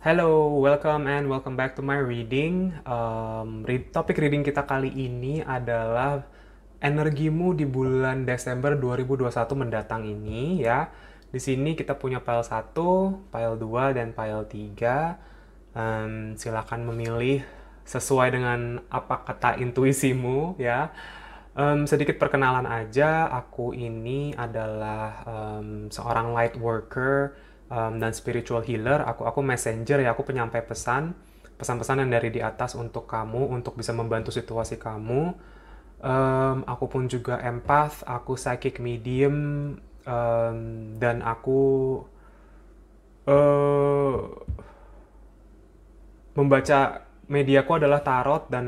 Hello, welcome and welcome back to my reading. Um, read, topik reading kita kali ini adalah energimu di bulan Desember 2021 mendatang ini ya. Di sini kita punya pile 1, pile 2, dan pile 3. Um, silakan memilih sesuai dengan apa kata intuisimu ya. Um, sedikit perkenalan aja, aku ini adalah um, seorang light worker um, dan spiritual healer aku aku messenger ya aku penyampai pesan pesan-pesan yang dari di atas untuk kamu untuk bisa membantu situasi kamu um, aku pun juga empath aku psychic medium um, dan aku uh, membaca mediaku adalah tarot dan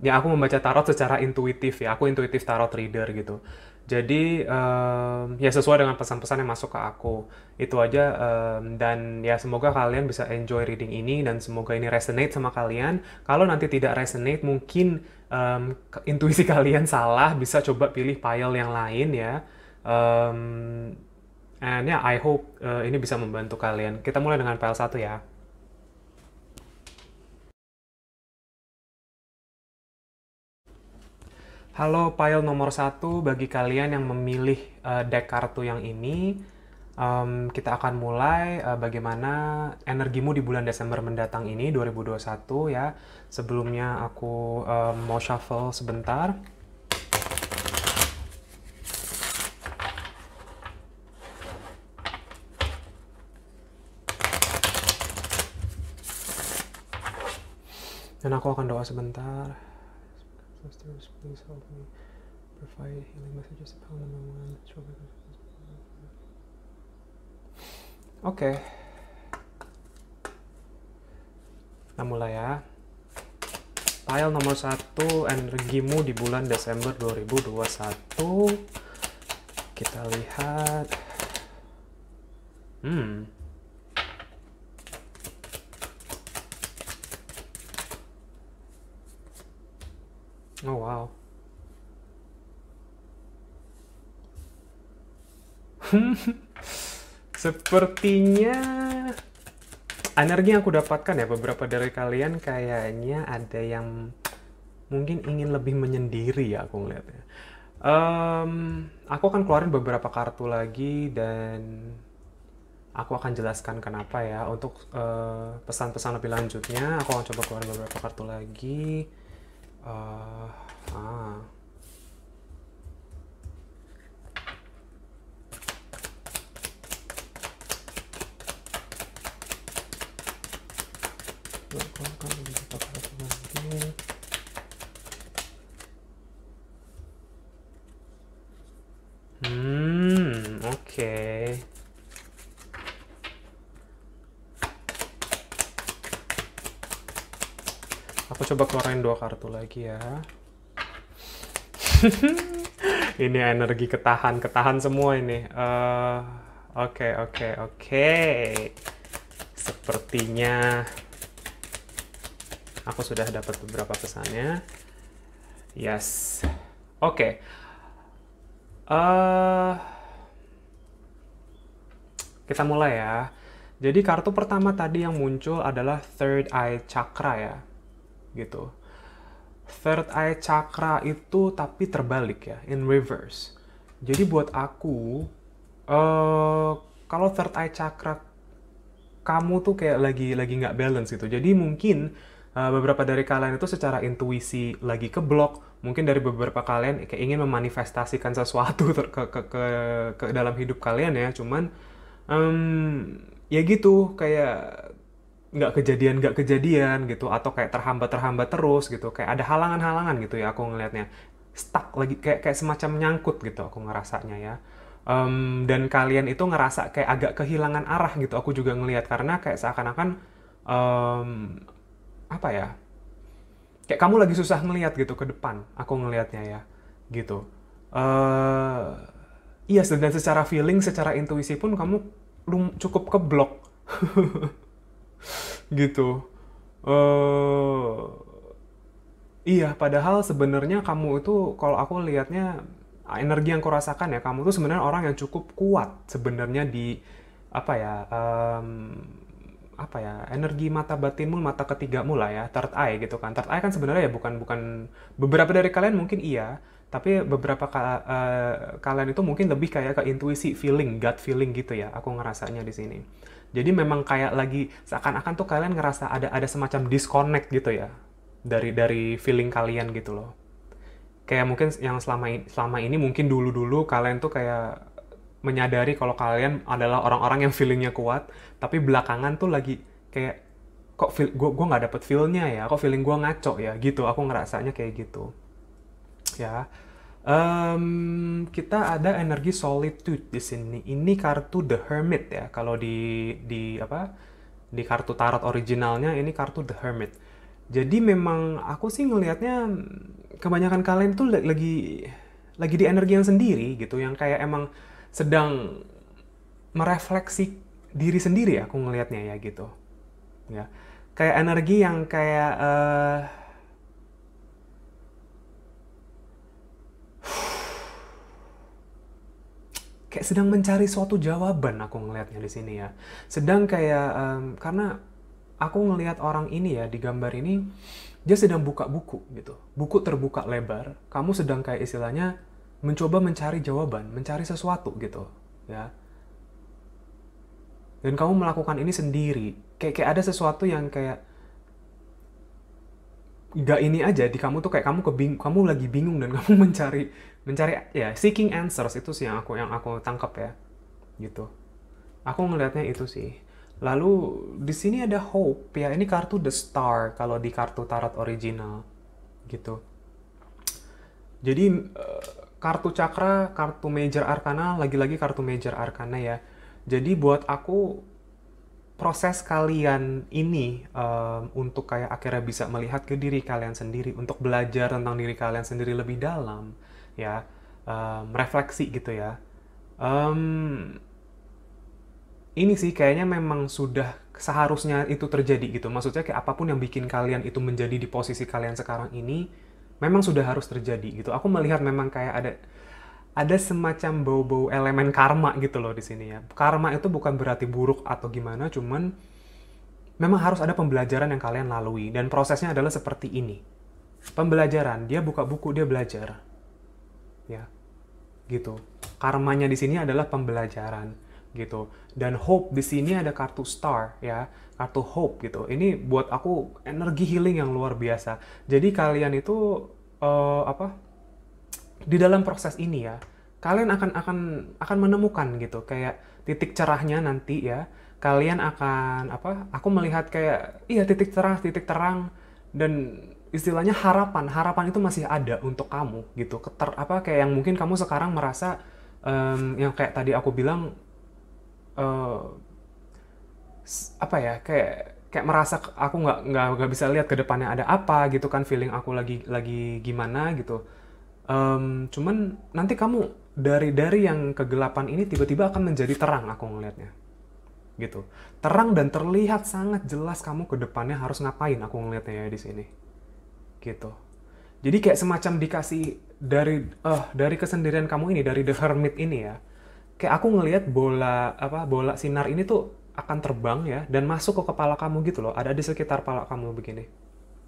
ya aku membaca tarot secara intuitif ya aku intuitif tarot reader gitu jadi um, ya sesuai dengan pesan-pesan yang masuk ke aku itu aja um, dan ya semoga kalian bisa enjoy reading ini dan semoga ini resonate sama kalian. Kalau nanti tidak resonate mungkin um, intuisi kalian salah bisa coba pilih file yang lain ya. Um, and ya yeah, I hope uh, ini bisa membantu kalian. Kita mulai dengan file satu ya. Halo pile nomor satu bagi kalian yang memilih uh, deck kartu yang ini. Um, kita akan mulai uh, bagaimana energimu di bulan Desember mendatang ini 2021 ya. Sebelumnya aku um, mau shuffle sebentar. Dan aku akan doa sebentar sisters, please help me provide healing messages to Palma Nolan. Oke. Okay. Kita mulai ya. Pile nomor 1 energimu di bulan Desember 2021. Kita lihat. Hmm. Oh wow. Sepertinya energi yang aku dapatkan ya beberapa dari kalian kayaknya ada yang mungkin ingin lebih menyendiri ya aku ngeliatnya. Um, aku akan keluarin beberapa kartu lagi dan aku akan jelaskan kenapa ya. Untuk eh, pesan-pesan uh, pesan -pesan lebih lanjutnya aku akan coba keluarin beberapa kartu lagi uh, ah. kalau kamu bisa pakai mobil coba keluarin dua kartu lagi ya. ini energi ketahan, ketahan semua ini. Eh, oke, oke, oke. Sepertinya aku sudah dapat beberapa pesannya. Yes. Oke. Okay. Uh, eh, kita mulai ya. Jadi kartu pertama tadi yang muncul adalah third eye chakra ya gitu. Third eye chakra itu tapi terbalik ya, in reverse. Jadi buat aku, uh, kalau third eye chakra kamu tuh kayak lagi lagi nggak balance gitu. Jadi mungkin uh, beberapa dari kalian itu secara intuisi lagi keblok, mungkin dari beberapa kalian kayak ingin memanifestasikan sesuatu ke, ke ke ke dalam hidup kalian ya. Cuman um, ya gitu kayak nggak kejadian nggak kejadian gitu atau kayak terhambat terhambat terus gitu kayak ada halangan-halangan gitu ya aku ngelihatnya stuck lagi kayak kayak semacam nyangkut gitu aku ngerasanya ya um, dan kalian itu ngerasa kayak agak kehilangan arah gitu aku juga ngelihat karena kayak seakan-akan um, apa ya kayak kamu lagi susah ngelihat gitu ke depan aku ngelihatnya ya gitu uh, iya dan secara feeling secara intuisi pun kamu cukup keblok gitu uh, iya padahal sebenarnya kamu itu kalau aku lihatnya energi yang kurasakan ya kamu tuh sebenarnya orang yang cukup kuat sebenarnya di apa ya um, apa ya energi mata batinmu mata ketigamu lah ya third eye gitu kan third eye kan sebenarnya ya bukan bukan beberapa dari kalian mungkin iya tapi beberapa ka, uh, kalian itu mungkin lebih kayak ke intuisi feeling gut feeling gitu ya aku ngerasanya di sini jadi memang kayak lagi seakan-akan tuh kalian ngerasa ada ada semacam disconnect gitu ya dari dari feeling kalian gitu loh. Kayak mungkin yang selama ini, selama ini mungkin dulu-dulu kalian tuh kayak menyadari kalau kalian adalah orang-orang yang feelingnya kuat, tapi belakangan tuh lagi kayak kok feel, gue gue nggak dapet feelnya ya, kok feeling gue ngaco ya gitu. Aku ngerasanya kayak gitu. Ya, Um, kita ada energi solitude di sini. Ini kartu The Hermit ya. Kalau di di apa di kartu tarot originalnya ini kartu The Hermit. Jadi memang aku sih ngelihatnya kebanyakan kalian tuh lagi lagi di energi yang sendiri gitu, yang kayak emang sedang merefleksi diri sendiri ya aku ngelihatnya ya gitu. Ya. Kayak energi yang kayak uh, kayak sedang mencari suatu jawaban aku ngelihatnya di sini ya. Sedang kayak um, karena aku ngelihat orang ini ya di gambar ini dia sedang buka buku gitu. Buku terbuka lebar, kamu sedang kayak istilahnya mencoba mencari jawaban, mencari sesuatu gitu, ya. Dan kamu melakukan ini sendiri. Kayak kayak ada sesuatu yang kayak gak ini aja di kamu tuh kayak kamu kebing kamu lagi bingung dan kamu mencari mencari ya seeking answers itu sih yang aku yang aku tangkap ya gitu aku ngelihatnya itu sih lalu di sini ada hope ya ini kartu the star kalau di kartu tarot original gitu jadi eh, kartu cakra kartu major arcana lagi-lagi kartu major arcana ya jadi buat aku proses kalian ini um, untuk kayak akhirnya bisa melihat ke diri kalian sendiri untuk belajar tentang diri kalian sendiri lebih dalam ya um, refleksi gitu ya um, ini sih kayaknya memang sudah seharusnya itu terjadi gitu maksudnya kayak apapun yang bikin kalian itu menjadi di posisi kalian sekarang ini memang sudah harus terjadi gitu aku melihat memang kayak ada ada semacam bau-bau elemen karma gitu loh di sini ya karma itu bukan berarti buruk atau gimana cuman memang harus ada pembelajaran yang kalian lalui dan prosesnya adalah seperti ini pembelajaran dia buka buku dia belajar ya gitu karmanya di sini adalah pembelajaran gitu dan hope di sini ada kartu star ya kartu hope gitu ini buat aku energi healing yang luar biasa jadi kalian itu uh, apa di dalam proses ini ya kalian akan akan akan menemukan gitu kayak titik cerahnya nanti ya kalian akan apa aku melihat kayak iya titik cerah titik terang dan istilahnya harapan harapan itu masih ada untuk kamu gitu keter apa kayak yang mungkin kamu sekarang merasa um, yang kayak tadi aku bilang uh, apa ya kayak kayak merasa aku nggak nggak nggak bisa lihat ke depannya ada apa gitu kan feeling aku lagi lagi gimana gitu um, cuman nanti kamu dari dari yang kegelapan ini tiba-tiba akan menjadi terang aku ngelihatnya gitu terang dan terlihat sangat jelas kamu ke depannya harus ngapain aku ngelihatnya ya di sini gitu. Jadi kayak semacam dikasih dari uh, dari kesendirian kamu ini, dari the hermit ini ya. Kayak aku ngelihat bola apa bola sinar ini tuh akan terbang ya dan masuk ke kepala kamu gitu loh. Ada di sekitar kepala kamu begini.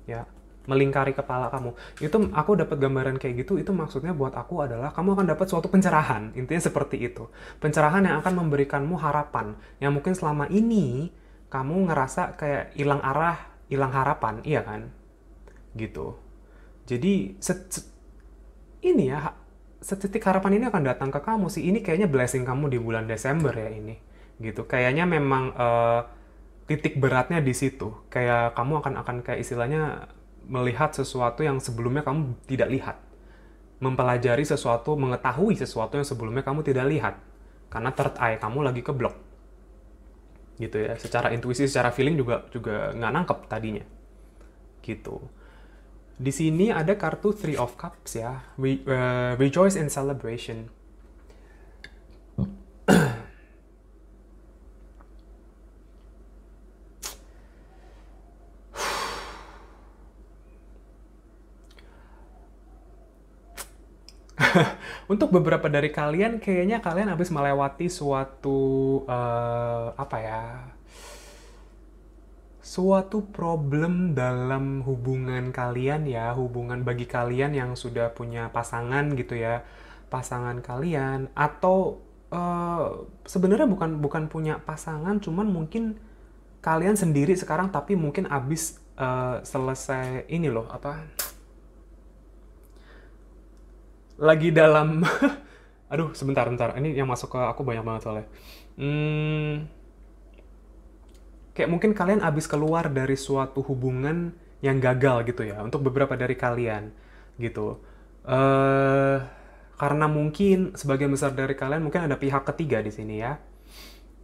Ya, melingkari kepala kamu. Itu aku dapat gambaran kayak gitu, itu maksudnya buat aku adalah kamu akan dapat suatu pencerahan. Intinya seperti itu. Pencerahan yang akan memberikanmu harapan. Yang mungkin selama ini kamu ngerasa kayak hilang arah, hilang harapan, iya kan? gitu. Jadi set, set, ini ya setitik harapan ini akan datang ke kamu sih. Ini kayaknya blessing kamu di bulan Desember ya ini. Gitu. Kayaknya memang uh, titik beratnya di situ. Kayak kamu akan akan kayak istilahnya melihat sesuatu yang sebelumnya kamu tidak lihat. Mempelajari sesuatu, mengetahui sesuatu yang sebelumnya kamu tidak lihat. Karena third eye kamu lagi keblok. Gitu ya. Secara intuisi, secara feeling juga juga nggak nangkep tadinya. Gitu di sini ada kartu Three of Cups ya. We, uh, rejoice and celebration. untuk beberapa dari kalian kayaknya kalian habis melewati suatu uh, apa ya suatu problem dalam hubungan kalian ya, hubungan bagi kalian yang sudah punya pasangan gitu ya, pasangan kalian atau uh, sebenarnya bukan bukan punya pasangan, cuman mungkin kalian sendiri sekarang tapi mungkin abis uh, selesai ini loh apa lagi dalam aduh sebentar bentar ini yang masuk ke aku banyak banget soalnya hmm kayak mungkin kalian habis keluar dari suatu hubungan yang gagal gitu ya untuk beberapa dari kalian gitu uh, karena mungkin sebagian besar dari kalian mungkin ada pihak ketiga di sini ya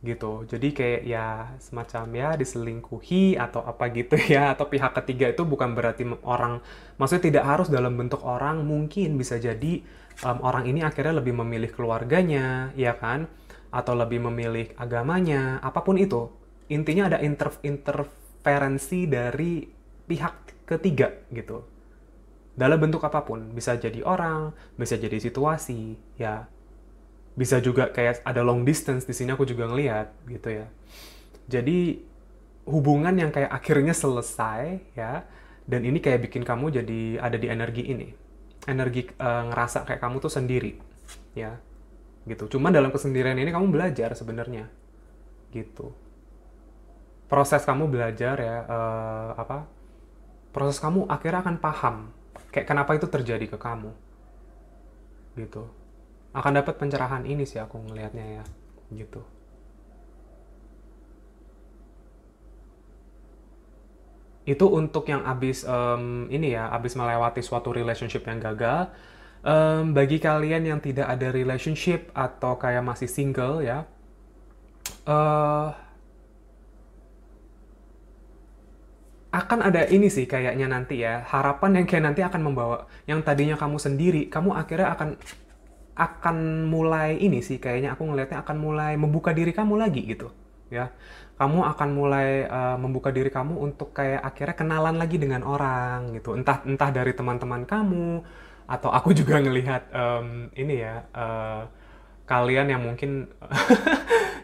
gitu jadi kayak ya semacam ya diselingkuhi atau apa gitu ya atau pihak ketiga itu bukan berarti orang maksudnya tidak harus dalam bentuk orang mungkin bisa jadi um, orang ini akhirnya lebih memilih keluarganya ya kan atau lebih memilih agamanya apapun itu intinya ada inter interferensi dari pihak ketiga gitu dalam bentuk apapun bisa jadi orang bisa jadi situasi ya bisa juga kayak ada long distance di sini aku juga ngelihat gitu ya jadi hubungan yang kayak akhirnya selesai ya dan ini kayak bikin kamu jadi ada di energi ini energi uh, ngerasa kayak kamu tuh sendiri ya gitu cuman dalam kesendirian ini kamu belajar sebenarnya gitu proses kamu belajar ya uh, apa proses kamu akhirnya akan paham kayak kenapa itu terjadi ke kamu gitu akan dapat pencerahan ini sih aku ngelihatnya ya gitu itu untuk yang abis um, ini ya abis melewati suatu relationship yang gagal um, bagi kalian yang tidak ada relationship atau kayak masih single ya uh, akan ada ini sih kayaknya nanti ya harapan yang kayak nanti akan membawa yang tadinya kamu sendiri kamu akhirnya akan akan mulai ini sih kayaknya aku ngelihatnya akan mulai membuka diri kamu lagi gitu ya kamu akan mulai uh, membuka diri kamu untuk kayak akhirnya kenalan lagi dengan orang gitu entah entah dari teman-teman kamu atau aku juga ngelihat um, ini ya uh, kalian yang mungkin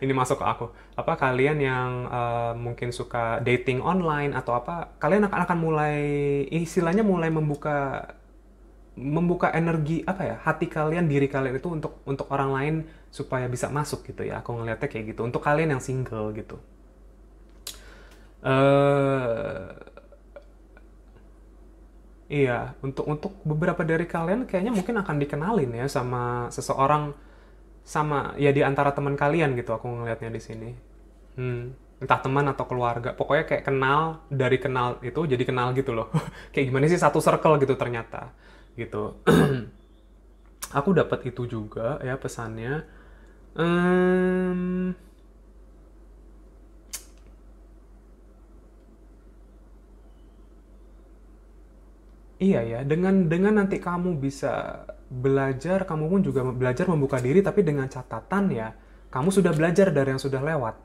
ini masuk ke aku apa kalian yang uh, mungkin suka dating online atau apa kalian akan akan mulai istilahnya mulai membuka membuka energi apa ya hati kalian diri kalian itu untuk untuk orang lain supaya bisa masuk gitu ya aku ngeliatnya kayak gitu untuk kalian yang single gitu uh, iya untuk untuk beberapa dari kalian kayaknya mungkin akan dikenalin ya sama seseorang sama ya di antara teman kalian gitu aku ngelihatnya di sini hmm. entah teman atau keluarga pokoknya kayak kenal dari kenal itu jadi kenal gitu loh kayak gimana sih satu circle gitu ternyata gitu aku dapat itu juga ya pesannya hmm. Iya ya, dengan dengan nanti kamu bisa belajar kamu pun juga belajar membuka diri tapi dengan catatan ya kamu sudah belajar dari yang sudah lewat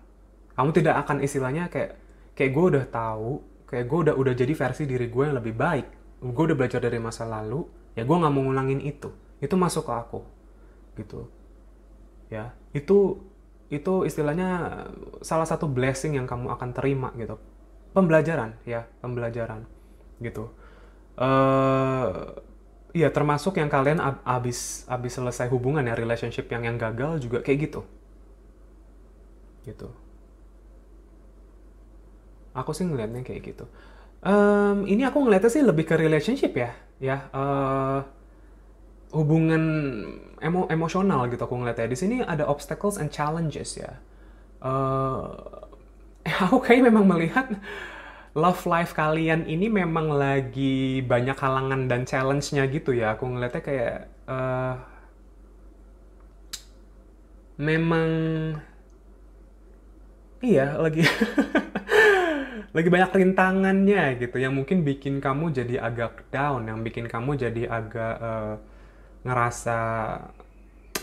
kamu tidak akan istilahnya kayak kayak gue udah tahu kayak gue udah udah jadi versi diri gue yang lebih baik gue udah belajar dari masa lalu ya gue nggak mau ngulangin itu itu masuk ke aku gitu ya itu itu istilahnya salah satu blessing yang kamu akan terima gitu pembelajaran ya pembelajaran gitu uh, Iya, termasuk yang kalian ab abis abis selesai hubungan ya relationship yang yang gagal juga kayak gitu. Gitu. Aku sih ngelihatnya kayak gitu. Um, ini aku ngeliatnya sih lebih ke relationship ya, ya uh, hubungan emo emosional gitu aku ngeliatnya. Di sini ada obstacles and challenges ya. Uh, aku kayaknya memang melihat love life kalian ini memang lagi banyak halangan dan challenge-nya gitu ya. Aku ngeliatnya kayak uh, memang iya lagi lagi banyak rintangannya gitu yang mungkin bikin kamu jadi agak down, yang bikin kamu jadi agak uh, ngerasa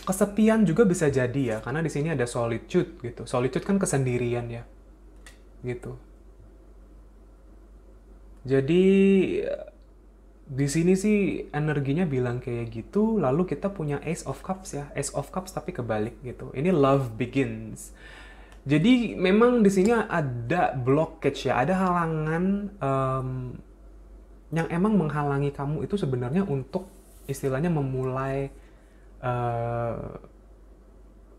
kesepian juga bisa jadi ya karena di sini ada solitude gitu. Solitude kan kesendirian ya. Gitu. Jadi di sini sih energinya bilang kayak gitu, lalu kita punya Ace of Cups ya, Ace of Cups tapi kebalik gitu. Ini love begins. Jadi memang di sini ada blockage ya, ada halangan um, yang emang menghalangi kamu itu sebenarnya untuk istilahnya memulai uh,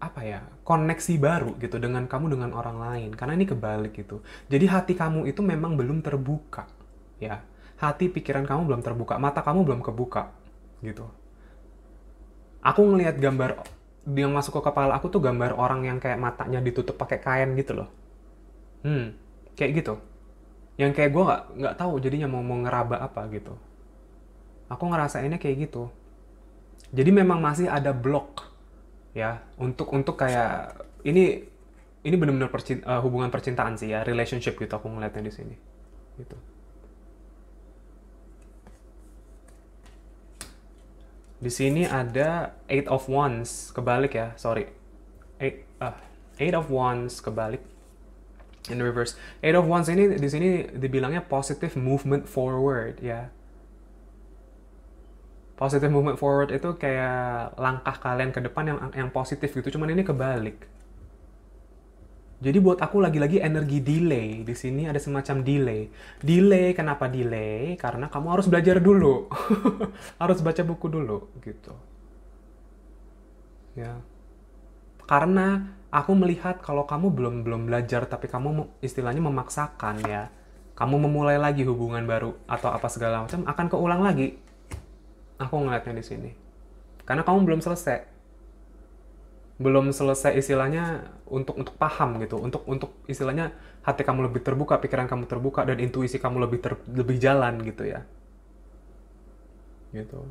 apa ya koneksi baru gitu dengan kamu dengan orang lain karena ini kebalik gitu. Jadi hati kamu itu memang belum terbuka ya hati pikiran kamu belum terbuka mata kamu belum kebuka gitu aku ngelihat gambar yang masuk ke kepala aku tuh gambar orang yang kayak matanya ditutup pakai kain gitu loh hmm kayak gitu yang kayak gue nggak nggak tahu jadinya mau mau ngeraba apa gitu aku ngerasainnya kayak gitu jadi memang masih ada blok ya untuk untuk kayak ini ini benar-benar percint- uh, hubungan percintaan sih ya relationship gitu aku ngeliatnya di sini gitu Di sini ada eight of wands kebalik ya, sorry. Eight, uh, eight of wands kebalik in reverse. Eight of wands ini di sini dibilangnya positive movement forward ya. Positive movement forward itu kayak langkah kalian ke depan yang yang positif gitu, cuman ini kebalik. Jadi buat aku lagi-lagi energi delay. Di sini ada semacam delay. Delay kenapa delay? Karena kamu harus belajar dulu. harus baca buku dulu gitu. Ya. Karena aku melihat kalau kamu belum belum belajar tapi kamu istilahnya memaksakan ya. Kamu memulai lagi hubungan baru atau apa segala macam akan keulang lagi. Aku ngeliatnya di sini. Karena kamu belum selesai belum selesai istilahnya untuk untuk paham gitu untuk untuk istilahnya hati kamu lebih terbuka pikiran kamu terbuka dan intuisi kamu lebih ter, lebih jalan gitu ya gitu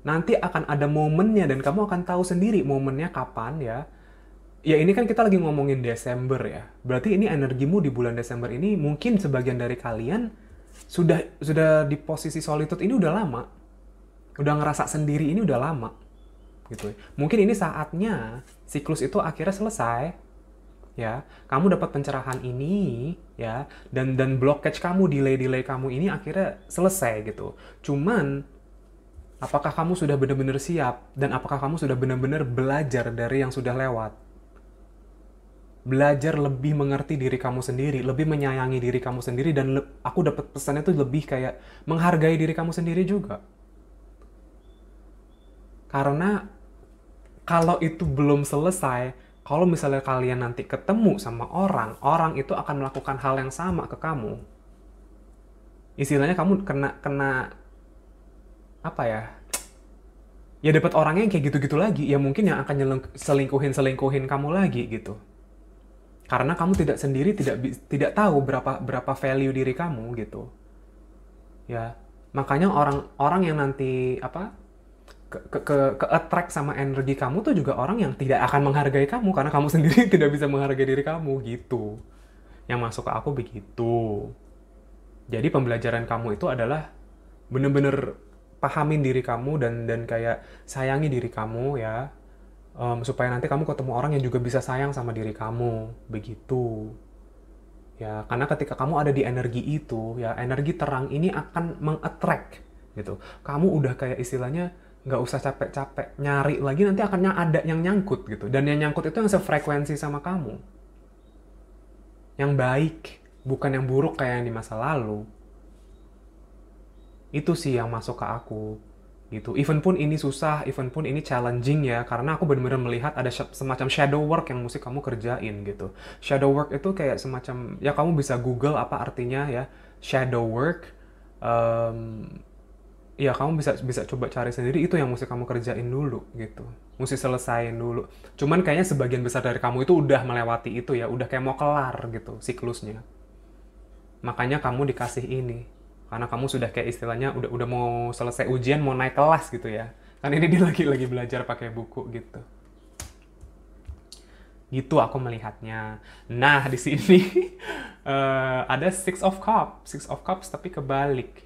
nanti akan ada momennya dan kamu akan tahu sendiri momennya kapan ya ya ini kan kita lagi ngomongin Desember ya berarti ini energimu di bulan Desember ini mungkin sebagian dari kalian sudah sudah di posisi solitude ini udah lama udah ngerasa sendiri ini udah lama gitu. Mungkin ini saatnya siklus itu akhirnya selesai ya kamu dapat pencerahan ini ya dan dan blockage kamu delay delay kamu ini akhirnya selesai gitu cuman apakah kamu sudah benar-benar siap dan apakah kamu sudah benar-benar belajar dari yang sudah lewat belajar lebih mengerti diri kamu sendiri lebih menyayangi diri kamu sendiri dan aku dapat pesannya itu lebih kayak menghargai diri kamu sendiri juga karena kalau itu belum selesai, kalau misalnya kalian nanti ketemu sama orang, orang itu akan melakukan hal yang sama ke kamu. Istilahnya kamu kena kena apa ya? Ya dapat orangnya yang kayak gitu-gitu lagi, ya mungkin yang akan selingkuhin selingkuhin kamu lagi gitu. Karena kamu tidak sendiri tidak tidak tahu berapa berapa value diri kamu gitu. Ya, makanya orang-orang yang nanti apa? ke ke ke attract sama energi kamu tuh juga orang yang tidak akan menghargai kamu karena kamu sendiri tidak bisa menghargai diri kamu gitu. Yang masuk ke aku begitu. Jadi pembelajaran kamu itu adalah bener-bener pahamin diri kamu dan dan kayak sayangi diri kamu ya um, supaya nanti kamu ketemu orang yang juga bisa sayang sama diri kamu begitu ya karena ketika kamu ada di energi itu ya energi terang ini akan mengattract gitu kamu udah kayak istilahnya nggak usah capek-capek nyari lagi nanti akannya ada yang nyangkut gitu dan yang nyangkut itu yang sefrekuensi sama kamu yang baik bukan yang buruk kayak yang di masa lalu itu sih yang masuk ke aku gitu even pun ini susah even pun ini challenging ya karena aku benar-benar melihat ada semacam shadow work yang mesti kamu kerjain gitu shadow work itu kayak semacam ya kamu bisa google apa artinya ya shadow work um, ya kamu bisa bisa coba cari sendiri itu yang mesti kamu kerjain dulu gitu mesti selesain dulu cuman kayaknya sebagian besar dari kamu itu udah melewati itu ya udah kayak mau kelar gitu siklusnya makanya kamu dikasih ini karena kamu sudah kayak istilahnya udah udah mau selesai ujian mau naik kelas gitu ya kan ini dia lagi lagi belajar pakai buku gitu gitu aku melihatnya nah di sini uh, ada six of cups six of cups tapi kebalik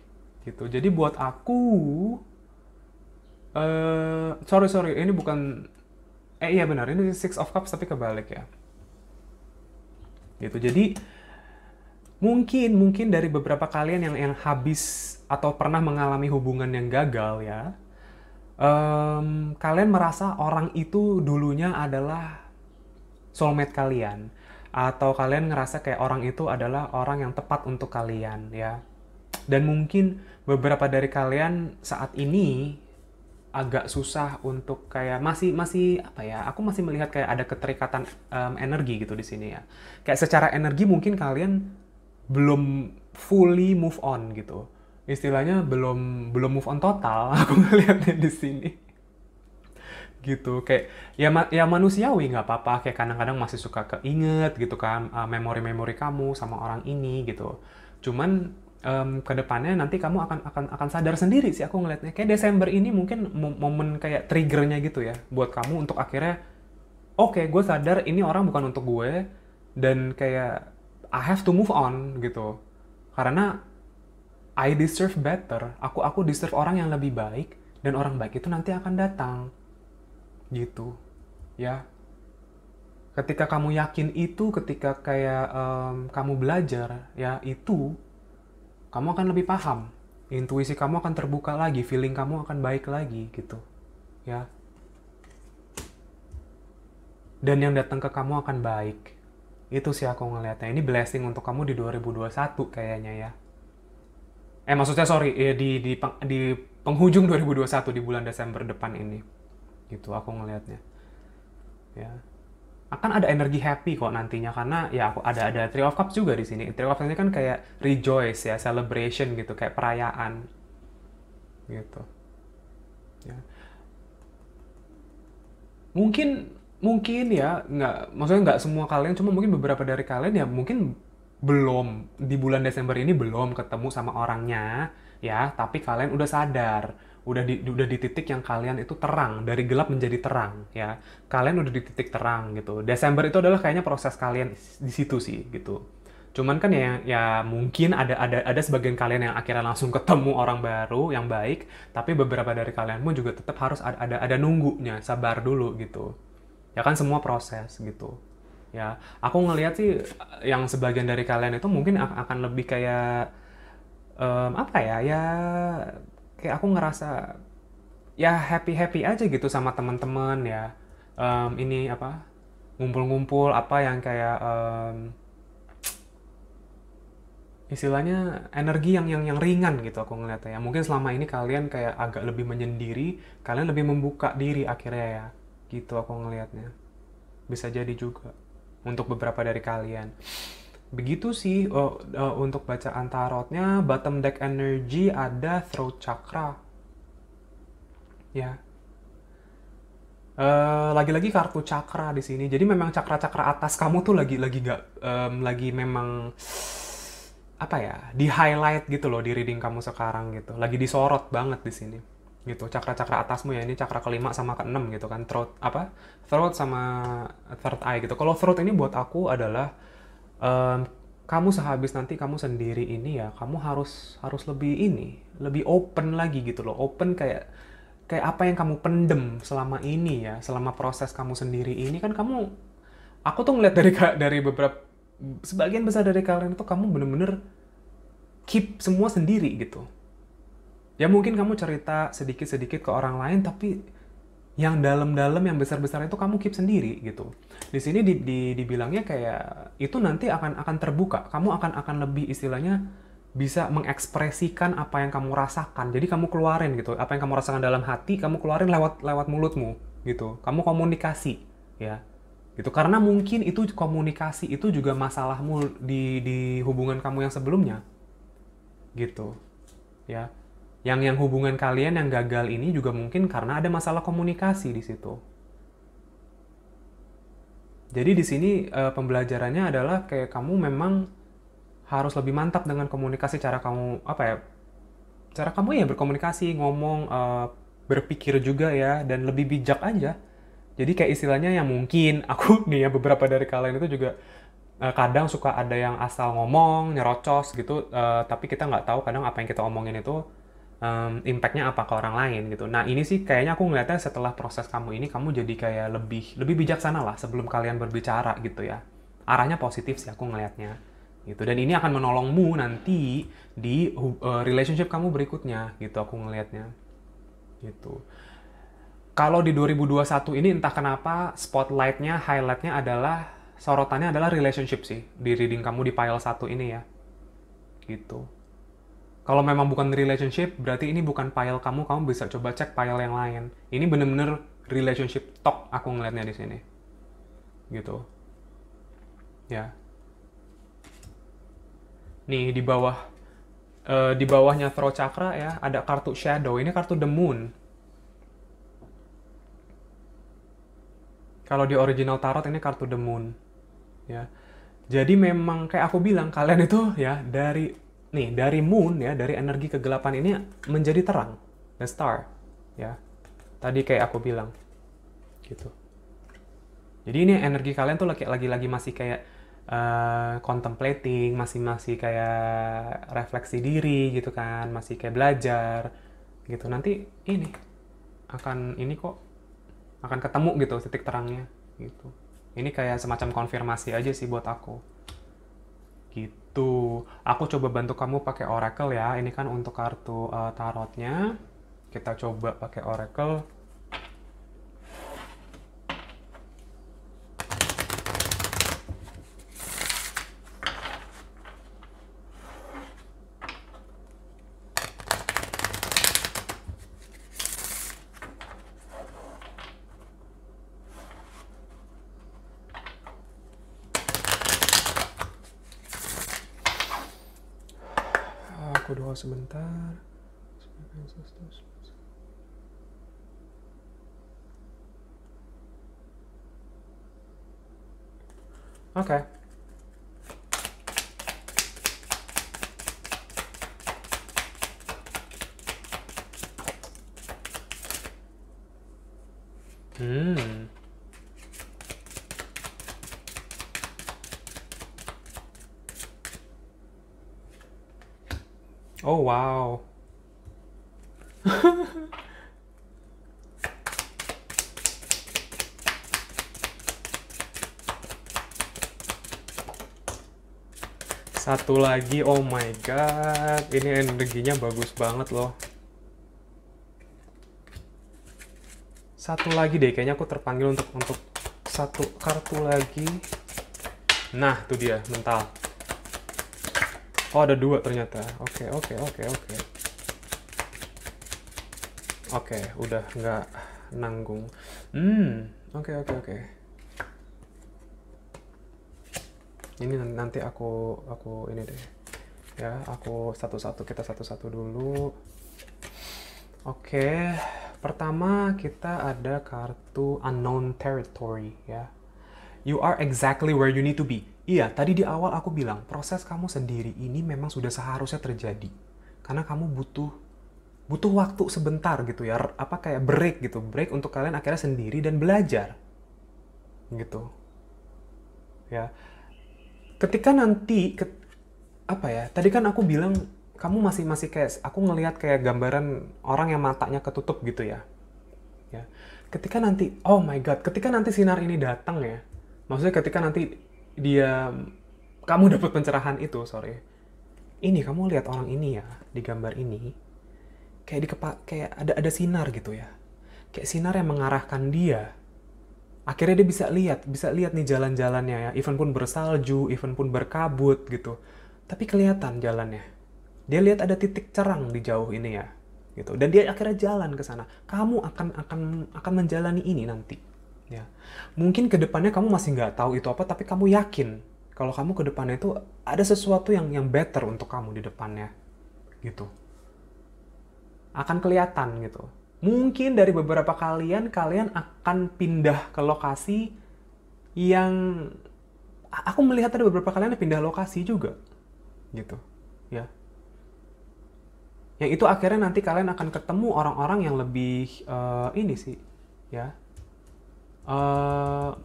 gitu jadi buat aku uh, sorry sorry ini bukan eh iya benar ini six of cups tapi kebalik ya gitu jadi mungkin mungkin dari beberapa kalian yang yang habis atau pernah mengalami hubungan yang gagal ya um, kalian merasa orang itu dulunya adalah soulmate kalian atau kalian ngerasa kayak orang itu adalah orang yang tepat untuk kalian ya dan mungkin beberapa dari kalian saat ini agak susah untuk kayak masih masih apa ya aku masih melihat kayak ada keterikatan um, energi gitu di sini ya kayak secara energi mungkin kalian belum fully move on gitu istilahnya belum belum move on total aku ngelihatnya di sini gitu kayak ya ma ya manusiawi nggak apa-apa kayak kadang-kadang masih suka keinget gitu kan eh, memori-memori uh, kamu sama orang ini gitu cuman um, kedepannya nanti kamu akan akan akan sadar sendiri sih aku ngelihatnya kayak Desember ini mungkin momen kayak triggernya gitu ya buat kamu untuk akhirnya oke okay, gue sadar ini orang bukan untuk gue dan kayak I have to move on gitu karena I deserve better aku aku deserve orang yang lebih baik dan orang baik itu nanti akan datang gitu ya ketika kamu yakin itu ketika kayak um, kamu belajar ya itu kamu akan lebih paham intuisi kamu akan terbuka lagi feeling kamu akan baik lagi gitu ya dan yang datang ke kamu akan baik itu sih aku ngelihatnya ini blessing untuk kamu di 2021 kayaknya ya eh maksudnya sorry ya di di di penghujung 2021 di bulan Desember depan ini gitu aku ngelihatnya ya akan ada energi happy kok nantinya karena ya aku ada ada Three of Cups juga di sini. Three of Cups ini kan kayak rejoice ya, celebration gitu, kayak perayaan gitu. Ya. Mungkin mungkin ya nggak maksudnya nggak semua kalian cuma mungkin beberapa dari kalian ya mungkin belum di bulan Desember ini belum ketemu sama orangnya ya tapi kalian udah sadar udah di udah di titik yang kalian itu terang dari gelap menjadi terang ya kalian udah di titik terang gitu Desember itu adalah kayaknya proses kalian di situ sih gitu cuman kan ya ya mungkin ada ada ada sebagian kalian yang akhirnya langsung ketemu orang baru yang baik tapi beberapa dari kalian pun juga tetap harus ada ada, ada nunggunya sabar dulu gitu ya kan semua proses gitu ya aku ngelihat sih eh, yang sebagian dari kalian itu mungkin akan lebih kayak um, apa ya ya kayak aku ngerasa ya happy happy aja gitu sama teman-teman ya um, ini apa ngumpul-ngumpul apa yang kayak um, istilahnya energi yang yang yang ringan gitu aku ngeliatnya ya mungkin selama ini kalian kayak agak lebih menyendiri kalian lebih membuka diri akhirnya ya gitu aku ngelihatnya bisa jadi juga untuk beberapa dari kalian begitu sih oh, uh, untuk bacaan tarotnya bottom deck energy ada throat chakra ya lagi eh, lagi-lagi kartu chakra di sini jadi memang cakra-cakra atas kamu tuh lagi lagi nggak um, lagi memang apa ya di highlight gitu loh di reading kamu sekarang gitu lagi disorot banget di sini gitu cakra-cakra atasmu ya ini cakra kelima sama keenam gitu kan throat apa throat sama third eye gitu kalau throat ini buat aku adalah um, kamu sehabis nanti kamu sendiri ini ya kamu harus harus lebih ini lebih open lagi gitu loh open kayak kayak apa yang kamu pendem selama ini ya selama proses kamu sendiri ini kan kamu aku tuh ngeliat dari dari beberapa sebagian besar dari kalian tuh kamu bener-bener keep semua sendiri gitu ya mungkin kamu cerita sedikit-sedikit ke orang lain tapi yang dalam-dalam yang besar-besar itu kamu keep sendiri gitu. Di sini di, di, dibilangnya kayak itu nanti akan akan terbuka. Kamu akan akan lebih istilahnya bisa mengekspresikan apa yang kamu rasakan. Jadi kamu keluarin gitu. Apa yang kamu rasakan dalam hati kamu keluarin lewat lewat mulutmu gitu. Kamu komunikasi ya. Gitu karena mungkin itu komunikasi itu juga masalahmu di di hubungan kamu yang sebelumnya. Gitu. Ya yang yang hubungan kalian yang gagal ini juga mungkin karena ada masalah komunikasi di situ. Jadi di sini e, pembelajarannya adalah kayak kamu memang harus lebih mantap dengan komunikasi cara kamu apa ya? Cara kamu ya berkomunikasi, ngomong, e, berpikir juga ya dan lebih bijak aja. Jadi kayak istilahnya yang mungkin aku nih ya beberapa dari kalian itu juga eh, kadang suka ada yang asal ngomong, nyerocos gitu, uh, tapi kita nggak tahu kadang apa yang kita omongin itu um, impactnya apa ke orang lain gitu. Nah ini sih kayaknya aku ngeliatnya setelah proses kamu ini kamu jadi kayak lebih lebih bijaksana lah sebelum kalian berbicara gitu ya. Arahnya positif sih aku ngelihatnya gitu. Dan ini akan menolongmu nanti di uh, relationship kamu berikutnya gitu aku ngelihatnya gitu. Kalau di 2021 ini entah kenapa spotlightnya, highlightnya adalah sorotannya adalah relationship sih di reading kamu di pile satu ini ya gitu kalau memang bukan relationship, berarti ini bukan file kamu, kamu bisa coba cek file yang lain. Ini bener-bener relationship talk aku ngelihatnya di sini. Gitu. Ya. Nih, di bawah uh, di bawahnya throw chakra ya, ada kartu shadow. Ini kartu the moon. Kalau di original tarot ini kartu the moon. Ya. Jadi memang kayak aku bilang kalian itu ya dari nih dari moon ya dari energi kegelapan ini menjadi terang the star ya tadi kayak aku bilang gitu jadi ini energi kalian tuh lagi-lagi masih kayak uh, contemplating masih masih kayak refleksi diri gitu kan masih kayak belajar gitu nanti ini akan ini kok akan ketemu gitu titik terangnya gitu ini kayak semacam konfirmasi aja sih buat aku Gitu. Aku coba bantu kamu pakai Oracle ya. Ini kan untuk kartu uh, tarotnya. Kita coba pakai Oracle. sebentar Oke, okay. Satu lagi, oh my god, ini energinya bagus banget loh. Satu lagi deh, kayaknya aku terpanggil untuk untuk satu kartu lagi. Nah, tuh dia, mental. Oh, ada dua ternyata. Oke, okay, oke, okay, oke, okay, oke. Oke, udah nggak nanggung. Hmm, oke, oke, oke. ini nanti aku aku ini deh ya aku satu-satu kita satu-satu dulu oke pertama kita ada kartu unknown territory ya you are exactly where you need to be iya tadi di awal aku bilang proses kamu sendiri ini memang sudah seharusnya terjadi karena kamu butuh butuh waktu sebentar gitu ya apa kayak break gitu break untuk kalian akhirnya sendiri dan belajar gitu ya ketika nanti ke, apa ya tadi kan aku bilang kamu masih masih kayak aku ngelihat kayak gambaran orang yang matanya ketutup gitu ya ya ketika nanti oh my god ketika nanti sinar ini datang ya maksudnya ketika nanti dia kamu dapat pencerahan itu sorry ini kamu lihat orang ini ya di gambar ini kayak di kepak kayak ada ada sinar gitu ya kayak sinar yang mengarahkan dia akhirnya dia bisa lihat, bisa lihat nih jalan-jalannya ya. Even pun bersalju, even pun berkabut gitu. Tapi kelihatan jalannya. Dia lihat ada titik cerang di jauh ini ya. Gitu. Dan dia akhirnya jalan ke sana. Kamu akan akan akan menjalani ini nanti. Ya. Mungkin kedepannya kamu masih nggak tahu itu apa, tapi kamu yakin kalau kamu kedepannya itu ada sesuatu yang yang better untuk kamu di depannya. Gitu. Akan kelihatan gitu mungkin dari beberapa kalian kalian akan pindah ke lokasi yang aku melihat ada beberapa kalian yang pindah lokasi juga gitu ya yang itu akhirnya nanti kalian akan ketemu orang-orang yang lebih uh, ini sih ya uh,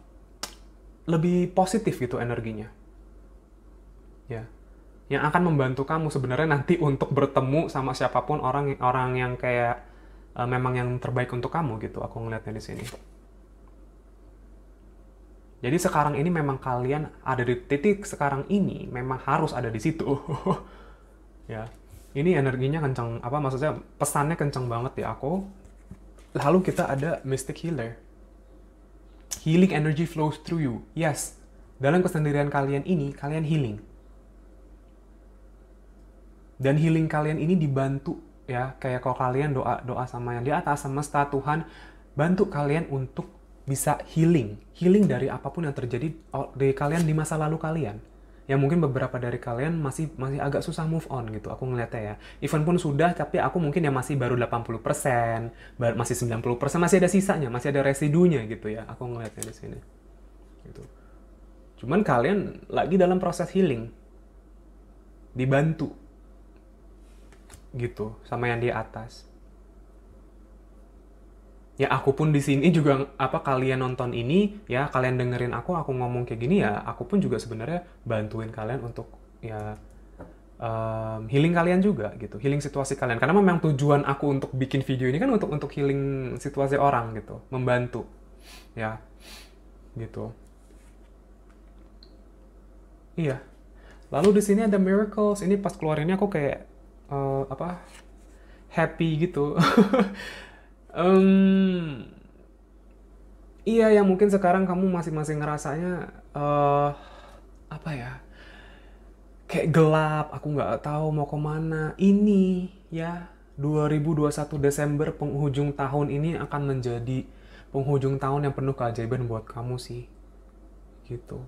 lebih positif gitu energinya ya yang akan membantu kamu sebenarnya nanti untuk bertemu sama siapapun orang orang yang kayak uh, memang yang terbaik untuk kamu gitu aku ngelihatnya di sini jadi sekarang ini memang kalian ada di titik sekarang ini memang harus ada di situ ya ini energinya kencang apa maksudnya pesannya kencang banget ya aku lalu kita ada mystic healer healing energy flows through you yes dalam kesendirian kalian ini kalian healing dan healing kalian ini dibantu ya kayak kalau kalian doa doa sama yang di atas semesta Tuhan bantu kalian untuk bisa healing healing dari apapun yang terjadi oh, di kalian di masa lalu kalian ya mungkin beberapa dari kalian masih masih agak susah move on gitu aku ngeliatnya ya event pun sudah tapi aku mungkin ya masih baru 80% baru masih 90% masih ada sisanya masih ada residunya gitu ya aku ngeliatnya di sini gitu cuman kalian lagi dalam proses healing dibantu gitu sama yang di atas. Ya aku pun di sini juga apa kalian nonton ini ya kalian dengerin aku aku ngomong kayak gini ya aku pun juga sebenarnya bantuin kalian untuk ya um, healing kalian juga gitu healing situasi kalian karena memang tujuan aku untuk bikin video ini kan untuk untuk healing situasi orang gitu membantu ya gitu iya lalu di sini ada miracles ini pas keluar aku kayak uh, apa happy gitu um, iya yang mungkin sekarang kamu masing-masing ngerasanya uh, apa ya kayak gelap aku nggak tahu mau kemana ini ya 2021 Desember penghujung tahun ini akan menjadi penghujung tahun yang penuh keajaiban buat kamu sih gitu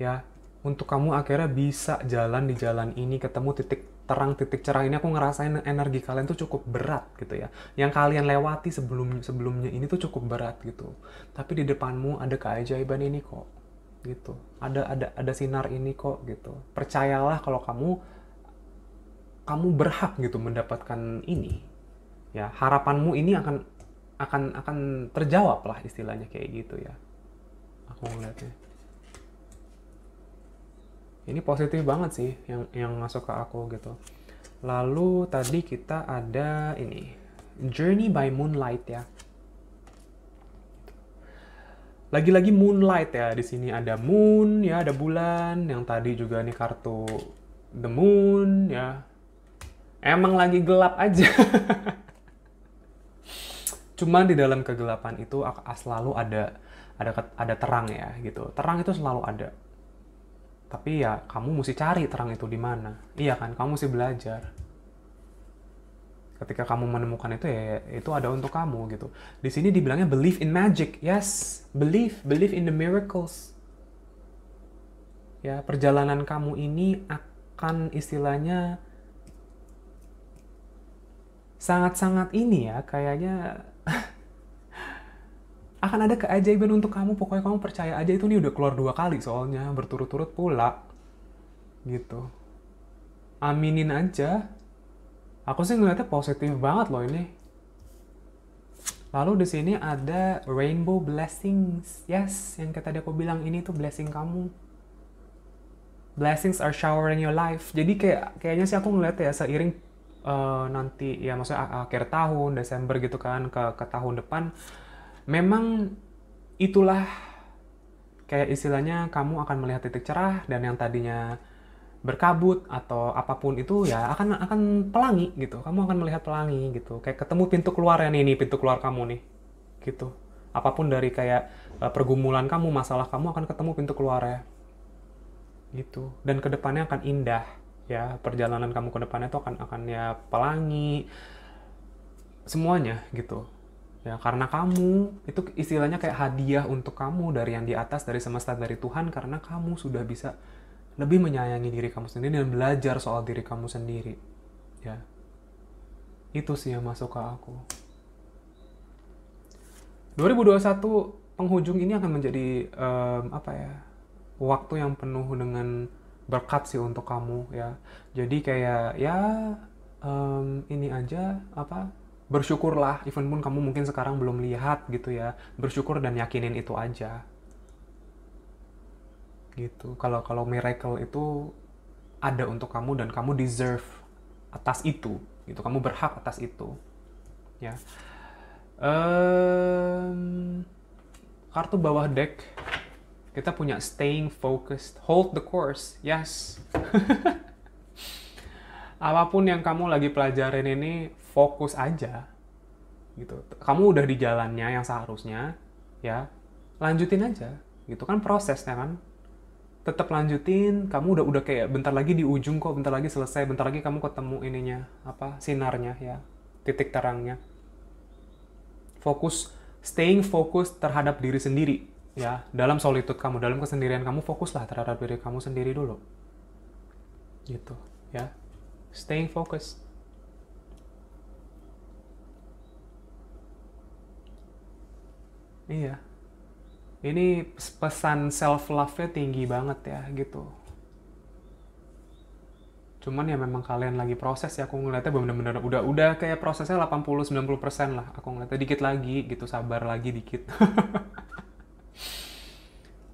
ya untuk kamu akhirnya bisa jalan di jalan ini ketemu titik terang titik cerah ini aku ngerasain energi kalian tuh cukup berat gitu ya. Yang kalian lewati sebelum sebelumnya ini tuh cukup berat gitu. Tapi di depanmu ada keajaiban ini kok. Gitu. Ada ada ada sinar ini kok gitu. Percayalah kalau kamu kamu berhak gitu mendapatkan ini. Ya, harapanmu ini akan akan akan terjawab lah istilahnya kayak gitu ya. Aku ngeliatnya ini positif banget sih yang yang masuk ke aku gitu lalu tadi kita ada ini Journey by Moonlight ya lagi-lagi moonlight ya di sini ada moon ya ada bulan yang tadi juga nih kartu the moon ya emang lagi gelap aja cuman di dalam kegelapan itu selalu ada ada ada terang ya gitu terang itu selalu ada tapi ya kamu mesti cari terang itu di mana iya kan kamu mesti belajar ketika kamu menemukan itu ya itu ada untuk kamu gitu di sini dibilangnya believe in magic yes believe believe in the miracles ya perjalanan kamu ini akan istilahnya sangat-sangat ini ya kayaknya akan ada keajaiban untuk kamu pokoknya kamu percaya aja itu nih udah keluar dua kali soalnya berturut-turut pula gitu aminin aja aku sih ngeliatnya positif banget loh ini lalu di sini ada rainbow blessings yes yang kata tadi aku bilang ini tuh blessing kamu blessings are showering your life jadi kayak kayaknya sih aku ngeliat ya seiring uh, nanti ya maksudnya akhir tahun Desember gitu kan ke ke tahun depan memang itulah kayak istilahnya kamu akan melihat titik cerah dan yang tadinya berkabut atau apapun itu ya akan akan pelangi gitu. Kamu akan melihat pelangi gitu. Kayak ketemu pintu keluar ya nih, nih pintu keluar kamu nih. Gitu. Apapun dari kayak eh, pergumulan kamu, masalah kamu akan ketemu pintu keluar ya. Gitu. Dan kedepannya akan indah ya perjalanan kamu ke depannya itu akan akan ya pelangi semuanya gitu ya karena kamu itu istilahnya kayak hadiah untuk kamu dari yang di atas dari semesta dari Tuhan karena kamu sudah bisa lebih menyayangi diri kamu sendiri dan belajar soal diri kamu sendiri ya itu sih yang masuk ke aku 2021 penghujung ini akan menjadi um, apa ya waktu yang penuh dengan berkat sih untuk kamu ya jadi kayak ya um, ini aja apa bersyukurlah even pun kamu mungkin sekarang belum lihat gitu ya bersyukur dan yakinin itu aja gitu kalau kalau miracle itu ada untuk kamu dan kamu deserve atas itu gitu kamu berhak atas itu ya um, kartu bawah deck kita punya staying focused hold the course yes apapun yang kamu lagi pelajarin ini fokus aja gitu kamu udah di jalannya yang seharusnya ya lanjutin aja gitu kan prosesnya kan tetap lanjutin kamu udah udah kayak bentar lagi di ujung kok bentar lagi selesai bentar lagi kamu ketemu ininya apa sinarnya ya titik terangnya fokus staying fokus terhadap diri sendiri ya dalam solitude kamu dalam kesendirian kamu fokuslah terhadap diri kamu sendiri dulu gitu ya staying focused Iya. Ini pesan self love-nya tinggi banget ya gitu. Cuman ya memang kalian lagi proses ya aku ngeliatnya bener-bener udah udah kayak prosesnya 80 90% lah. Aku ngeliatnya dikit lagi gitu, sabar lagi dikit.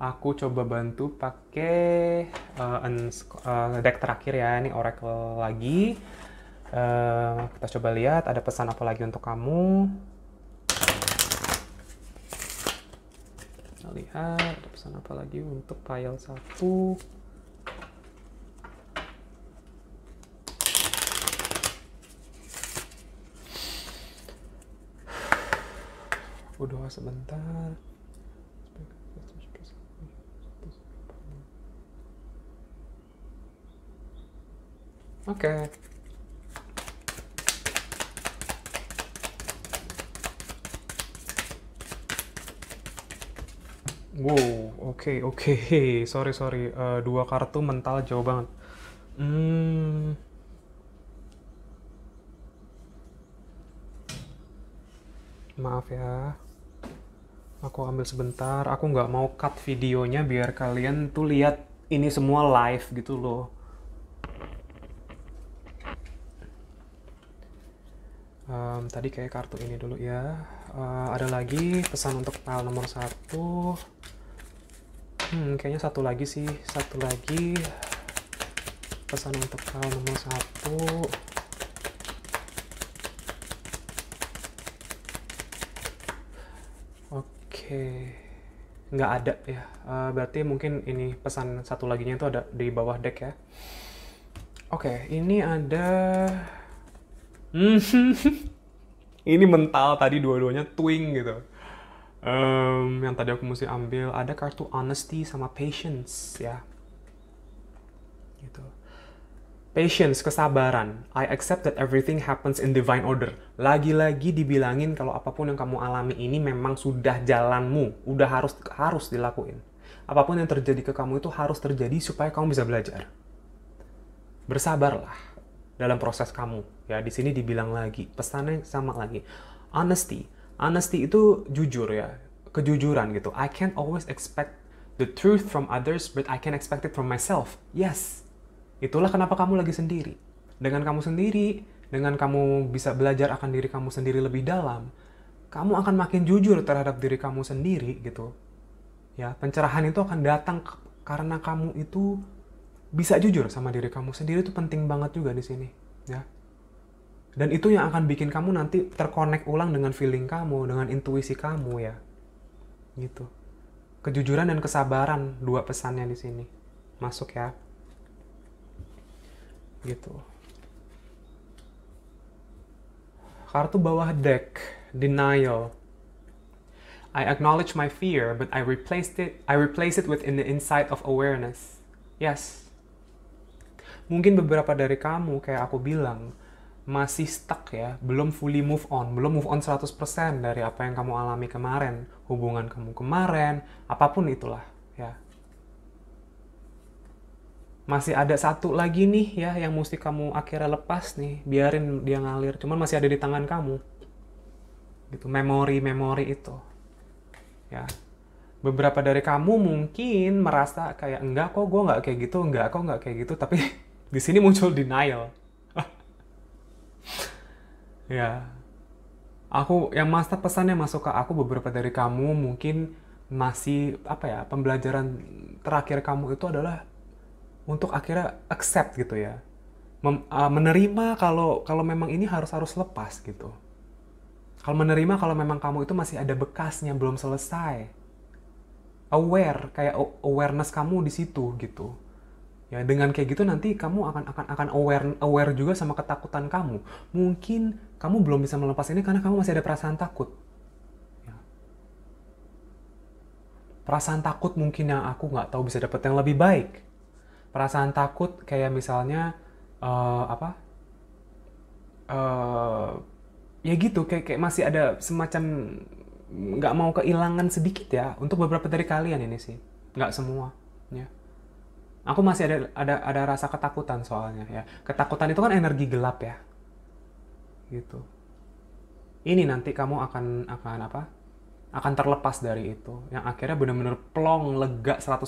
aku coba bantu pakai uh, uh, deck terakhir ya ini oracle lagi uh, kita coba lihat ada pesan apa lagi untuk kamu lihat ada pesan apa lagi untuk file satu berdoa sebentar Oke, okay. Wow, oke okay, oke. Okay. Sorry sorry, uh, dua kartu mental jauh banget. Hmm. Maaf ya. Aku ambil sebentar. Aku nggak mau cut videonya biar kalian tuh lihat ini semua live gitu loh. Um, tadi kayak kartu ini dulu ya uh, ada lagi pesan untuk kau nomor satu hmm kayaknya satu lagi sih satu lagi pesan untuk kau nomor satu oke okay. nggak ada ya uh, berarti mungkin ini pesan satu laginya itu ada di bawah deck ya oke okay, ini ada hmm, ini mental tadi dua-duanya twing gitu um, yang tadi aku mesti ambil ada kartu honesty sama patience ya gitu patience kesabaran I accept that everything happens in divine order lagi-lagi dibilangin kalau apapun yang kamu alami ini memang sudah jalanmu udah harus harus dilakuin apapun yang terjadi ke kamu itu harus terjadi supaya kamu bisa belajar bersabarlah dalam proses kamu. Ya, di sini dibilang lagi, pesannya sama lagi. Honesty. Honesty itu jujur ya, kejujuran gitu. I can't always expect the truth from others, but I can expect it from myself. Yes. Itulah kenapa kamu lagi sendiri. Dengan kamu sendiri, dengan kamu bisa belajar akan diri kamu sendiri lebih dalam, kamu akan makin jujur terhadap diri kamu sendiri gitu. Ya, pencerahan itu akan datang karena kamu itu bisa jujur sama diri kamu sendiri itu penting banget juga di sini ya dan itu yang akan bikin kamu nanti terkonek ulang dengan feeling kamu dengan intuisi kamu ya gitu kejujuran dan kesabaran dua pesannya di sini masuk ya gitu kartu bawah deck denial I acknowledge my fear, but I replaced it. I replace it within the insight of awareness. Yes, mungkin beberapa dari kamu kayak aku bilang masih stuck ya, belum fully move on, belum move on 100% dari apa yang kamu alami kemarin, hubungan kamu kemarin, apapun itulah ya. Masih ada satu lagi nih ya yang mesti kamu akhirnya lepas nih, biarin dia ngalir, cuman masih ada di tangan kamu. Gitu, memori-memori itu. Ya, beberapa dari kamu mungkin merasa kayak enggak kok gue nggak kayak gitu enggak kok nggak kayak gitu tapi Di sini muncul denial. ya. Aku yang master pesannya masuk ke aku beberapa dari kamu mungkin masih apa ya, pembelajaran terakhir kamu itu adalah untuk akhirnya accept gitu ya. Mem, uh, menerima kalau kalau memang ini harus harus lepas gitu. Kalau menerima kalau memang kamu itu masih ada bekasnya belum selesai aware kayak awareness kamu di situ gitu Ya, dengan kayak gitu nanti kamu akan akan akan aware aware juga sama ketakutan kamu. Mungkin kamu belum bisa melepas ini karena kamu masih ada perasaan takut. Ya. Perasaan takut mungkin yang aku nggak tahu bisa dapat yang lebih baik. Perasaan takut kayak misalnya uh, apa? Uh, ya gitu kayak kayak masih ada semacam nggak mau kehilangan sedikit ya untuk beberapa dari kalian ini sih nggak semua ya. Aku masih ada ada ada rasa ketakutan soalnya ya. Ketakutan itu kan energi gelap ya. Gitu. Ini nanti kamu akan akan apa? akan terlepas dari itu yang akhirnya benar-benar plong lega 100%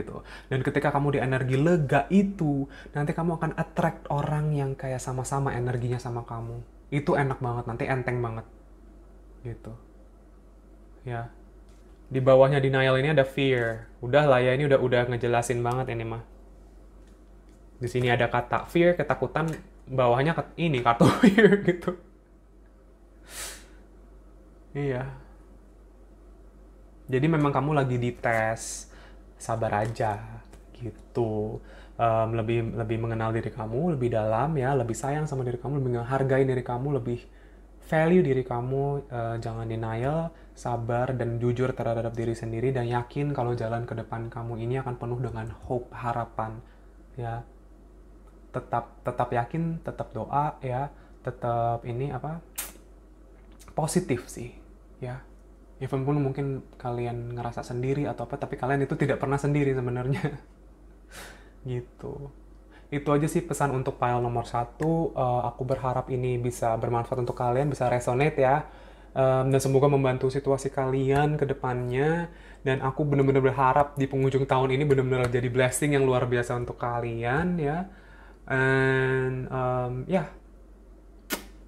gitu dan ketika kamu di energi lega itu nanti kamu akan attract orang yang kayak sama-sama energinya sama kamu itu enak banget nanti enteng banget gitu ya di bawahnya denial ini ada fear. Udah lah ya, ini udah udah ngejelasin banget ini mah. Di sini ada kata fear, ketakutan, bawahnya ini kartu fear gitu. Iya. Jadi memang kamu lagi di tes. sabar aja gitu. Um, lebih lebih mengenal diri kamu lebih dalam ya, lebih sayang sama diri kamu, lebih menghargai diri kamu, lebih value diri kamu, uh, jangan denial, sabar dan jujur terhadap diri sendiri dan yakin kalau jalan ke depan kamu ini akan penuh dengan hope, harapan. Ya. Tetap tetap yakin, tetap doa ya, tetap ini apa? positif sih, ya. Even pun mungkin kalian ngerasa sendiri atau apa, tapi kalian itu tidak pernah sendiri sebenarnya. gitu itu aja sih pesan untuk file nomor satu. Uh, aku berharap ini bisa bermanfaat untuk kalian, bisa resonate ya. Um, dan semoga membantu situasi kalian ke depannya. Dan aku benar-benar berharap di penghujung tahun ini benar-benar jadi blessing yang luar biasa untuk kalian ya. And um, ya, yeah,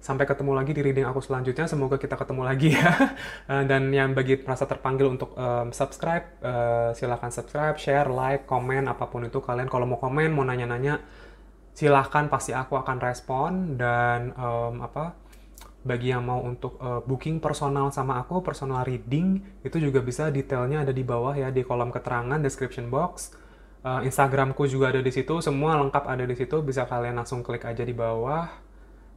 Sampai ketemu lagi di reading aku selanjutnya. Semoga kita ketemu lagi ya. Eh, dan yang bagi merasa terpanggil untuk um, subscribe, uh, eh, silahkan subscribe, share, like, komen, apapun itu kalian. Kalau mau komen, mau nanya-nanya, silahkan pasti aku akan respon. Dan um, apa bagi yang mau untuk uh, booking personal sama aku, personal reading, itu juga bisa detailnya ada di bawah ya, di kolom keterangan, description box. Instagramku juga ada di situ, semua lengkap ada di situ, bisa kalian langsung klik aja di bawah.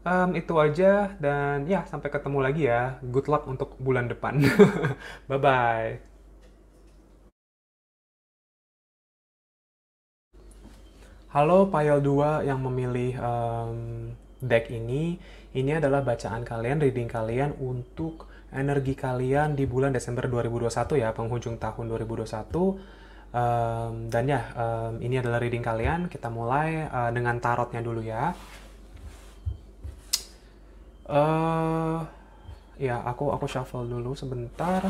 Um, itu aja dan ya sampai ketemu lagi ya. Good luck untuk bulan depan. bye bye. Halo Payel 2 yang memilih um, deck ini. Ini adalah bacaan kalian, reading kalian untuk energi kalian di bulan Desember 2021 ya, penghujung tahun 2021. Um, dan ya, um, ini adalah reading kalian. Kita mulai uh, dengan tarotnya dulu ya uh, ya aku aku shuffle dulu sebentar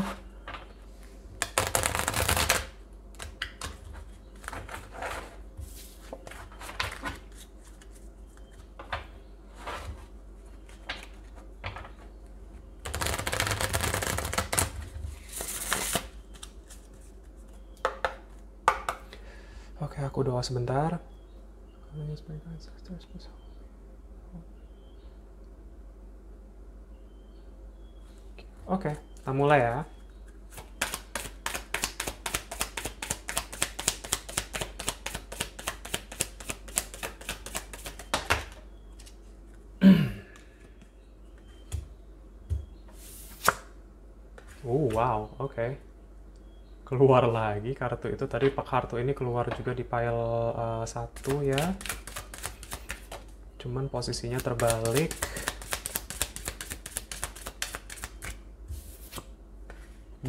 Oke, aku doa sebentar. Oke, kita mulai ya. Oh wow, oke. Okay. Keluar lagi kartu itu. Tadi pak kartu ini keluar juga di pile uh, satu ya. Cuman posisinya terbalik.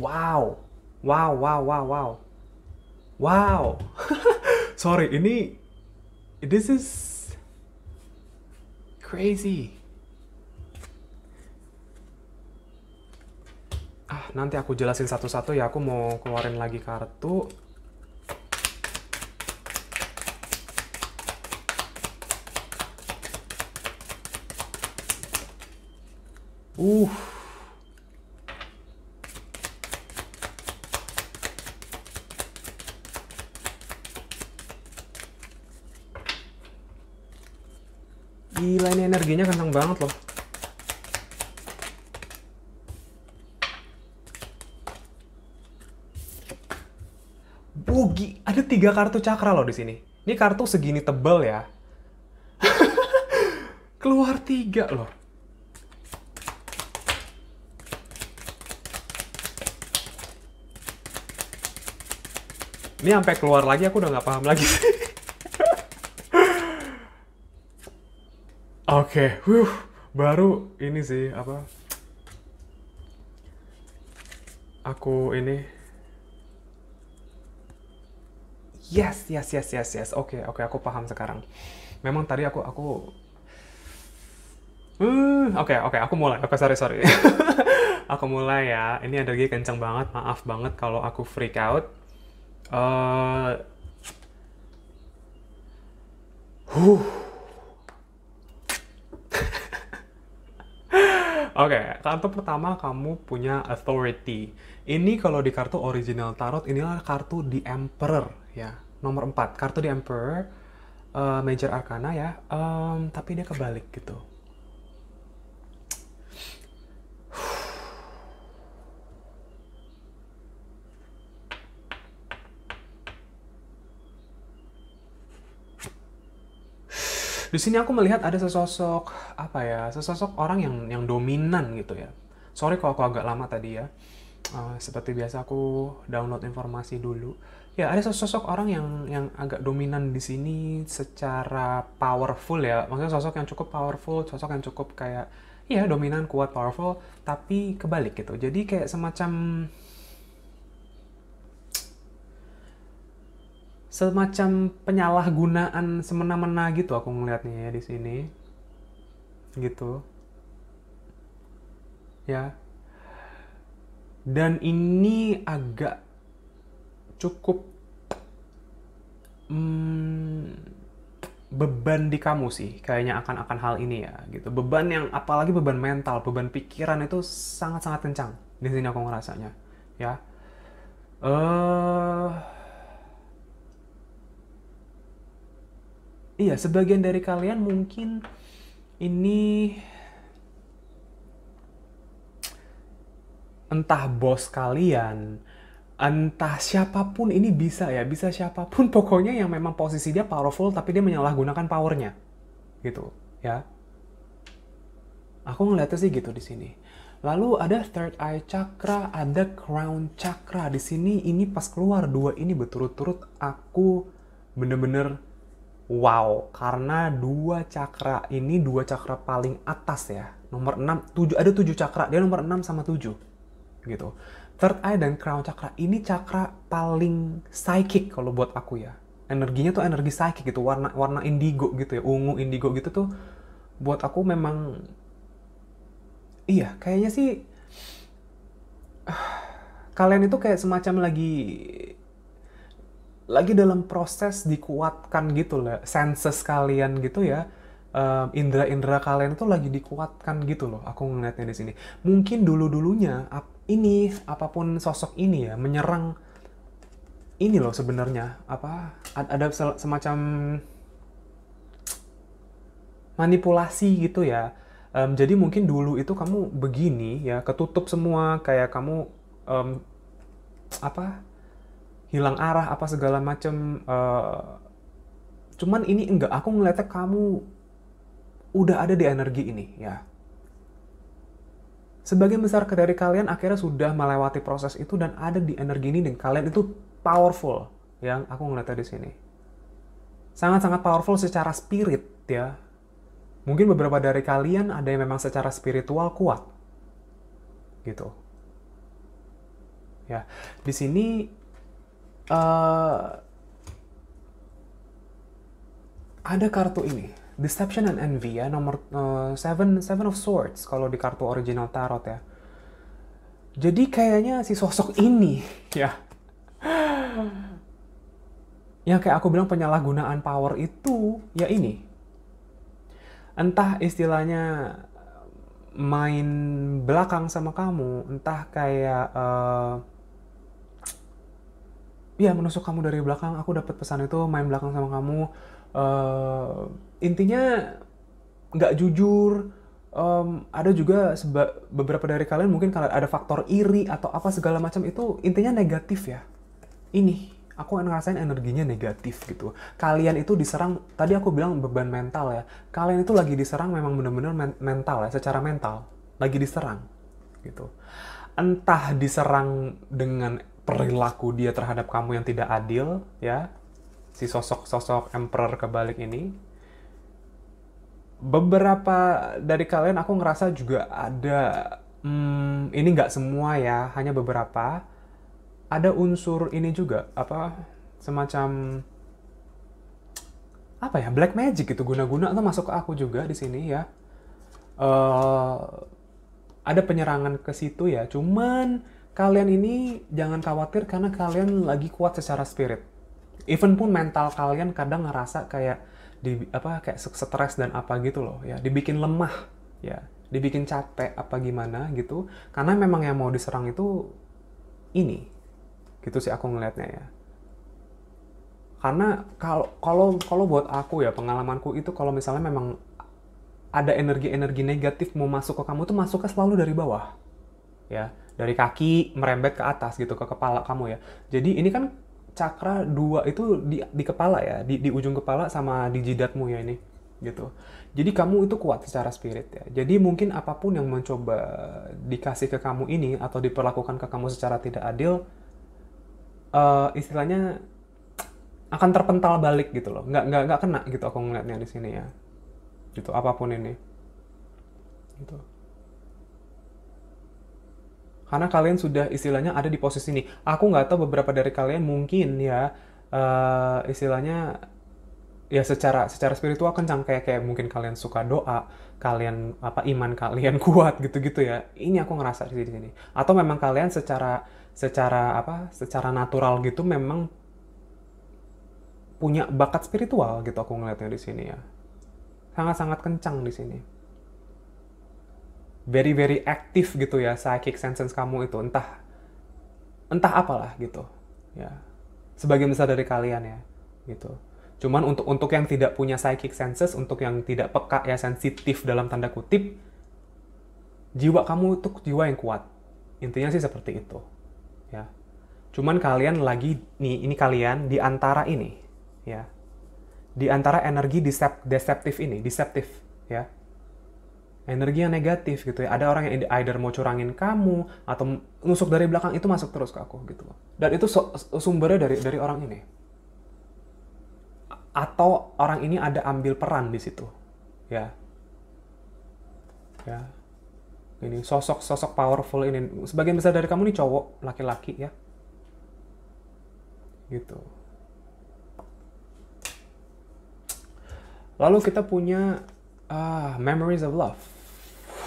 Wow, wow, wow, wow, wow, wow. Sorry, ini this is crazy. Ah, nanti aku jelasin satu-satu ya. Aku mau keluarin lagi kartu. Uh. energinya kencang banget loh. Bugi, ada tiga kartu cakra loh di sini. Ini kartu segini tebel ya. Keluar tiga loh. Ini sampai keluar lagi aku udah nggak paham lagi Oke, okay. wuh, baru ini sih apa? Aku ini. Yes, yes, yes, yes, yes. Oke, okay, oke, okay, aku paham sekarang. Memang tadi aku aku. Uh, oke, hmm, oke, okay, okay, aku mulai. Oke, okay, sorry, sorry. aku mulai ya. Ini energi kencang banget. Maaf banget kalau aku freak out. Uh... Huh Oke, okay, kartu pertama kamu punya Authority. Ini kalau di kartu original tarot inilah kartu di Emperor ya. Nomor 4, kartu di Emperor uh, Major Arcana ya. Um, tapi dia kebalik gitu. Di sini aku melihat ada sesosok apa ya, sesosok orang yang yang dominan gitu ya. Sorry kalau aku agak lama tadi ya. Uh, seperti biasa aku download informasi dulu. Ya, ada sesosok orang yang yang agak dominan di sini secara powerful ya. Maksudnya sosok yang cukup powerful, sosok yang cukup kayak ya dominan, kuat, powerful, tapi kebalik gitu. Jadi kayak semacam semacam penyalahgunaan semena-mena gitu aku ngelihatnya ya di sini gitu ya dan ini agak cukup hmm, beban di kamu sih kayaknya akan akan hal ini ya gitu beban yang apalagi beban mental beban pikiran itu sangat sangat kencang di sini aku ngerasanya ya eh uh, iya sebagian dari kalian mungkin ini entah bos kalian entah siapapun ini bisa ya bisa siapapun pokoknya yang memang posisi dia powerful tapi dia menyalahgunakan powernya gitu ya aku ngeliatnya sih gitu di sini lalu ada third eye chakra ada crown chakra di sini ini pas keluar dua ini berturut-turut aku bener-bener wow karena dua cakra ini dua cakra paling atas ya nomor 6 7 ada 7 cakra dia nomor 6 sama 7 gitu third eye dan crown cakra ini cakra paling psychic kalau buat aku ya energinya tuh energi psychic gitu warna warna indigo gitu ya ungu indigo gitu tuh buat aku memang iya kayaknya sih kalian itu kayak semacam lagi lagi dalam proses dikuatkan gitu lah senses kalian gitu ya indera-indera kalian tuh lagi dikuatkan gitu loh aku ngeliatnya di sini mungkin dulu dulunya ini apapun sosok ini ya menyerang ini loh sebenarnya apa ada semacam manipulasi gitu ya um, jadi mungkin dulu itu kamu begini ya ketutup semua kayak kamu um, apa hilang arah apa segala macem uh, cuman ini enggak aku ngeliatnya kamu udah ada di energi ini ya sebagian besar dari kalian akhirnya sudah melewati proses itu dan ada di energi ini dan kalian itu powerful yang aku ngeliatnya di sini sangat-sangat powerful secara spirit ya mungkin beberapa dari kalian ada yang memang secara spiritual kuat gitu ya di sini uh, ada kartu ini Deception and Envy ya nomor uh, seven seven of Swords kalau di kartu original tarot ya jadi kayaknya si sosok ini ya yang kayak aku bilang penyalahgunaan power itu ya ini entah istilahnya main belakang sama kamu entah kayak uh, ya menusuk kamu dari belakang aku dapat pesan itu main belakang sama kamu uh, intinya nggak jujur um, ada juga beberapa dari kalian mungkin kalau ada faktor iri atau apa segala macam itu intinya negatif ya ini aku ngerasain energinya negatif gitu kalian itu diserang tadi aku bilang beban mental ya kalian itu lagi diserang memang benar-benar men mental ya secara mental lagi diserang gitu entah diserang dengan perilaku dia terhadap kamu yang tidak adil ya si sosok-sosok emperor kebalik ini beberapa dari kalian aku ngerasa juga ada hmm, ini nggak semua ya hanya beberapa ada unsur ini juga apa semacam apa ya black magic gitu guna-guna atau masuk ke aku juga di sini ya uh, ada penyerangan ke situ ya cuman kalian ini jangan khawatir karena kalian lagi kuat secara spirit. Even pun mental kalian kadang ngerasa kayak di apa kayak stres dan apa gitu loh ya, dibikin lemah ya, dibikin capek apa gimana gitu. Karena memang yang mau diserang itu ini. Gitu sih aku ngelihatnya ya karena kalau kalau kalau buat aku ya pengalamanku itu kalau misalnya memang ada energi-energi negatif mau masuk ke kamu tuh masuknya selalu dari bawah ya dari kaki merembet ke atas gitu ke kepala kamu ya. Jadi ini kan cakra dua itu di, di kepala ya, di, di ujung kepala sama di jidatmu ya ini gitu. Jadi kamu itu kuat secara spirit ya. Jadi mungkin apapun yang mencoba dikasih ke kamu ini atau diperlakukan ke kamu secara tidak adil, uh, istilahnya akan terpental balik gitu loh. Nggak nggak nggak kena gitu aku ngeliatnya di sini ya. Gitu apapun ini. Gitu karena kalian sudah istilahnya ada di posisi ini. Aku nggak tahu beberapa dari kalian mungkin ya uh, istilahnya ya secara secara spiritual kencang kayak kayak mungkin kalian suka doa kalian apa iman kalian kuat gitu-gitu ya ini aku ngerasa di sini atau memang kalian secara secara apa secara natural gitu memang punya bakat spiritual gitu aku ngelihatnya di sini ya sangat-sangat kencang di sini very very aktif gitu ya psychic senses kamu itu entah entah apalah gitu ya sebagian besar dari kalian ya gitu cuman untuk untuk yang tidak punya psychic senses untuk yang tidak peka ya sensitif dalam tanda kutip jiwa kamu itu jiwa yang kuat intinya sih seperti itu ya cuman kalian lagi nih ini kalian di antara ini ya di antara energi deceptive ini deceptive ya energi yang negatif gitu ya. Ada orang yang either mau curangin kamu atau nusuk dari belakang itu masuk terus ke aku gitu loh. Dan itu so sumbernya dari dari orang ini. Atau orang ini ada ambil peran di situ. Ya. Ya. Ini sosok-sosok powerful ini sebagian besar dari kamu nih cowok, laki-laki ya. Gitu. Lalu kita punya uh, Memories of Love.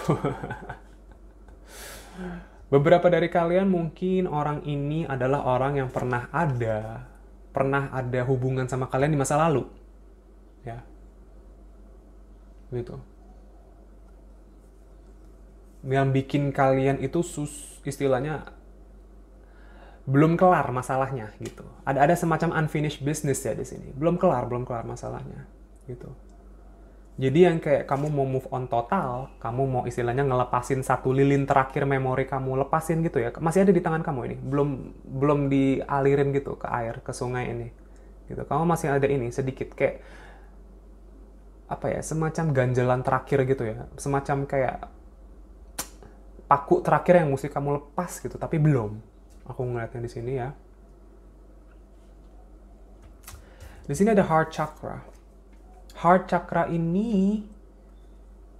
Beberapa dari kalian mungkin orang ini adalah orang yang pernah ada, pernah ada hubungan sama kalian di masa lalu. Ya. Gitu. Yang bikin kalian itu sus istilahnya belum kelar masalahnya gitu. Ada ada semacam unfinished business ya di sini. Belum kelar, belum kelar masalahnya gitu jadi yang kayak kamu mau move on total, kamu mau istilahnya ngelepasin satu lilin terakhir memori kamu, lepasin gitu ya. Masih ada di tangan kamu ini, belum belum dialirin gitu ke air, ke sungai ini. Gitu. Kamu masih ada ini sedikit kayak apa ya, semacam ganjalan terakhir gitu ya. Semacam kayak paku terakhir yang mesti kamu lepas gitu, tapi belum. Aku ngeliatnya di sini ya. Di sini ada heart chakra heart chakra ini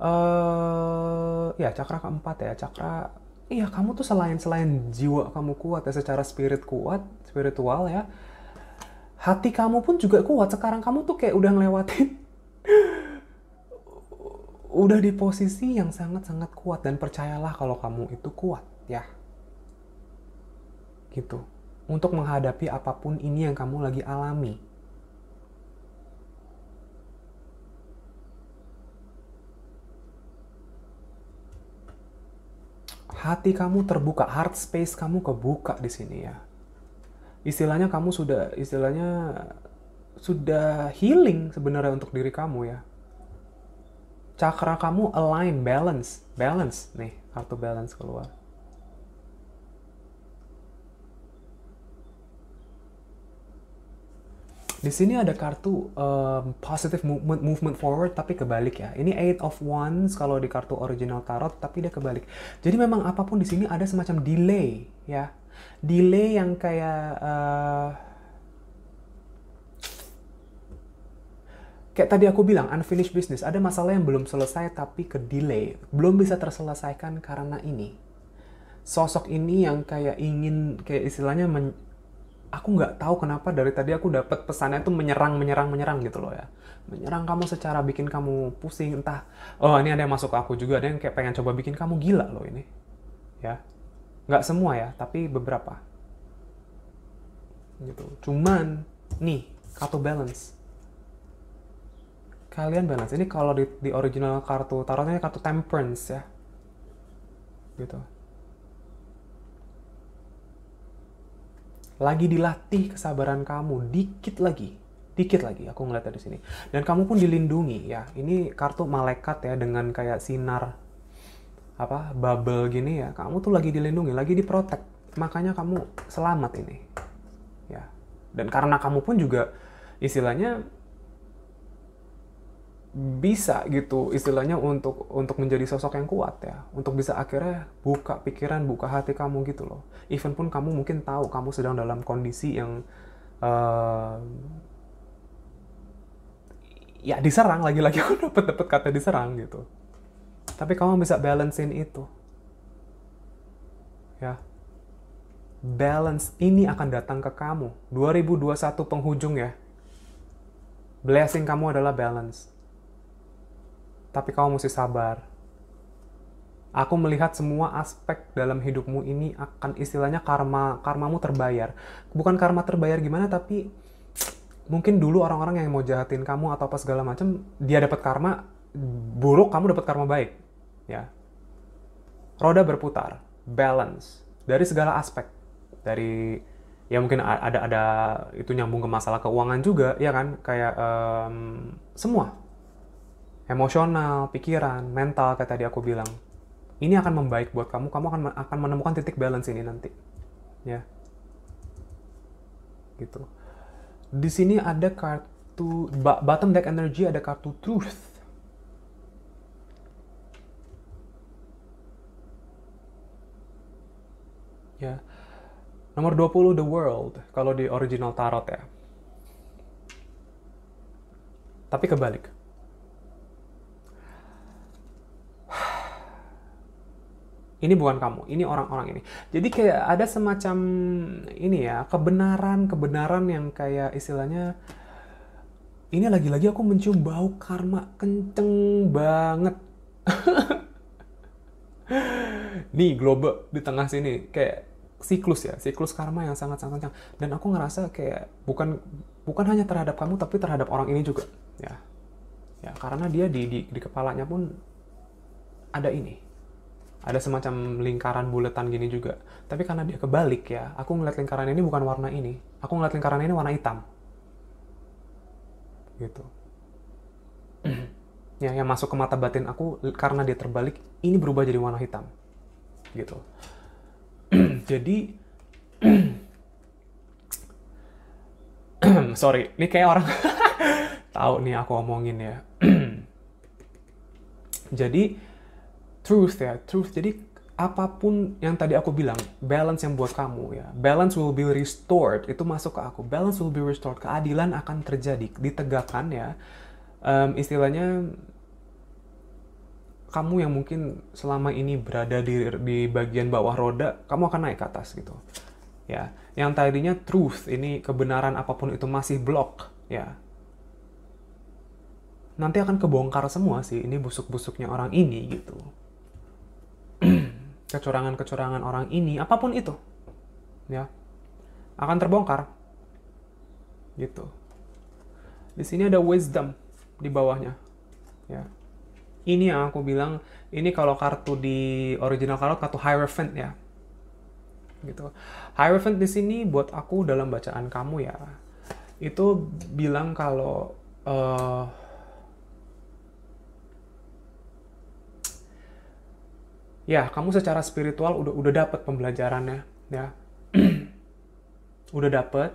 uh, ya cakra keempat ya cakra iya kamu tuh selain selain jiwa kamu kuat ya secara spirit kuat spiritual ya hati kamu pun juga kuat sekarang kamu tuh kayak udah ngelewatin udah di posisi yang sangat-sangat kuat dan percayalah kalau kamu itu kuat ya gitu untuk menghadapi apapun ini yang kamu lagi alami hati kamu terbuka, heart space kamu kebuka di sini ya. Istilahnya kamu sudah, istilahnya sudah healing sebenarnya untuk diri kamu ya. Cakra kamu align, balance, balance nih kartu balance keluar. Di sini ada kartu um, positive movement, movement forward tapi kebalik ya. Ini eight of wands kalau di kartu original tarot tapi dia kebalik. Jadi memang apapun di sini ada semacam delay ya. Delay yang kayak uh, kayak tadi aku bilang unfinished business ada masalah yang belum selesai tapi ke delay belum bisa terselesaikan karena ini sosok ini yang kayak ingin kayak istilahnya men, aku nggak tahu kenapa dari tadi aku dapat pesannya itu menyerang menyerang menyerang gitu loh ya menyerang kamu secara bikin kamu pusing entah oh ini ada yang masuk ke aku juga ada yang kayak pengen coba bikin kamu gila loh ini ya nggak semua ya tapi beberapa gitu cuman nih kartu balance kalian balance ini kalau di, di original kartu tarotnya kartu temperance ya gitu lagi dilatih kesabaran kamu dikit lagi dikit lagi aku ngeliat dari sini dan kamu pun dilindungi ya ini kartu malaikat ya dengan kayak sinar apa bubble gini ya kamu tuh lagi dilindungi lagi diprotek makanya kamu selamat ini ya dan karena kamu pun juga istilahnya bisa gitu istilahnya untuk untuk menjadi sosok yang kuat ya untuk bisa akhirnya buka pikiran buka hati kamu gitu loh even pun kamu mungkin tahu kamu sedang dalam kondisi yang uh, ya diserang lagi-lagi aku dapat dapat kata diserang gitu tapi kamu bisa balancein itu ya balance ini akan datang ke kamu 2021 penghujung ya blessing kamu adalah balance tapi kamu mesti sabar. Aku melihat semua aspek dalam hidupmu ini akan istilahnya karma, karmamu terbayar. Bukan karma terbayar gimana, tapi mungkin dulu orang-orang yang mau jahatin kamu atau apa segala macam, dia dapat karma buruk, kamu dapat karma baik. Ya. Roda berputar, balance dari segala aspek. Dari ya mungkin ada ada itu nyambung ke masalah keuangan juga, ya kan? Kayak um, semua emosional, pikiran, mental kayak tadi aku bilang. Ini akan membaik buat kamu, kamu akan akan menemukan titik balance ini nanti. Ya. Gitu. Di sini ada kartu bottom deck energy ada kartu truth. Ya. Nomor 20 the world kalau di original tarot ya. Tapi kebalik ini bukan kamu, ini orang-orang ini. Jadi kayak ada semacam ini ya, kebenaran-kebenaran yang kayak istilahnya ini lagi-lagi aku mencium bau karma kenceng banget. Nih globe di tengah sini kayak siklus ya, siklus karma yang sangat-sangat kencang. Dan aku ngerasa kayak bukan bukan hanya terhadap kamu tapi terhadap orang ini juga, ya. Ya, karena dia di di, di kepalanya pun ada ini ada semacam lingkaran buletan gini juga. Tapi karena dia kebalik ya, aku ngeliat lingkaran ini bukan warna ini. Aku ngeliat lingkaran ini warna hitam. Gitu. ya, yang masuk ke mata batin aku karena dia terbalik, ini berubah jadi warna hitam. Gitu. jadi sorry, ini kayak orang tahu nih aku omongin ya. jadi truth ya truth jadi apapun yang tadi aku bilang balance yang buat kamu ya balance will be restored itu masuk ke aku balance will be restored keadilan akan terjadi ditegakkan ya um, istilahnya kamu yang mungkin selama ini berada di di bagian bawah roda kamu akan naik ke atas gitu ya yang tadinya truth ini kebenaran apapun itu masih block ya nanti akan kebongkar semua sih ini busuk-busuknya orang ini gitu kecurangan-kecurangan orang ini, apapun itu, ya, akan terbongkar. Gitu. Di sini ada wisdom di bawahnya, ya. Ini yang aku bilang, ini kalau kartu di original kartu kartu Hierophant ya. Gitu. Hierophant di sini buat aku dalam bacaan kamu ya. Itu bilang kalau uh, ya kamu secara spiritual udah udah dapat pembelajarannya ya udah dapat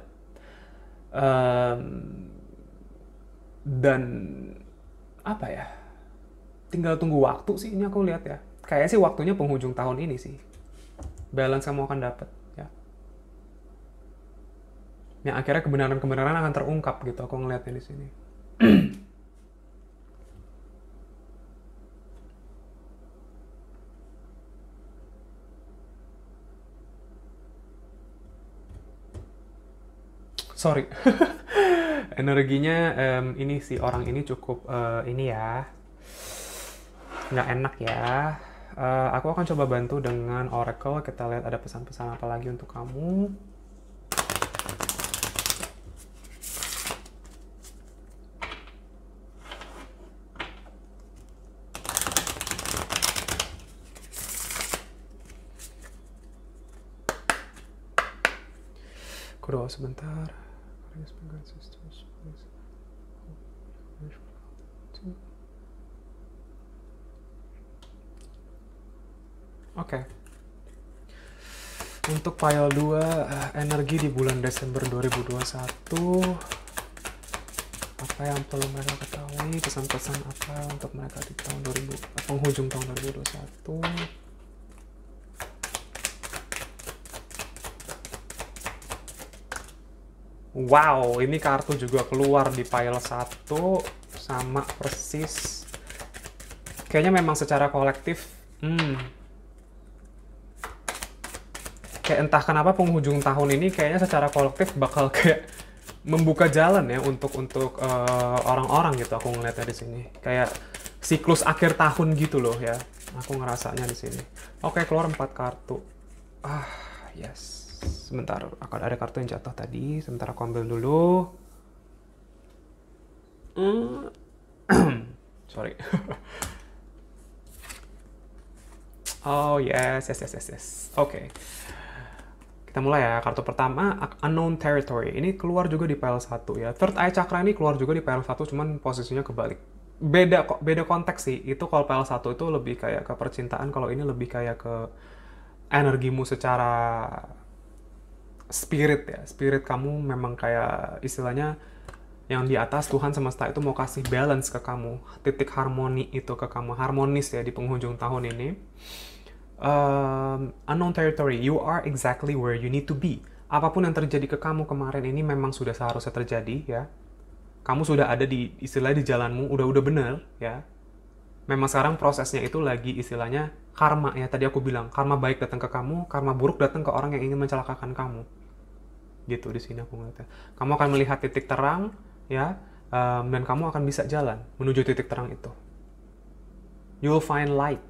um, dan apa ya tinggal tunggu waktu sih ini aku lihat ya Kayak sih waktunya penghujung tahun ini sih balance kamu akan dapat ya yang akhirnya kebenaran-kebenaran akan terungkap gitu aku ngelihatnya di sini sorry energinya um, ini si orang ini cukup uh, ini ya nggak enak ya uh, aku akan coba bantu dengan oracle kita lihat ada pesan-pesan apa lagi untuk kamu Kudu sebentar приспегаться с того сюрприза. Хорошо. Oke. Okay. Untuk file 2 uh, eh, energi di bulan Desember 2021 apa yang perlu mereka ketahui, pesan-pesan apa untuk mereka di tahun 2000 penghujung tahun 2021 Wow, ini kartu juga keluar di pile 1 sama persis. Kayaknya memang secara kolektif, hmm. Kayak entah kenapa penghujung tahun ini kayaknya secara kolektif bakal kayak membuka jalan ya untuk untuk eh, orang-orang uh, gitu aku ngeliatnya di sini. Kayak siklus akhir tahun gitu loh ya. Aku ngerasanya di sini. Oke, keluar empat kartu. Ah, yes sebentar akan ada kartu yang jatuh tadi sebentar aku ambil dulu hmm. sorry oh yes yes yes yes yes oke okay. kita mulai ya kartu pertama unknown territory ini keluar juga di pile 1 ya third eye chakra ini keluar juga di pile 1 cuman posisinya kebalik beda kok beda konteks sih itu kalau pile 1 itu lebih kayak ke percintaan kalau ini lebih kayak ke energimu secara spirit ya spirit kamu memang kayak istilahnya yang di atas Tuhan semesta itu mau kasih balance ke kamu titik harmoni itu ke kamu harmonis ya di penghujung tahun ini um, unknown territory you are exactly where you need to be apapun yang terjadi ke kamu kemarin ini memang sudah seharusnya terjadi ya kamu sudah ada di istilah di jalanmu udah udah bener ya memang sekarang prosesnya itu lagi istilahnya karma ya tadi aku bilang karma baik datang ke kamu karma buruk datang ke orang yang ingin mencelakakan kamu gitu di sini aku ngeliatnya kamu akan melihat titik terang ya um, dan kamu akan bisa jalan menuju titik terang itu you will find light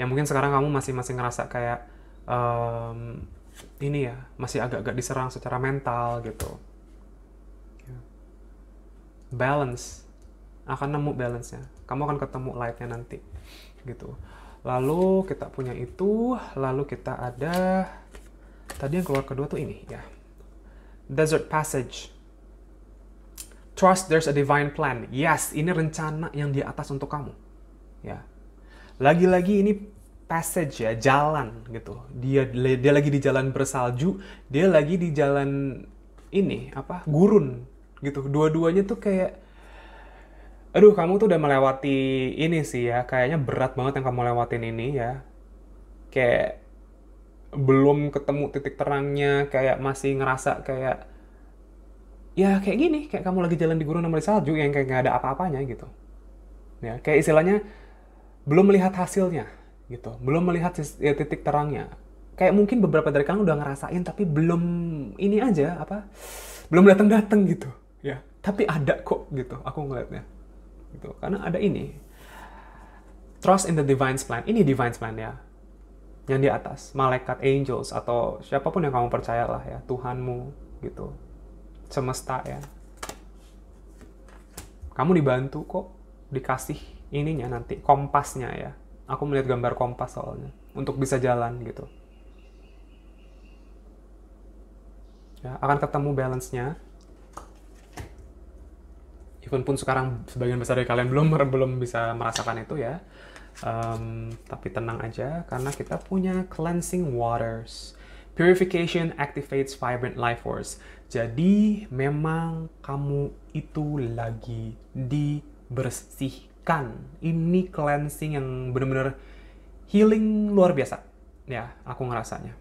ya mungkin sekarang kamu masih masih ngerasa kayak um, ini ya masih agak-agak diserang secara mental gitu ya. balance akan nemu balance nya kamu akan ketemu lightnya nanti gitu lalu kita punya itu lalu kita ada tadi yang keluar kedua tuh ini ya Desert Passage. Trust there's a divine plan. Yes, ini rencana yang di atas untuk kamu. Ya. Lagi-lagi ini passage ya, jalan gitu. Dia dia lagi di jalan bersalju, dia lagi di jalan ini apa? gurun gitu. Dua-duanya tuh kayak aduh kamu tuh udah melewati ini sih ya kayaknya berat banget yang kamu lewatin ini ya kayak belum ketemu titik terangnya kayak masih ngerasa kayak ya kayak gini kayak kamu lagi jalan di gurun sama di salju yang kayak nggak ada apa-apanya gitu ya kayak istilahnya belum melihat hasilnya gitu belum melihat ya, titik terangnya kayak mungkin beberapa dari kalian udah ngerasain tapi belum ini aja apa belum datang datang gitu ya tapi ada kok gitu aku ngelihatnya gitu karena ada ini trust in the divine plan ini divine plan ya yang di atas, malaikat angels atau siapapun yang kamu percayalah ya, Tuhanmu gitu. Semesta ya. Kamu dibantu kok, dikasih ininya nanti kompasnya ya. Aku melihat gambar kompas soalnya untuk bisa jalan gitu. Ya, akan ketemu balance-nya. Even pun sekarang sebagian besar dari kalian belum belum bisa merasakan itu ya Um, tapi tenang aja, karena kita punya cleansing waters. Purification activates vibrant life force. Jadi memang kamu itu lagi dibersihkan. Ini cleansing yang benar-benar healing luar biasa. Ya, aku ngerasanya.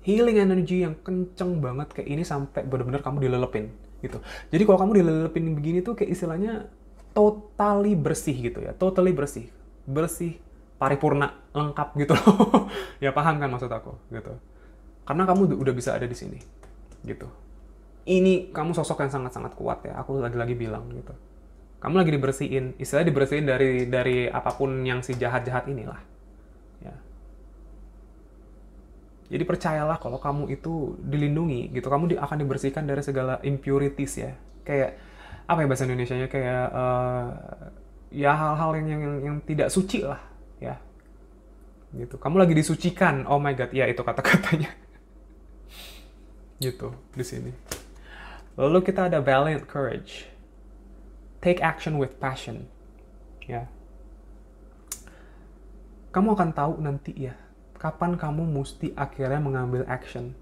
Healing energy yang kenceng banget kayak ini sampai benar-benar kamu dilelepin gitu. Jadi kalau kamu dilelepin begini tuh kayak istilahnya totally bersih gitu ya, totally bersih, bersih, paripurna, lengkap gitu loh. ya paham kan maksud aku gitu. Karena kamu udah bisa ada di sini gitu. Ini kamu sosok yang sangat-sangat kuat ya, aku lagi-lagi bilang gitu. Kamu lagi dibersihin, istilahnya dibersihin dari dari apapun yang si jahat-jahat inilah. Ya. Jadi percayalah kalau kamu itu dilindungi gitu, kamu akan dibersihkan dari segala impurities ya. Kayak apa ya bahasa Indonesia nya kayak uh, ya hal-hal yang, yang yang tidak suci lah ya gitu kamu lagi disucikan oh my god ya itu kata-katanya gitu di sini lalu kita ada valiant courage take action with passion ya kamu akan tahu nanti ya kapan kamu mesti akhirnya mengambil action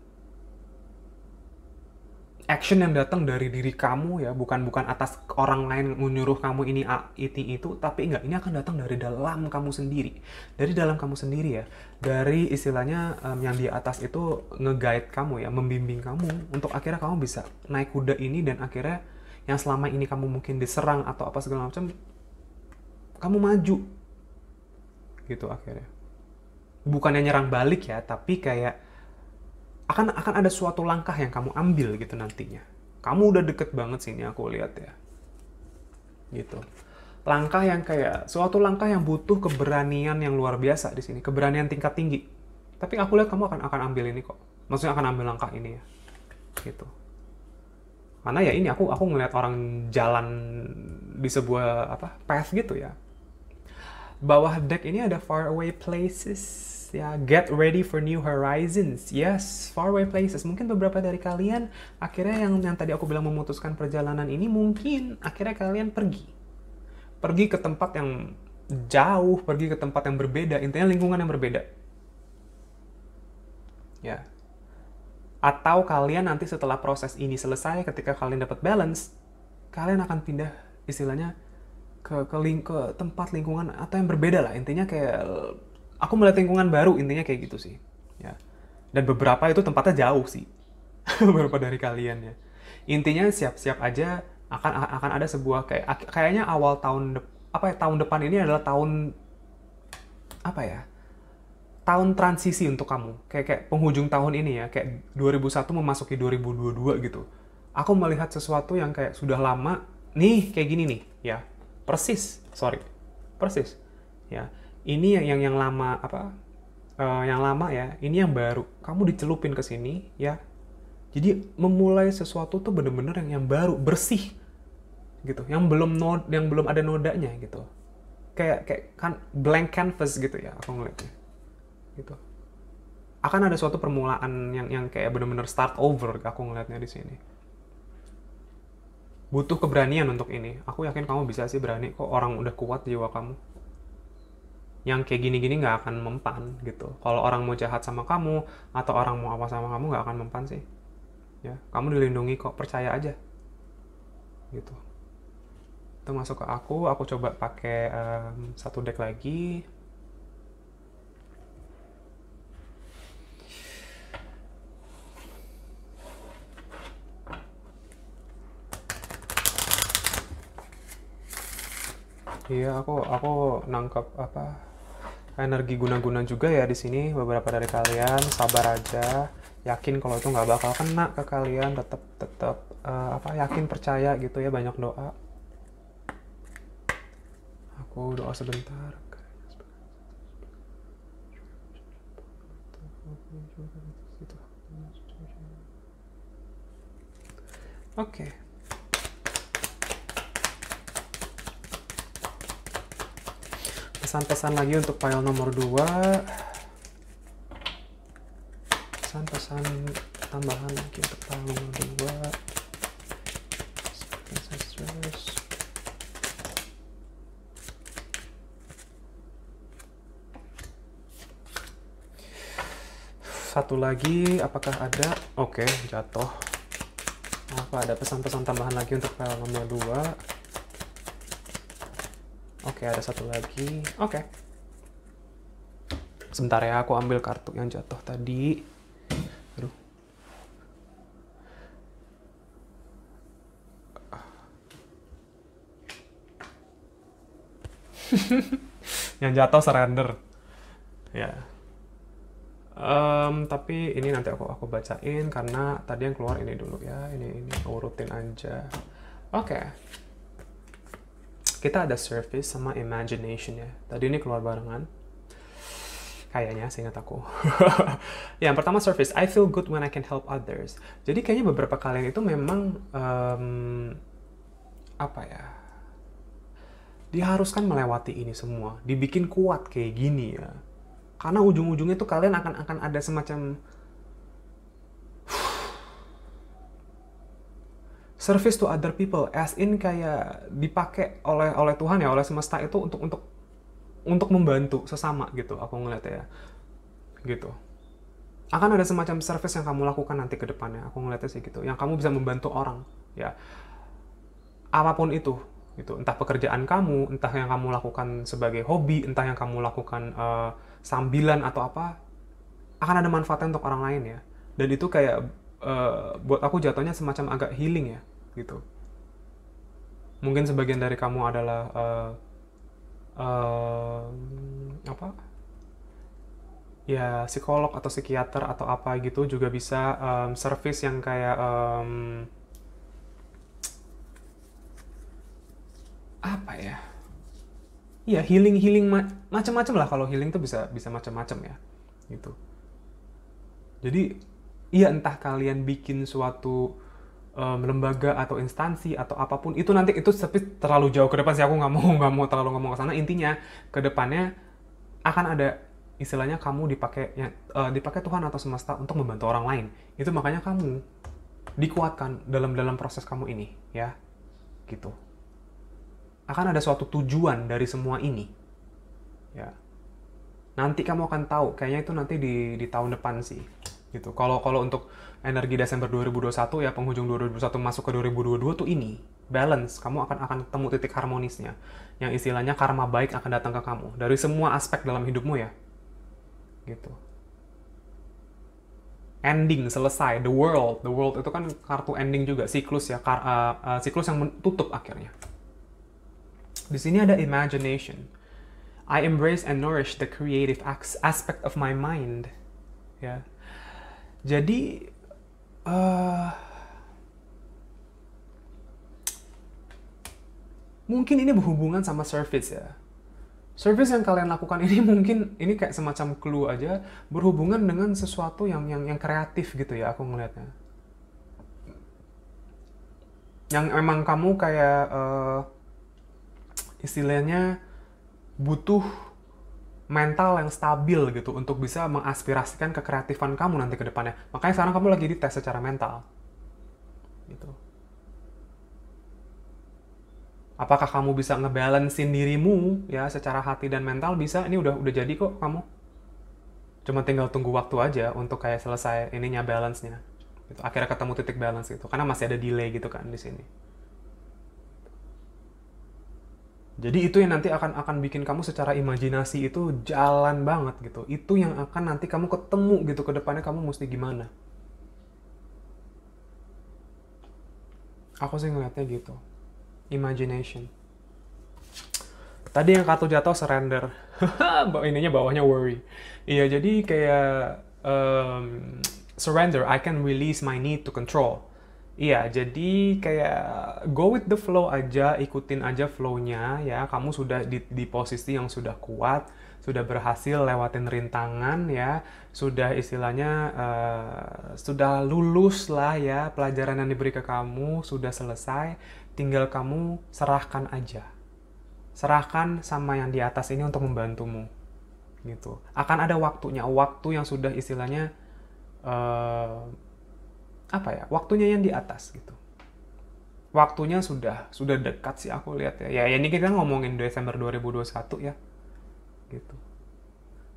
action yang datang dari diri kamu ya bukan bukan atas orang lain menyuruh kamu ini A, itu itu tapi enggak ini akan datang dari dalam kamu sendiri dari dalam kamu sendiri ya dari istilahnya um, yang di atas itu ngeguide kamu ya membimbing kamu untuk akhirnya kamu bisa naik kuda ini dan akhirnya yang selama ini kamu mungkin diserang atau apa segala macam kamu maju gitu akhirnya bukannya nyerang balik ya tapi kayak akan akan ada suatu langkah yang kamu ambil gitu nantinya. Kamu udah deket banget sini aku lihat ya. Gitu. Langkah yang kayak suatu langkah yang butuh keberanian yang luar biasa di sini, keberanian tingkat tinggi. Tapi aku lihat kamu akan akan ambil ini kok. Maksudnya akan ambil langkah ini ya. Gitu. Karena ya ini aku aku ngelihat orang jalan di sebuah apa path gitu ya. Bawah deck ini ada far away places ya get ready for new horizons yes faraway places mungkin beberapa dari kalian akhirnya yang yang tadi aku bilang memutuskan perjalanan ini mungkin akhirnya kalian pergi pergi ke tempat yang jauh pergi ke tempat yang berbeda intinya lingkungan yang berbeda ya atau kalian nanti setelah proses ini selesai ketika kalian dapat balance kalian akan pindah istilahnya ke ke, ling, ke tempat lingkungan atau yang berbeda lah intinya kayak aku melihat lingkungan baru intinya kayak gitu sih ya dan beberapa itu tempatnya jauh sih beberapa dari kalian ya intinya siap-siap aja akan akan ada sebuah kayak kayaknya awal tahun apa ya tahun depan ini adalah tahun apa ya tahun transisi untuk kamu kayak kayak penghujung tahun ini ya kayak 2001 memasuki 2022 gitu aku melihat sesuatu yang kayak sudah lama nih kayak gini nih ya persis sorry persis ya ini yang yang, yang lama apa uh, yang lama ya ini yang baru kamu dicelupin ke sini ya jadi memulai sesuatu tuh bener-bener yang yang baru bersih gitu yang belum nod yang belum ada nodanya gitu kayak kayak kan blank canvas gitu ya aku ngeliatnya gitu akan ada suatu permulaan yang yang kayak bener-bener start over aku ngeliatnya di sini butuh keberanian untuk ini aku yakin kamu bisa sih berani kok orang udah kuat jiwa kamu yang kayak gini-gini nggak akan mempan gitu. Kalau orang mau jahat sama kamu atau orang mau apa sama kamu nggak akan mempan sih. Ya, kamu dilindungi kok, percaya aja. Gitu. Itu masuk ke aku, aku coba pakai um, satu deck lagi. Iya, aku aku nangkap apa energi guna-guna juga ya di sini beberapa dari kalian sabar aja yakin kalau itu nggak bakal kena ke kalian tetap tetap uh, eh, apa yakin percaya gitu ya banyak doa aku doa sebentar Oke, okay. pesan-pesan lagi untuk file nomor 2 pesan-pesan tambahan lagi untuk file nomor 2 satu lagi apakah ada oke okay, jatuh apa ada pesan-pesan tambahan lagi untuk file nomor 2 Oke, okay, ada satu lagi. Oke. Okay. Sebentar ya, aku ambil kartu yang jatuh tadi. Aduh. yang jatuh surrender. Ya. Yeah. Um, tapi ini nanti aku aku bacain karena tadi yang keluar ini dulu ya. Ini ini urutin aja. Oke. Okay kita ada surface sama imagination ya. Tadi ini keluar barengan. Kayaknya, ingat aku. yang pertama surface, I feel good when I can help others. Jadi kayaknya beberapa kalian itu memang um, apa ya? Diharuskan melewati ini semua, dibikin kuat kayak gini ya. Karena ujung-ujungnya tuh kalian akan akan ada semacam service to other people as in kayak dipakai oleh oleh Tuhan ya oleh semesta itu untuk untuk untuk membantu sesama gitu aku ngeliatnya ya gitu akan ada semacam service yang kamu lakukan nanti ke depannya aku ngeliatnya sih gitu yang kamu bisa membantu orang ya apapun itu gitu entah pekerjaan kamu entah yang kamu lakukan sebagai hobi entah yang kamu lakukan uh, sambilan atau apa akan ada manfaatnya untuk orang lain ya dan itu kayak uh, buat aku jatuhnya semacam agak healing ya gitu mungkin sebagian dari kamu adalah uh, uh, apa ya psikolog atau psikiater atau apa gitu juga bisa um, service yang kayak um, apa ya ya healing healing ma macam-macam lah kalau healing tuh bisa bisa macam-macam ya gitu jadi iya entah kalian bikin suatu um, lembaga atau instansi atau apapun itu nanti itu tapi terlalu jauh ke depan sih aku nggak mau nggak mau terlalu ngomong ke sana intinya ke depannya akan ada istilahnya kamu dipakai ya, uh, dipakai Tuhan atau semesta untuk membantu orang lain itu makanya kamu dikuatkan dalam dalam proses kamu ini ya gitu akan ada suatu tujuan dari semua ini ya nanti kamu akan tahu kayaknya itu nanti di di tahun depan sih gitu. Kalau kalau untuk energi Desember 2021 ya penghujung 2021 masuk ke 2022 tuh ini balance kamu akan akan ketemu titik harmonisnya yang istilahnya karma baik akan datang ke kamu dari semua aspek dalam hidupmu ya gitu ending selesai the world the world itu kan kartu ending juga siklus ya kar, uh, uh, siklus yang menutup akhirnya di sini ada imagination I embrace and nourish the creative aspect of my mind ya yeah jadi uh, mungkin ini berhubungan sama service ya. Service yang kalian lakukan ini mungkin ini kayak semacam clue aja berhubungan dengan sesuatu yang yang yang kreatif gitu ya aku ngelihatnya. Yang emang kamu kayak uh, istilahnya butuh mental yang stabil gitu untuk bisa mengaspirasikan kekreatifan kamu nanti ke depannya. Makanya sekarang kamu lagi dites secara mental. Gitu. Apakah kamu bisa ngebalancein dirimu ya secara hati dan mental bisa? Ini udah udah jadi kok kamu. Cuma tinggal tunggu waktu aja untuk kayak selesai ininya balance-nya. Gitu. Akhirnya ketemu titik balance gitu. Karena masih ada delay gitu kan di sini. Jadi itu yang nanti akan akan bikin kamu secara imajinasi itu jalan banget gitu. Itu yang akan nanti kamu ketemu gitu ke depannya kamu mesti gimana. Aku sih ngeliatnya gitu. Imagination. Tadi yang kartu jatuh surrender. Ininya bawahnya worry. Iya, jadi kayak um, surrender, I can release my need to control. Iya, jadi kayak go with the flow aja, ikutin aja flow-nya ya. Kamu sudah di, di posisi yang sudah kuat, sudah berhasil lewatin rintangan ya, sudah istilahnya uh, sudah lulus lah ya pelajaran yang diberi ke kamu sudah selesai, tinggal kamu serahkan aja. Serahkan sama yang di atas ini untuk membantumu. Gitu. Akan ada waktunya, waktu yang sudah istilahnya uh, apa ya waktunya yang di atas gitu waktunya sudah sudah dekat sih aku lihat ya ya, ya ini kita ngomongin Desember 2021 ya gitu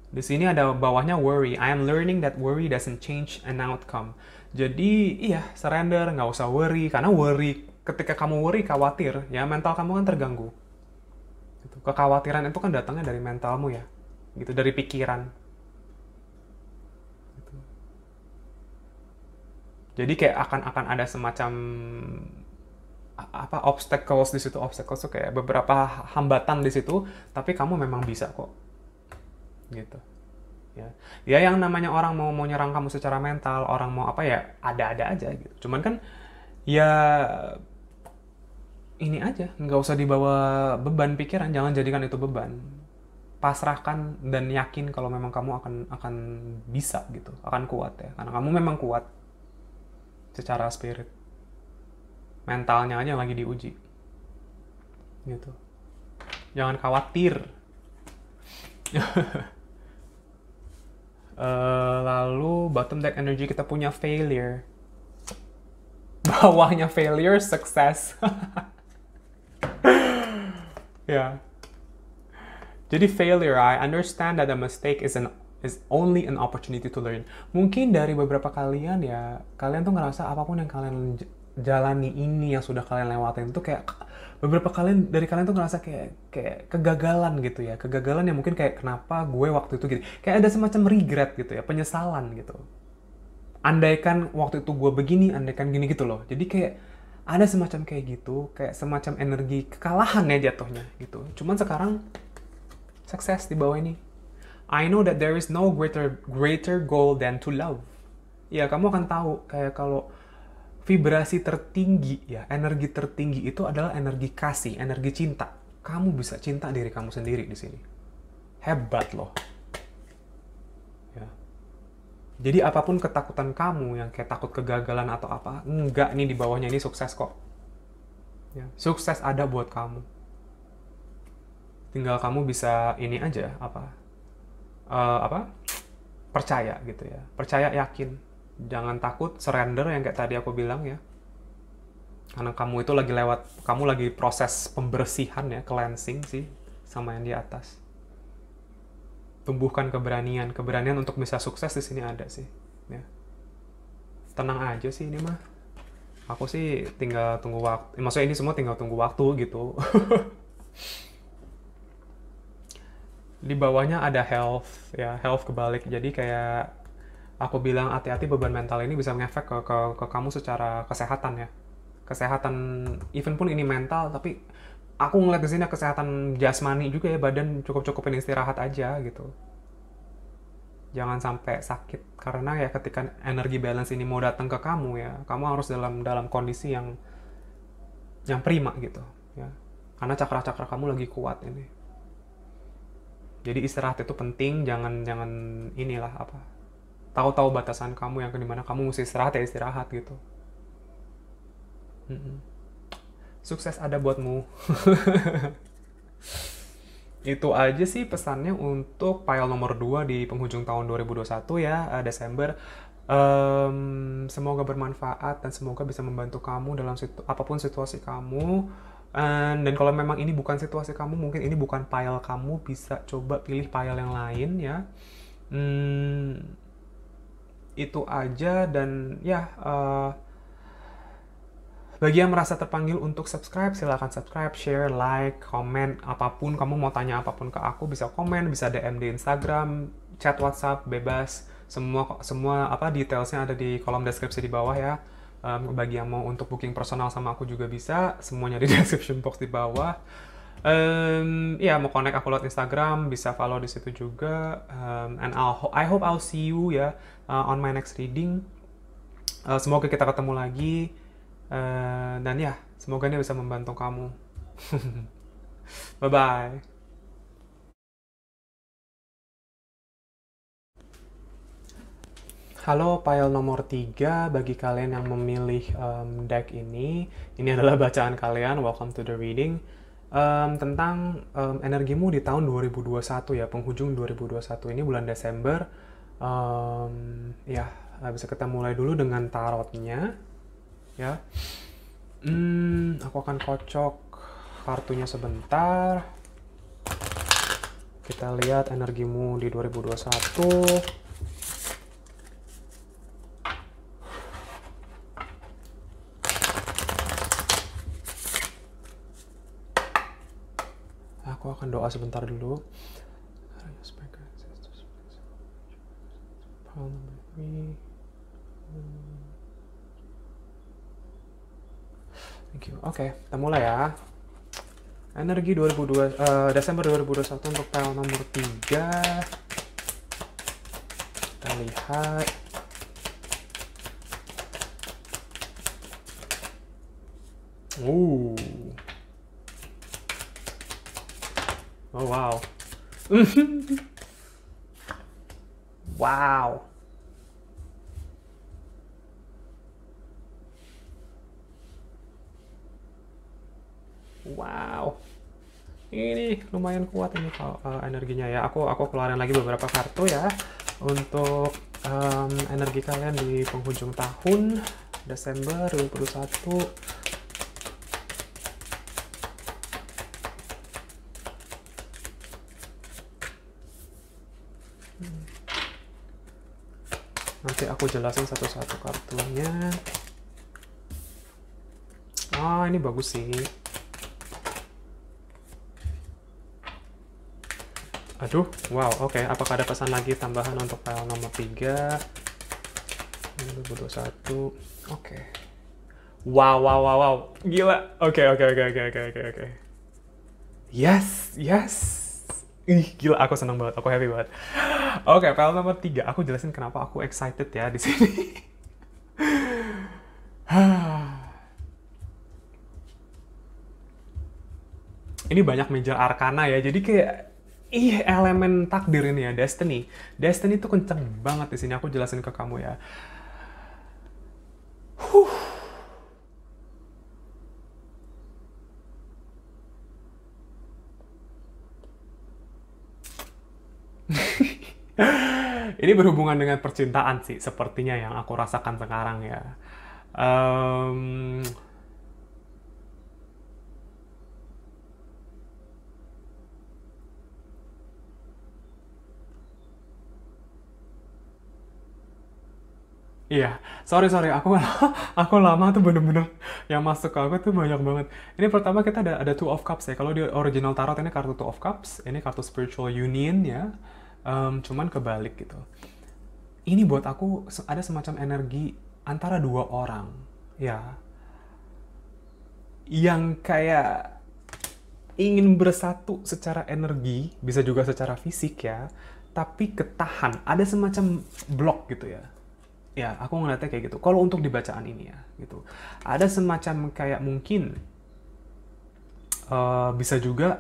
di sini ada bawahnya worry. I am learning that worry doesn't change an outcome. Jadi iya surrender, nggak usah worry karena worry ketika kamu worry khawatir ya mental kamu kan terganggu. Gitu. Kekhawatiran itu kan datangnya dari mentalmu ya, gitu dari pikiran. Jadi kayak akan akan ada semacam apa obstacles di situ obstacles tuh kayak beberapa hambatan di situ tapi kamu memang bisa kok gitu ya ya yang namanya orang mau mau nyerang kamu secara mental orang mau apa ya ada-ada aja gitu cuman kan ya ini aja nggak usah dibawa beban pikiran jangan jadikan itu beban pasrahkan dan yakin kalau memang kamu akan akan bisa gitu akan kuat ya karena kamu memang kuat secara spirit mentalnya aja lagi diuji gitu jangan khawatir uh, lalu bottom deck energy kita punya failure bawahnya failure success ya yeah. jadi failure I understand that a mistake is an is only an opportunity to learn. Mungkin dari beberapa kalian ya, kalian tuh ngerasa apapun yang kalian jalani ini yang sudah kalian lewatin tuh kayak beberapa kalian dari kalian tuh ngerasa kayak kayak kegagalan gitu ya, kegagalan yang mungkin kayak kenapa gue waktu itu gitu. Kayak ada semacam regret gitu ya, penyesalan gitu. Andaikan waktu itu gue begini, andaikan gini gitu loh. Jadi kayak ada semacam kayak gitu, kayak semacam energi kekalahan ya jatuhnya gitu. Cuman sekarang sukses di bawah ini I know that there is no greater greater goal than to love. Ya, kamu akan tahu kayak kalau vibrasi tertinggi ya, energi tertinggi itu adalah energi kasih, energi cinta. Kamu bisa cinta diri kamu sendiri di sini. Hebat loh. Ya. Jadi apapun ketakutan kamu yang kayak takut kegagalan atau apa, enggak nih di bawahnya ini sukses kok. Ya, sukses ada buat kamu. Tinggal kamu bisa ini aja apa uh, apa percaya gitu ya percaya yakin jangan takut surrender yang kayak tadi aku bilang ya karena kamu itu lagi lewat kamu lagi proses pembersihan ya cleansing sih sama yang di atas tumbuhkan keberanian keberanian untuk bisa sukses di sini ada sih ya tenang aja sih ini mah aku sih tinggal tunggu waktu maksudnya ini semua tinggal tunggu waktu gitu di bawahnya ada health ya health kebalik jadi kayak aku bilang hati-hati beban mental ini bisa ngefek ke, ke ke kamu secara kesehatan ya kesehatan even pun ini mental tapi aku ngeliat di sini kesehatan jasmani juga ya badan cukup cukupin istirahat aja gitu jangan sampai sakit karena ya ketika energi balance ini mau datang ke kamu ya kamu harus dalam dalam kondisi yang yang prima gitu ya karena cakra-cakra kamu lagi kuat ini jadi istirahat itu penting jangan jangan inilah apa tahu-tahu batasan kamu yang dimana kamu mesti istirahat ya istirahat gitu mm -mm. sukses ada buatmu itu aja sih pesannya untuk file nomor 2 di penghujung tahun 2021 ya eh, Desember um, semoga bermanfaat dan semoga bisa membantu kamu dalam situ apapun situasi kamu And, dan kalau memang ini bukan situasi kamu, mungkin ini bukan pile kamu, bisa coba pilih pile yang lain ya. Hmm, itu aja dan ya uh, bagi yang merasa terpanggil untuk subscribe, silahkan subscribe, share, like, komen, apapun. Kamu mau tanya apapun ke aku, bisa komen, bisa DM di Instagram, chat WhatsApp, bebas. Semua semua apa detailsnya ada di kolom deskripsi di bawah ya um, bagi yang mau untuk booking personal sama aku juga bisa semuanya di description box di bawah um, ya yeah, mau connect aku lewat Instagram bisa follow di situ juga um, and I'll I hope I'll see you ya yeah, uh, on my next reading uh, semoga kita ketemu lagi uh, dan ya yeah, semoga ini bisa membantu kamu bye bye Halo, file nomor 3 bagi kalian yang memilih um, deck ini, ini adalah bacaan kalian, welcome to the reading, um, tentang um, energimu di tahun 2021 ya, penghujung 2021 ini bulan Desember. Um, ya, eh, bisa kita mulai dulu dengan tarotnya. Ya. Hmm, aku akan kocok kartunya sebentar. Kita lihat energimu di 2021. akan doa sebentar dulu. Thank you. Oke, okay, kita mulai ya. Energi 2002, uh, eh, Desember 2021 untuk file nomor 3. Kita lihat. Uh, Oh wow. wow. Wow. Ini lumayan kuat ini uh, energinya ya. Aku aku keluarin lagi beberapa kartu ya untuk um, energi kalian di penghujung tahun Desember 2021 aku jelasin satu-satu kartunya ah ini bagus sih aduh wow oke okay. apakah ada pesan lagi tambahan untuk file nomor 3 2021 oke okay. wow wow wow wow gila oke okay, oke okay, oke okay, oke okay, oke okay, oke okay. yes yes ih gila aku seneng banget aku happy banget oke okay, file nomor tiga aku jelasin kenapa aku excited ya di sini ini banyak major arcana ya jadi kayak ih elemen takdir ini ya destiny destiny tuh kenceng banget di sini aku jelasin ke kamu ya huh ini berhubungan dengan percintaan sih, sepertinya yang aku rasakan sekarang ya. Um, Iya, sorry sorry, aku aku lama tuh bener-bener yang masuk ke aku tuh banyak banget. Ini pertama kita ada ada two of cups ya. Kalau di original tarot ini kartu two of cups, ini kartu spiritual union ya. Um, cuman kebalik gitu. Ini buat aku ada semacam energi antara dua orang, ya. Yang kayak ingin bersatu secara energi, bisa juga secara fisik ya, tapi ketahan. Ada semacam blok gitu ya ya aku ngeliatnya kayak gitu kalau untuk dibacaan ini ya gitu ada semacam kayak mungkin uh, bisa juga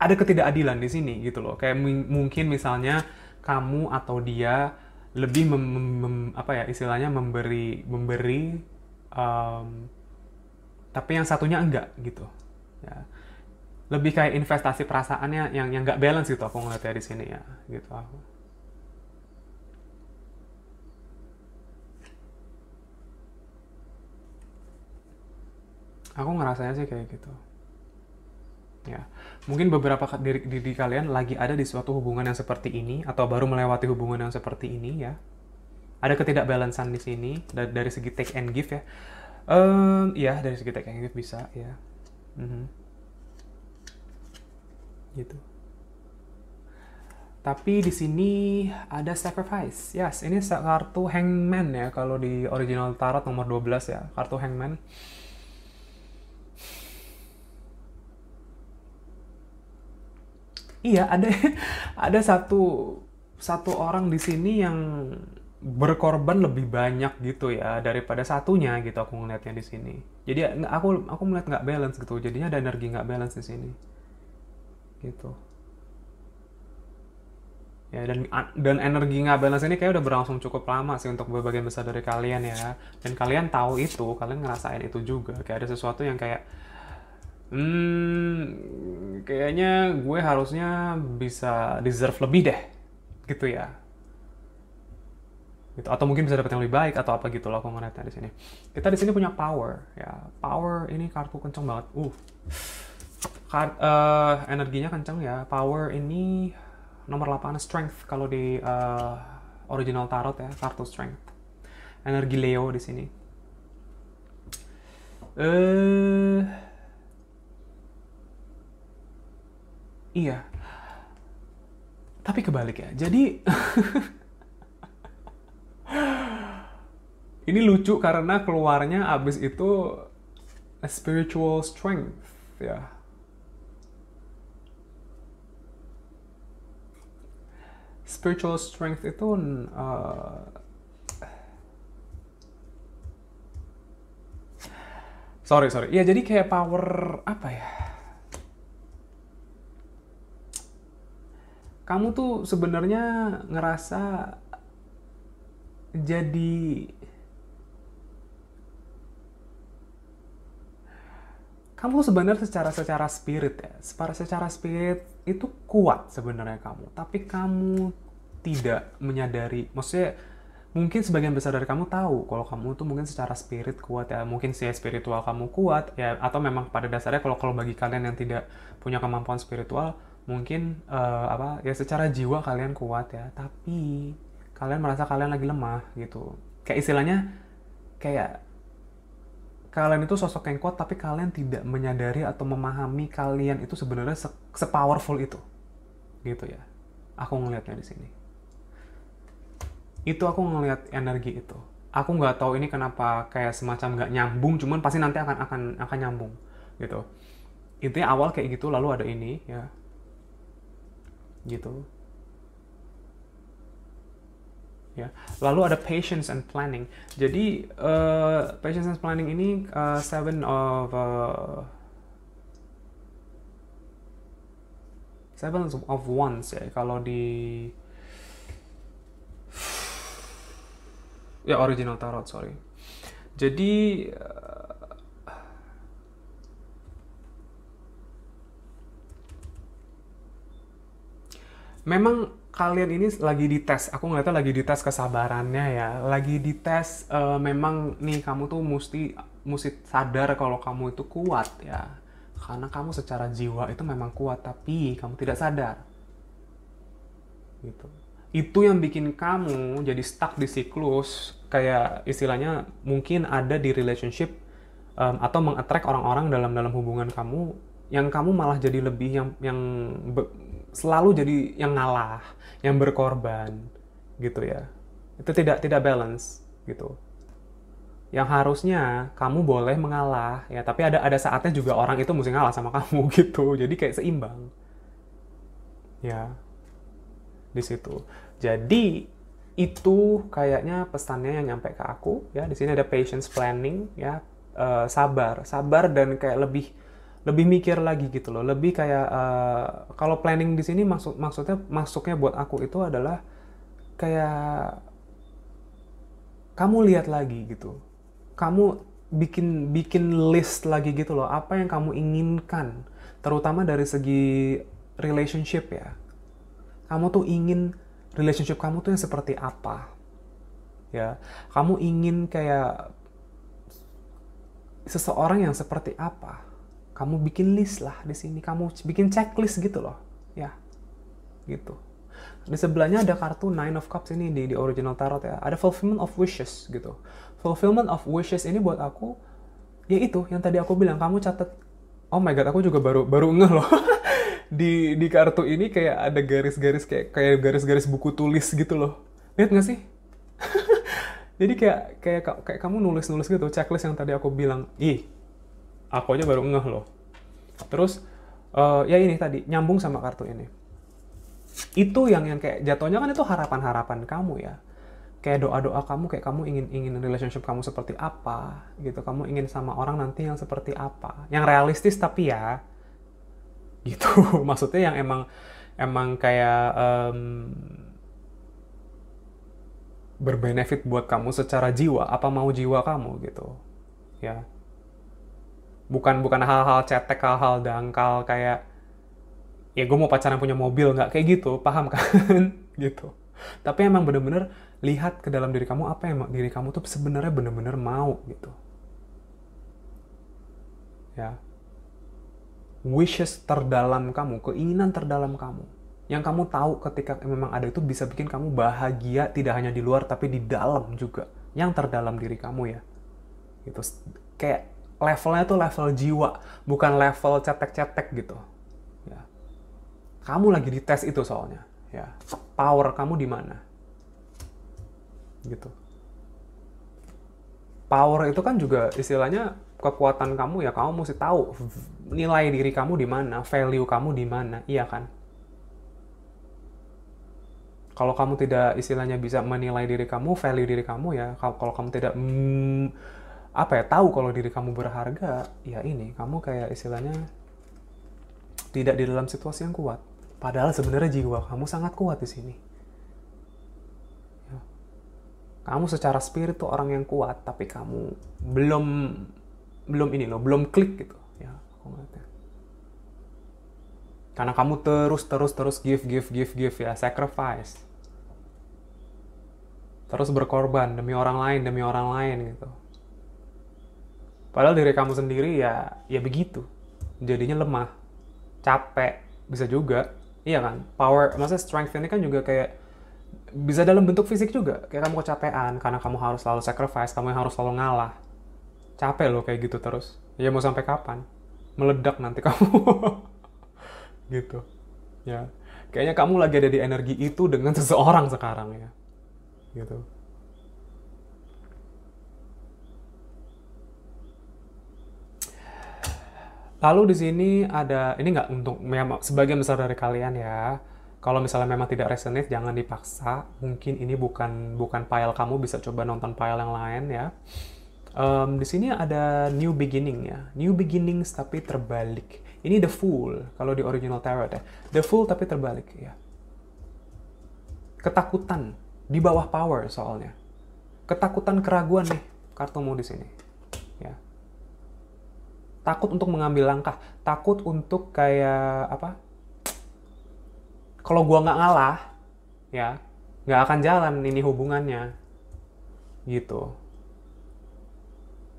ada ketidakadilan di sini gitu loh kayak mungkin misalnya kamu atau dia lebih mem, mem, apa ya istilahnya memberi memberi um, tapi yang satunya enggak gitu ya lebih kayak investasi perasaannya yang yang nggak balance gitu aku ngeliatnya di sini ya gitu aku aku ngerasanya sih kayak gitu ya mungkin beberapa diri, diri kalian lagi ada di suatu hubungan yang seperti ini atau baru melewati hubungan yang seperti ini ya ada ketidakbalansan di sini dari, dari segi take and give ya um, ya dari segi take and give bisa ya mm -hmm. gitu tapi di sini ada sacrifice. Yes, ini kartu hangman ya kalau di original tarot nomor 12 ya, kartu hangman. iya ada ada satu satu orang di sini yang berkorban lebih banyak gitu ya daripada satunya gitu aku ngeliatnya di sini. Jadi aku aku melihat nggak balance gitu. Jadinya ada energi nggak balance di sini. Gitu. Ya dan dan energi nggak balance ini kayak udah berlangsung cukup lama sih untuk berbagai besar dari kalian ya. Dan kalian tahu itu, kalian ngerasain itu juga. Kayak ada sesuatu yang kayak hmm kayaknya gue harusnya bisa deserve lebih deh gitu ya gitu atau mungkin bisa dapat yang lebih baik atau apa gitu loh aku ngeliatnya di sini kita di sini punya power ya power ini kartu kenceng banget uh Kar uh, energinya kenceng ya power ini nomor 8 strength kalau di uh, original tarot ya kartu strength energi Leo di sini eh uh, Iya. Tapi kebalik ya. Jadi ini lucu karena keluarnya abis itu a spiritual strength ya. Spiritual strength itu uh, sorry sorry ya jadi kayak power apa ya kamu tuh sebenarnya ngerasa jadi kamu sebenarnya secara secara spirit ya, secara secara spirit itu kuat sebenarnya kamu, tapi kamu tidak menyadari, maksudnya mungkin sebagian besar dari kamu tahu kalau kamu tuh mungkin secara spirit kuat ya, mungkin sih spiritual kamu kuat ya, atau memang pada dasarnya kalau kalau bagi kalian yang tidak punya kemampuan spiritual, mungkin uh, apa ya secara jiwa kalian kuat ya tapi kalian merasa kalian lagi lemah gitu kayak istilahnya kayak kalian itu sosok yang kuat tapi kalian tidak menyadari atau memahami kalian itu sebenarnya se powerful itu gitu ya aku ngelihatnya di sini itu aku ngelihat energi itu aku nggak tahu ini kenapa kayak semacam nggak nyambung cuman pasti nanti akan akan akan nyambung gitu intinya awal kayak gitu lalu ada ini ya gitu ya lalu ada patience and planning jadi uh, patience and planning ini uh, seven of uh, seven of wands ya kalau di ya original tarot sorry jadi memang kalian ini lagi dites aku ngeliatnya lagi dites kesabarannya ya lagi dites uh, memang nih kamu tuh mesti mesti sadar kalau kamu itu kuat ya karena kamu secara jiwa itu memang kuat tapi kamu tidak sadar gitu itu yang bikin kamu jadi stuck di siklus kayak istilahnya mungkin ada di relationship um, atau mengattract orang-orang dalam dalam hubungan kamu yang kamu malah jadi lebih yang yang selalu jadi yang ngalah, yang berkorban gitu ya. Itu tidak tidak balance gitu. Yang harusnya kamu boleh mengalah ya, tapi ada ada saatnya juga orang itu mesti ngalah sama kamu gitu. Jadi kayak seimbang. Ya. Di situ. Jadi itu kayaknya pesannya yang nyampe ke aku ya. Di sini ada patience planning ya. Uh, sabar, sabar dan kayak lebih lebih mikir lagi gitu loh lebih kayak uh, kalau planning di sini maksud maksudnya masuknya buat aku itu adalah kayak kamu lihat lagi gitu kamu bikin bikin list lagi gitu loh apa yang kamu inginkan terutama dari segi relationship ya kamu tuh ingin relationship kamu tuh yang seperti apa ya kamu ingin kayak seseorang yang seperti apa kamu bikin list lah di sini, kamu bikin checklist gitu loh, ya, gitu. Di sebelahnya ada kartu Nine of Cups ini di, di original tarot ya, ada fulfillment of wishes gitu. Fulfillment of wishes ini buat aku, ya itu yang tadi aku bilang, kamu catat. Oh my god, aku juga baru baru ngeh loh. di di kartu ini kayak ada garis-garis kayak kayak garis-garis buku tulis gitu loh. Lihat nggak sih? Jadi kayak kayak kayak kamu nulis-nulis gitu checklist yang tadi aku bilang. Ih, aku aja baru ngeh loh terus uh, ya ini tadi nyambung sama kartu ini itu yang yang kayak jatuhnya kan itu harapan-harapan kamu ya kayak doa-doa kamu kayak kamu ingin ingin relationship kamu seperti apa gitu kamu ingin sama orang nanti yang seperti apa yang realistis tapi ya gitu maksudnya yang emang emang kayak um, berbenefit buat kamu secara jiwa apa mau jiwa kamu gitu ya bukan bukan hal-hal cetek hal-hal dangkal kayak ya gue mau pacaran punya mobil nggak kayak gitu paham kan gitu tapi emang bener-bener lihat ke dalam diri kamu apa yang diri kamu tuh sebenarnya bener-bener mau gitu ya wishes terdalam kamu keinginan terdalam kamu yang kamu tahu ketika memang ada itu bisa bikin kamu bahagia tidak hanya di luar tapi di dalam juga yang terdalam diri kamu ya itu kayak levelnya tuh level jiwa, bukan level cetek-cetek gitu. Ya. Kamu lagi dites itu soalnya. Ya. Power kamu di mana? Gitu. Power itu kan juga istilahnya kekuatan kamu ya kamu mesti tahu nilai diri kamu di mana, value kamu di mana, iya kan? kalau kamu tidak istilahnya bisa menilai diri kamu, value diri kamu ya, kalau kamu tidak apa ya tahu kalau diri kamu berharga ya ini kamu kayak istilahnya tidak di dalam situasi yang kuat padahal sebenarnya jiwa kamu sangat kuat di sini ya. kamu secara spirit tuh orang yang kuat tapi kamu belum belum ini loh belum klik gitu ya karena kamu terus terus terus give give give give ya sacrifice terus berkorban demi orang lain demi orang lain gitu Padahal diri kamu sendiri ya ya begitu. Jadinya lemah, capek, bisa juga. Iya kan? Power, maksudnya strength ini kan juga kayak bisa dalam bentuk fisik juga. Kayak kamu kecapean karena kamu harus selalu sacrifice, kamu harus selalu ngalah. Capek loh kayak gitu terus. Ya mau sampai kapan? Meledak nanti kamu. gitu. Ya. Kayaknya kamu lagi ada di energi itu dengan seseorang sekarang ya. Gitu. Lalu di sini ada ini nggak untuk sebagian besar dari kalian ya. Kalau misalnya memang tidak resonate, jangan dipaksa. Mungkin ini bukan bukan file kamu, bisa coba nonton file yang lain ya. Um, di sini ada new beginning ya, new beginnings tapi terbalik. Ini the fool kalau di original tarot ya, the fool tapi terbalik ya. Ketakutan di bawah power soalnya. Ketakutan keraguan nih kartumu di sini takut untuk mengambil langkah takut untuk kayak apa kalau gua nggak ngalah ya nggak akan jalan ini hubungannya gitu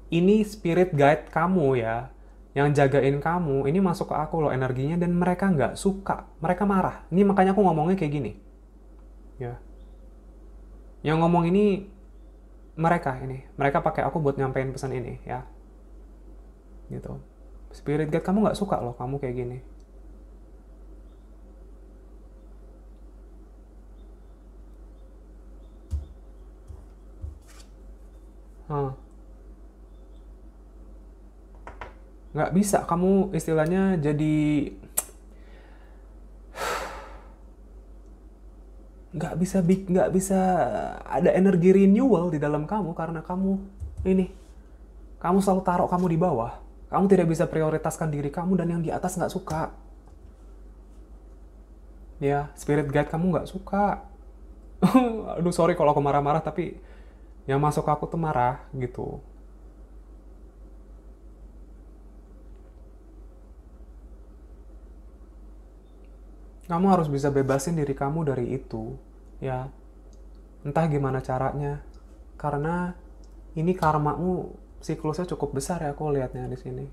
ini spirit guide kamu ya yang jagain kamu ini masuk ke aku loh energinya dan mereka nggak suka mereka marah ini makanya aku ngomongnya kayak gini ya yang ngomong ini mereka ini mereka pakai aku buat nyampein pesan ini ya gitu spirit guide kamu nggak suka loh kamu kayak gini nggak bisa kamu istilahnya jadi nggak bisa big nggak bisa ada energi renewal di dalam kamu karena kamu ini kamu selalu taruh kamu di bawah kamu tidak bisa prioritaskan diri kamu dan yang di atas nggak suka. Ya, spirit guide kamu nggak suka. Aduh, sorry kalau aku marah-marah, tapi yang masuk aku tuh marah gitu. Kamu harus bisa bebasin diri kamu dari itu, ya. Entah gimana caranya, karena ini karmamu siklusnya cukup besar ya aku lihatnya di sini.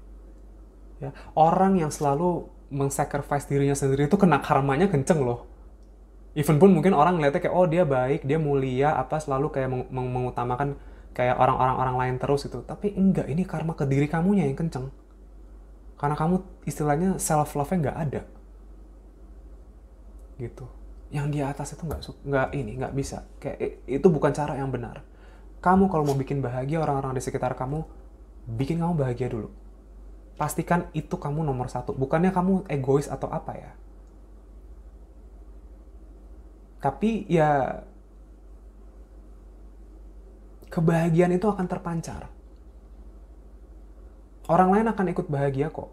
Ya, orang yang selalu mensacrifice dirinya sendiri itu kena karmanya kenceng loh. Even pun mungkin orang ngeliatnya kayak oh dia baik, dia mulia, apa selalu kayak meng meng mengutamakan kayak orang-orang orang lain terus itu. Tapi enggak, ini karma ke diri kamunya yang kenceng. Karena kamu istilahnya self love-nya nggak ada. Gitu. Yang di atas itu nggak nggak ini nggak bisa. Kayak itu bukan cara yang benar. Kamu kalau mau bikin bahagia orang-orang di sekitar kamu, bikin kamu bahagia dulu. Pastikan itu kamu nomor satu. Bukannya kamu egois atau apa ya. Tapi ya kebahagiaan itu akan terpancar. Orang lain akan ikut bahagia kok.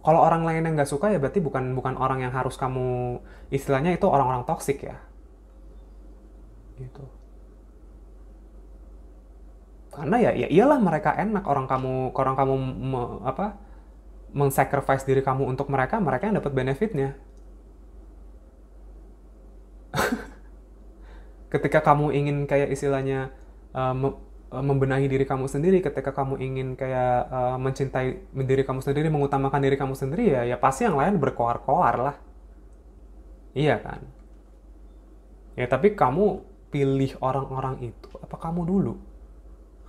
Kalau orang lain yang nggak suka ya berarti bukan bukan orang yang harus kamu istilahnya itu orang-orang toksik ya. Gitu karena ya ya iyalah mereka enak orang kamu orang kamu me, apa mensacrifice diri kamu untuk mereka mereka yang dapat benefitnya ketika kamu ingin kayak istilahnya uh, membenahi diri kamu sendiri ketika kamu ingin kayak uh, mencintai diri kamu sendiri mengutamakan diri kamu sendiri ya ya pasti yang lain berkoar-koar lah iya kan ya tapi kamu pilih orang-orang itu apa kamu dulu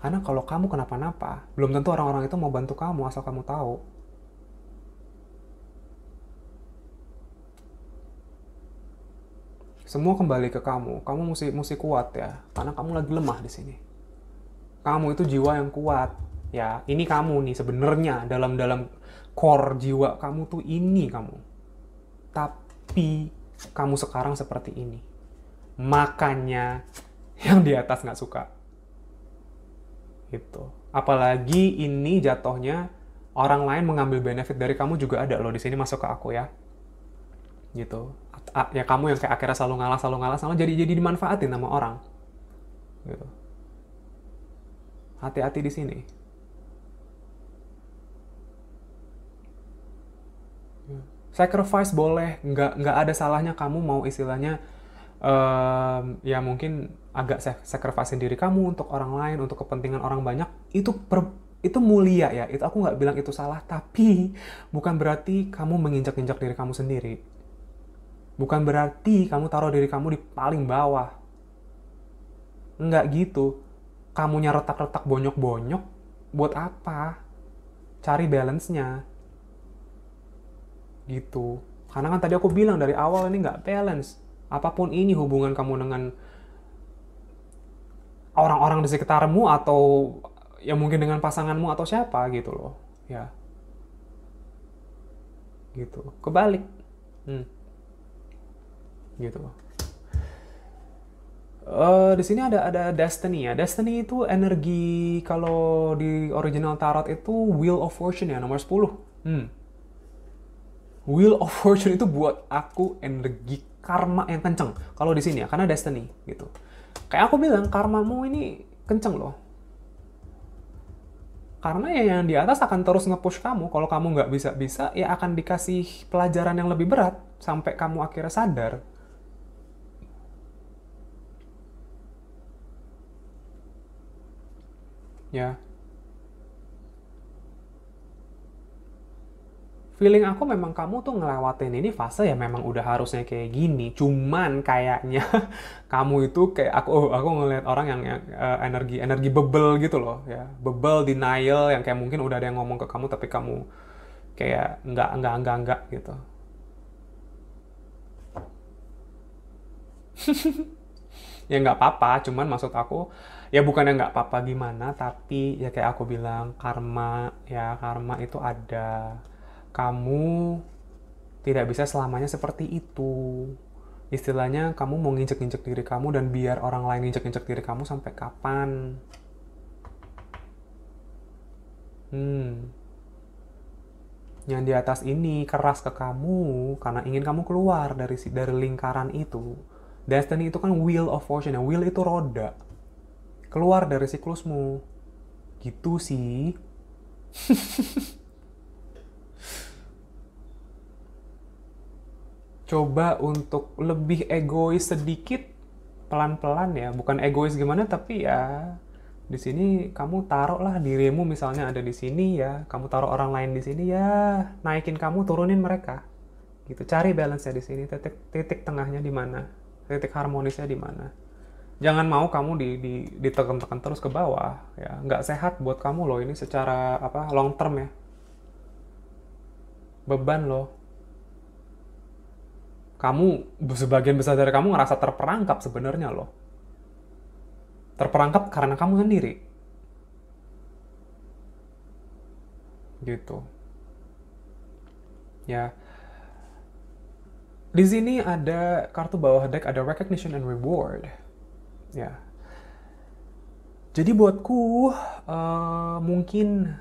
karena kalau kamu kenapa-napa, belum tentu orang-orang itu mau bantu kamu asal kamu tahu. Semua kembali ke kamu. Kamu mesti mesti kuat ya, karena kamu lagi lemah di sini. Kamu itu jiwa yang kuat. Ya, ini kamu nih sebenarnya dalam-dalam core jiwa kamu tuh ini kamu. Tapi kamu sekarang seperti ini. Makanya yang di atas nggak suka gitu apalagi ini jatuhnya orang lain mengambil benefit dari kamu juga ada loh di sini masuk ke aku ya gitu ya kamu yang kayak akhirnya selalu ngalah selalu ngalah selalu jadi jadi dimanfaatin sama orang gitu hati-hati di sini sacrifice boleh nggak nggak ada salahnya kamu mau istilahnya um, ya mungkin agak sacrifice diri kamu untuk orang lain untuk kepentingan orang banyak itu per, itu mulia ya itu aku nggak bilang itu salah tapi bukan berarti kamu menginjak-injak diri kamu sendiri bukan berarti kamu taruh diri kamu di paling bawah nggak gitu kamunya retak-retak bonyok-bonyok buat apa cari balance-nya gitu karena kan tadi aku bilang dari awal ini nggak balance apapun ini hubungan kamu dengan orang-orang di sekitarmu atau ya mungkin dengan pasanganmu atau siapa gitu loh ya gitu kebalik hmm. gitu Uh, di sini ada ada destiny ya. Destiny itu energi kalau di original tarot itu wheel of fortune ya nomor 10. Hmm. Wheel of fortune itu buat aku energi karma yang kenceng kalau di sini ya karena destiny gitu kayak aku bilang karmamu ini kenceng loh karena ya yang di atas akan terus ngepush kamu kalau kamu nggak bisa bisa ya akan dikasih pelajaran yang lebih berat sampai kamu akhirnya sadar ya feeling aku memang kamu tuh ngelewatin ini fase ya memang udah harusnya kayak gini cuman kayaknya kamu itu kayak aku oh, aku ngelihat orang yang, uh, energi energi bebel gitu loh ya bebel denial yang kayak mungkin udah ada yang ngomong ke kamu tapi kamu kayak nggak nggak nggak nggak gitu ya nggak apa-apa cuman maksud aku ya bukan yang nggak apa-apa gimana tapi ya kayak aku bilang karma ya karma itu ada kamu tidak bisa selamanya seperti itu. Istilahnya kamu mau nginjek-nginjek diri kamu dan biar orang lain nginjek-nginjek diri kamu sampai kapan? Hmm. Yang di atas ini keras ke kamu karena ingin kamu keluar dari dari lingkaran itu. Destiny itu kan wheel of fortune, ya. wheel itu roda. Keluar dari siklusmu. Gitu sih. coba untuk lebih egois sedikit pelan-pelan ya bukan egois gimana tapi ya di sini kamu taruh lah dirimu misalnya ada di sini ya kamu taruh orang lain di sini ya naikin kamu turunin mereka gitu cari balance ya di sini titik titik tengahnya di mana titik harmonisnya di mana jangan mau kamu di di ditekan-tekan terus ke bawah ya nggak sehat buat kamu loh ini secara apa long term ya beban loh kamu sebagian besar dari kamu ngerasa terperangkap sebenarnya loh. Terperangkap karena kamu sendiri. Gitu. Ya. Di sini ada kartu bawah deck ada recognition and reward. Ya. Jadi buatku uh, mungkin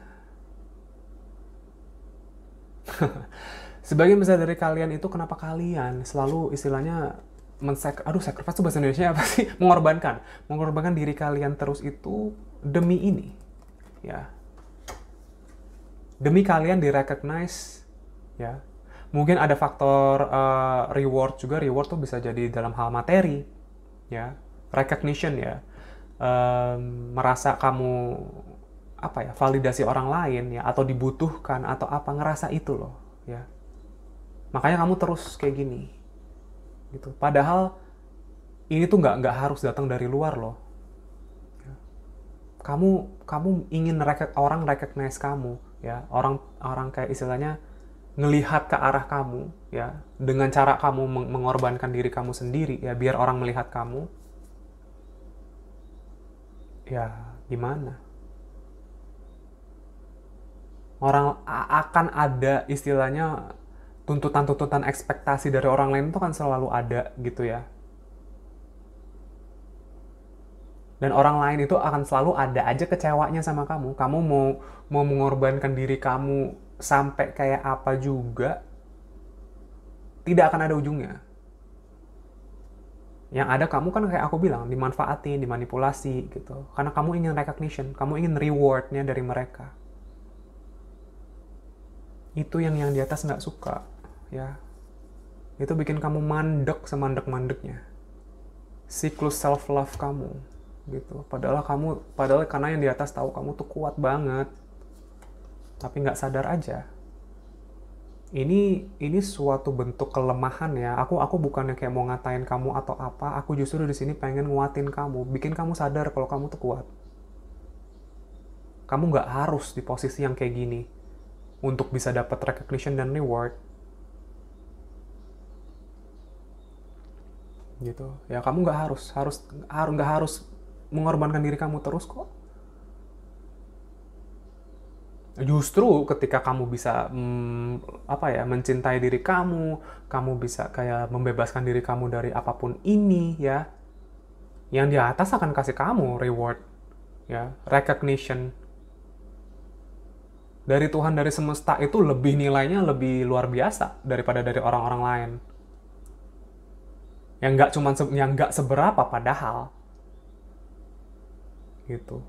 sebagian besar dari kalian itu kenapa kalian selalu istilahnya mensek aduh sacrifice itu bahasa Indonesia apa sih mengorbankan mengorbankan diri kalian terus itu demi ini ya demi kalian di recognize, ya mungkin ada faktor uh, reward juga reward tuh bisa jadi dalam hal materi ya recognition ya um, merasa kamu apa ya validasi orang lain ya atau dibutuhkan atau apa ngerasa itu loh ya makanya kamu terus kayak gini gitu padahal ini tuh nggak nggak harus datang dari luar loh kamu kamu ingin orang recognize kamu ya orang orang kayak istilahnya ngelihat ke arah kamu ya dengan cara kamu mengorbankan diri kamu sendiri ya biar orang melihat kamu ya gimana orang akan ada istilahnya tuntutan-tuntutan ekspektasi dari orang lain itu kan selalu ada gitu ya. Dan orang lain itu akan selalu ada aja kecewanya sama kamu. Kamu mau mau mengorbankan diri kamu sampai kayak apa juga tidak akan ada ujungnya. Yang ada kamu kan kayak aku bilang dimanfaatin, dimanipulasi gitu. Karena kamu ingin recognition, kamu ingin rewardnya dari mereka. Itu yang yang di atas nggak suka ya itu bikin kamu mandek semandek-mandeknya siklus self love kamu gitu padahal kamu padahal karena yang di atas tahu kamu tuh kuat banget tapi nggak sadar aja ini ini suatu bentuk kelemahan ya aku aku bukannya kayak mau ngatain kamu atau apa aku justru di sini pengen nguatin kamu bikin kamu sadar kalau kamu tuh kuat kamu nggak harus di posisi yang kayak gini untuk bisa dapat recognition dan reward gitu ya kamu nggak harus harus harus nggak harus mengorbankan diri kamu terus kok justru ketika kamu bisa hmm, apa ya mencintai diri kamu kamu bisa kayak membebaskan diri kamu dari apapun ini ya yang di atas akan kasih kamu reward ya recognition dari Tuhan dari semesta itu lebih nilainya lebih luar biasa daripada dari orang-orang lain yang nggak cuman se yang nggak seberapa padahal gitu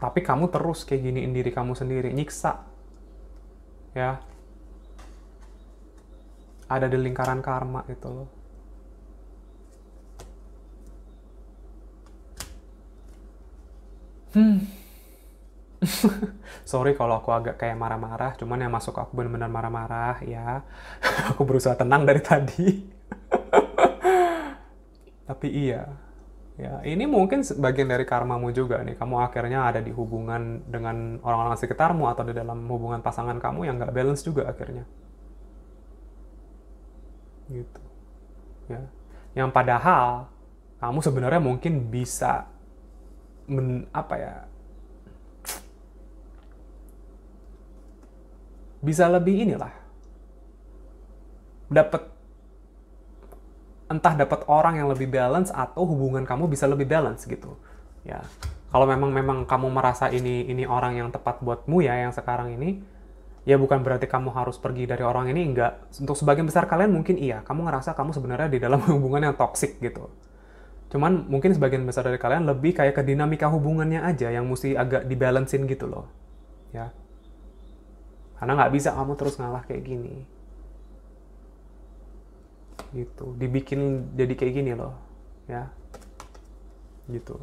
tapi kamu terus kayak giniin diri kamu sendiri nyiksa ya ada di lingkaran karma gitu loh hmm Sorry kalau aku agak kayak marah-marah, cuman yang masuk aku benar-benar marah-marah ya. aku berusaha tenang dari tadi. Tapi iya, ya ini mungkin sebagian dari karmamu juga nih. Kamu akhirnya ada di hubungan dengan orang-orang sekitarmu atau di dalam hubungan pasangan kamu yang gak balance juga akhirnya. Gitu. Ya. Yang padahal kamu sebenarnya mungkin bisa men, apa ya bisa lebih inilah dapat entah dapat orang yang lebih balance atau hubungan kamu bisa lebih balance gitu ya kalau memang memang kamu merasa ini ini orang yang tepat buatmu ya yang sekarang ini ya bukan berarti kamu harus pergi dari orang ini enggak untuk sebagian besar kalian mungkin iya kamu ngerasa kamu sebenarnya di dalam hubungan yang toksik gitu cuman mungkin sebagian besar dari kalian lebih kayak ke dinamika hubungannya aja yang mesti agak dibalancein gitu loh ya karena nggak bisa kamu terus ngalah kayak gini gitu dibikin jadi kayak gini loh ya gitu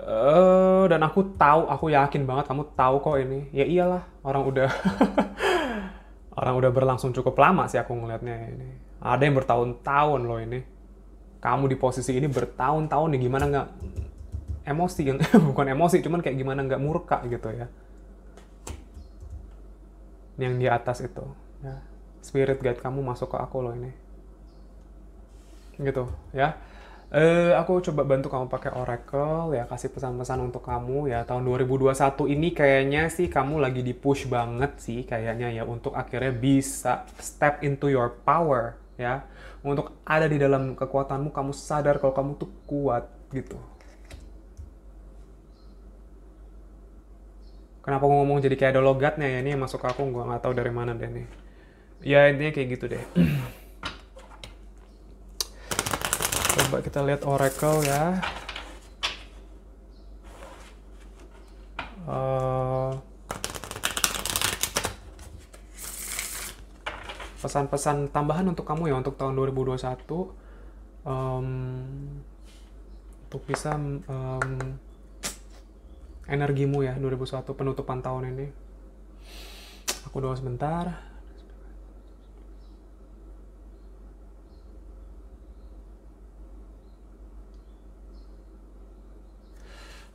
uh, dan aku tahu aku yakin banget kamu tahu kok ini ya iyalah orang udah orang udah berlangsung cukup lama sih aku ngelihatnya ini ada yang bertahun-tahun loh ini kamu di posisi ini bertahun-tahun nih gimana nggak emosi bukan emosi cuman kayak gimana nggak murka gitu ya yang di atas itu ya spirit guide kamu masuk ke aku loh ini gitu ya eh, aku coba bantu kamu pakai oracle ya kasih pesan-pesan untuk kamu ya tahun 2021 ini kayaknya sih kamu lagi di push banget sih kayaknya ya untuk akhirnya bisa step into your power ya untuk ada di dalam kekuatanmu kamu sadar kalau kamu tuh kuat gitu Kenapa gue ngomong jadi kayak ada logatnya ya? Ini yang masuk aku gue nggak tahu dari mana deh nih. Ya intinya kayak gitu deh. Coba kita lihat Oracle ya. Uh, pesan-pesan tambahan untuk kamu ya untuk tahun 2021 um, untuk bisa um, energimu ya 2001 penutupan tahun ini. Aku doa sebentar.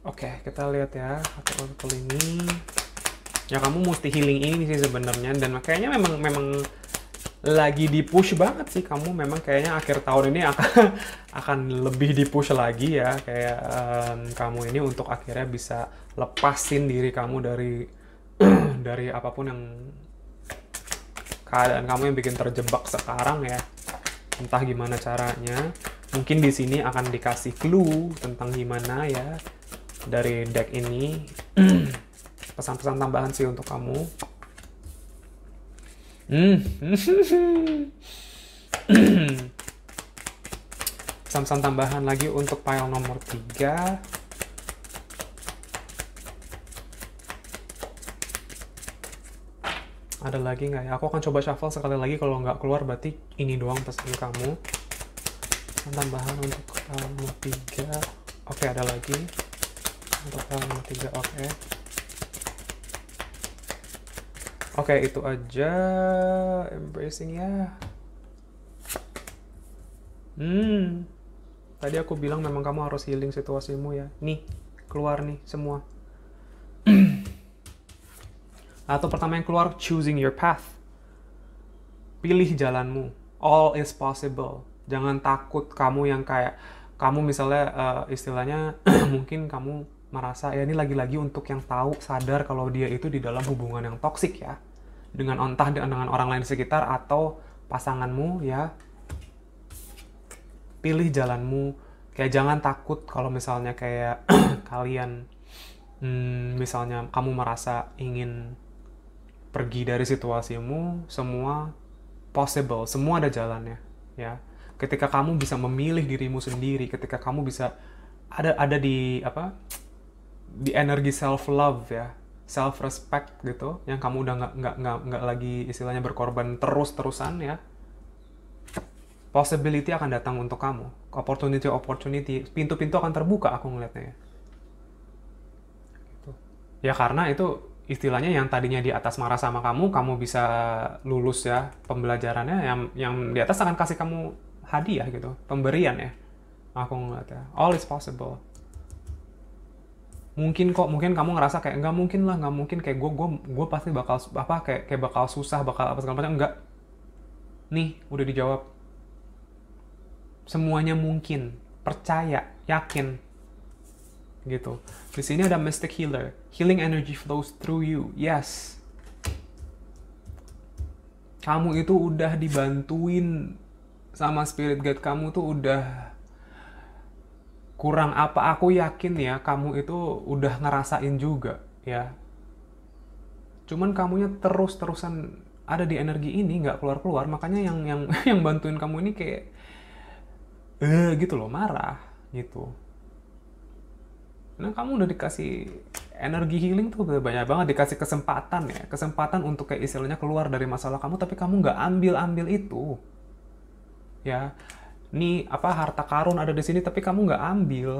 Oke, okay, kita lihat ya kali ini. Ya kamu mesti healing ini sih sebenarnya dan kayaknya memang memang lagi di push banget sih kamu memang kayaknya akhir tahun ini akan akan lebih di push lagi ya kayak um, kamu ini untuk akhirnya bisa lepasin diri kamu dari dari apapun yang keadaan kamu yang bikin terjebak sekarang ya entah gimana caranya mungkin di sini akan dikasih clue tentang gimana ya dari deck ini pesan-pesan tambahan sih untuk kamu Hmm. tambahan lagi untuk file nomor 3. Ada lagi nggak ya? Aku akan coba shuffle sekali lagi. Kalau nggak keluar, berarti ini doang pesan kamu. Tambahan untuk file nomor 3. Oke, ada lagi. Untuk file nomor 3, oke. Okay. Oke, okay, itu aja embracing ya. Hmm. Tadi aku bilang memang kamu harus healing situasimu ya. Nih, keluar nih semua. Atau pertama yang keluar choosing your path. Pilih jalanmu. All is possible. Jangan takut kamu yang kayak kamu misalnya uh, istilahnya mungkin kamu merasa ya ini lagi-lagi untuk yang tahu sadar kalau dia itu di dalam hubungan yang toksik ya dengan entah dengan orang lain sekitar atau pasanganmu ya pilih jalanmu kayak jangan takut kalau misalnya kayak kalian hmm, misalnya kamu merasa ingin pergi dari situasimu semua possible semua ada jalannya ya ketika kamu bisa memilih dirimu sendiri ketika kamu bisa ada ada di apa di energi self love ya self respect gitu yang kamu udah nggak nggak nggak nggak lagi istilahnya berkorban terus terusan ya possibility akan datang untuk kamu opportunity opportunity pintu-pintu akan terbuka aku ngelihatnya ya gitu. ya karena itu istilahnya yang tadinya di atas marah sama kamu kamu bisa lulus ya pembelajarannya yang yang di atas akan kasih kamu hadiah gitu pemberian ya aku ngeliatnya all is possible mungkin kok mungkin kamu ngerasa kayak nggak mungkin lah nggak mungkin kayak gue gue gue pasti bakal apa kayak kayak bakal susah bakal apa segala macam enggak nih udah dijawab semuanya mungkin percaya yakin gitu di sini ada mystic healer healing energy flows through you yes kamu itu udah dibantuin sama spirit guide kamu tuh udah kurang apa aku yakin ya kamu itu udah ngerasain juga ya cuman kamunya terus terusan ada di energi ini nggak keluar keluar makanya yang yang yang bantuin kamu ini kayak eh gitu loh marah gitu nah kamu udah dikasih energi healing tuh banyak banget dikasih kesempatan ya kesempatan untuk kayak istilahnya keluar dari masalah kamu tapi kamu nggak ambil ambil itu ya nih apa harta karun ada di sini tapi kamu nggak ambil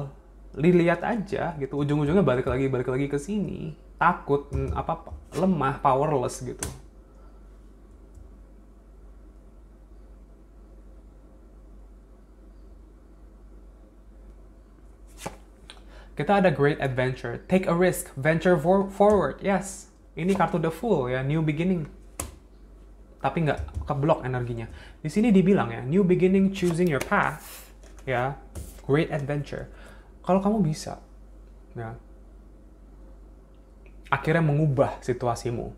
lihat aja gitu ujung-ujungnya balik lagi balik lagi ke sini takut mm, apa lemah powerless gitu kita ada great adventure take a risk venture for forward yes ini kartu the fool ya new beginning tapi nggak keblok energinya. Di sini dibilang ya, new beginning, choosing your path, ya, great adventure. Kalau kamu bisa, ya, akhirnya mengubah situasimu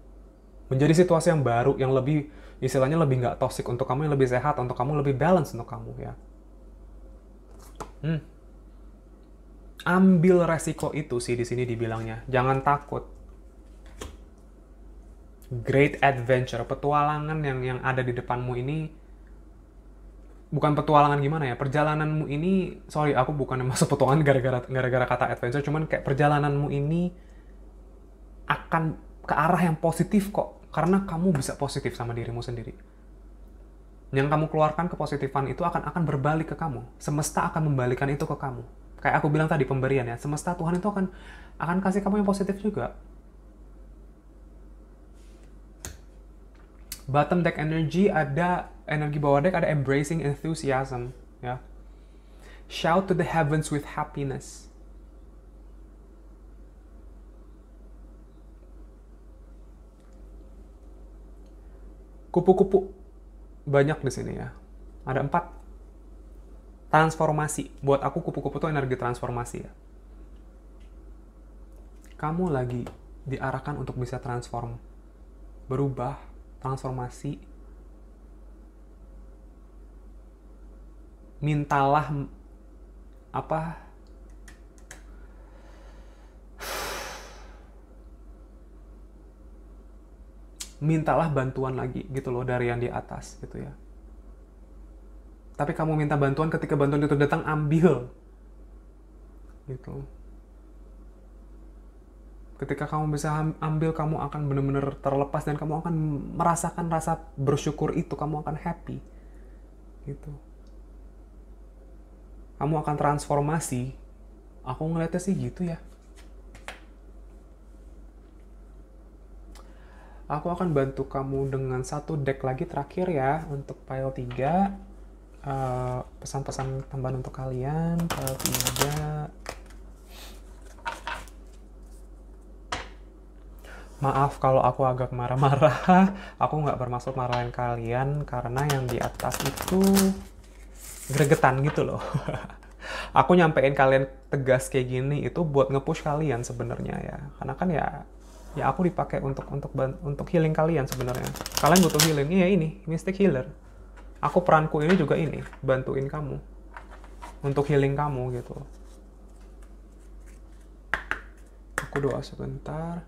menjadi situasi yang baru, yang lebih istilahnya lebih nggak toxic untuk kamu, yang lebih sehat untuk kamu, lebih balance untuk kamu ya. Hmm. Ambil resiko itu sih di sini dibilangnya. Jangan takut great adventure, petualangan yang yang ada di depanmu ini bukan petualangan gimana ya perjalananmu ini sorry aku bukan masuk petualangan gara-gara gara-gara kata adventure cuman kayak perjalananmu ini akan ke arah yang positif kok karena kamu bisa positif sama dirimu sendiri yang kamu keluarkan ke positifan itu akan akan berbalik ke kamu semesta akan membalikan itu ke kamu kayak aku bilang tadi pemberian ya semesta Tuhan itu akan akan kasih kamu yang positif juga bottom deck energy ada energi bawah deck ada embracing enthusiasm ya shout to the heavens with happiness kupu-kupu banyak di sini ya ada empat transformasi buat aku kupu-kupu itu energi transformasi ya kamu lagi diarahkan untuk bisa transform berubah transformasi mintalah apa mintalah bantuan lagi gitu loh dari yang di atas gitu ya tapi kamu minta bantuan ketika bantuan itu datang ambil gitu ketika kamu bisa ambil kamu akan benar-benar terlepas dan kamu akan merasakan rasa bersyukur itu kamu akan happy gitu kamu akan transformasi aku ngeliatnya sih gitu ya aku akan bantu kamu dengan satu deck lagi terakhir ya untuk pile 3 eh, pesan-pesan uh, tambahan untuk kalian pile 3 Maaf kalau aku agak marah-marah, aku nggak bermaksud marahin kalian karena yang di atas itu gregetan gitu loh. aku nyampein kalian tegas kayak gini itu buat ngepush kalian sebenarnya ya. Karena kan ya ya aku dipakai untuk untuk untuk healing kalian sebenarnya. Kalian butuh healing. Iya ini, mystic healer. Aku peranku ini juga ini, bantuin kamu untuk healing kamu gitu. Aku doa sebentar.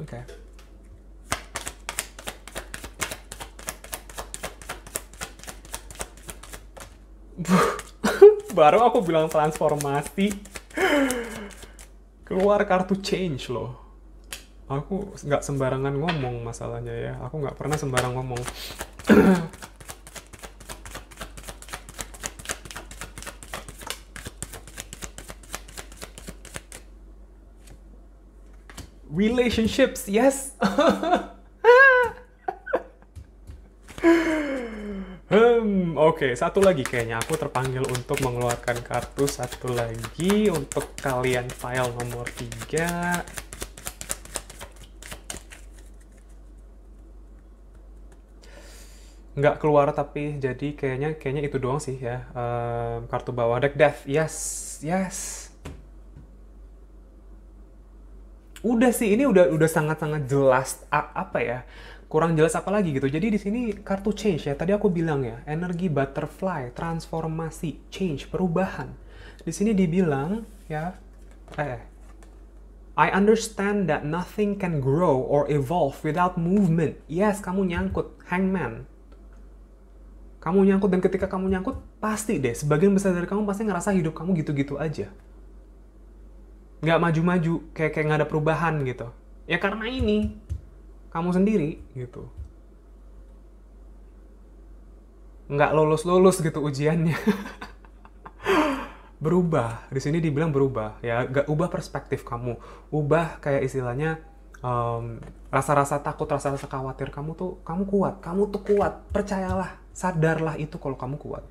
Okay. Baru aku bilang transformasi keluar kartu change loh. Aku nggak sembarangan ngomong masalahnya ya. Aku nggak pernah sembarang ngomong. relationships. Yes. Hmm, oke, okay. satu lagi kayaknya aku terpanggil untuk mengeluarkan kartu satu lagi untuk kalian file nomor 3. Nggak keluar tapi jadi kayaknya kayaknya itu doang sih ya. Um, kartu bawah deck death. Yes, yes. udah sih ini udah udah sangat-sangat jelas apa ya kurang jelas apa lagi gitu. Jadi di sini kartu change ya. Tadi aku bilang ya, energi butterfly, transformasi, change, perubahan. Di sini dibilang ya eh I understand that nothing can grow or evolve without movement. Yes, kamu nyangkut, hangman. Kamu nyangkut dan ketika kamu nyangkut, pasti deh sebagian besar dari kamu pasti ngerasa hidup kamu gitu-gitu aja nggak maju-maju kayak kayak nggak ada perubahan gitu ya karena ini kamu sendiri gitu nggak lulus lulus gitu ujiannya berubah di sini dibilang berubah ya gak ubah perspektif kamu ubah kayak istilahnya rasa rasa-rasa takut, rasa-rasa khawatir kamu tuh, kamu kuat, kamu tuh kuat, percayalah, sadarlah itu kalau kamu kuat.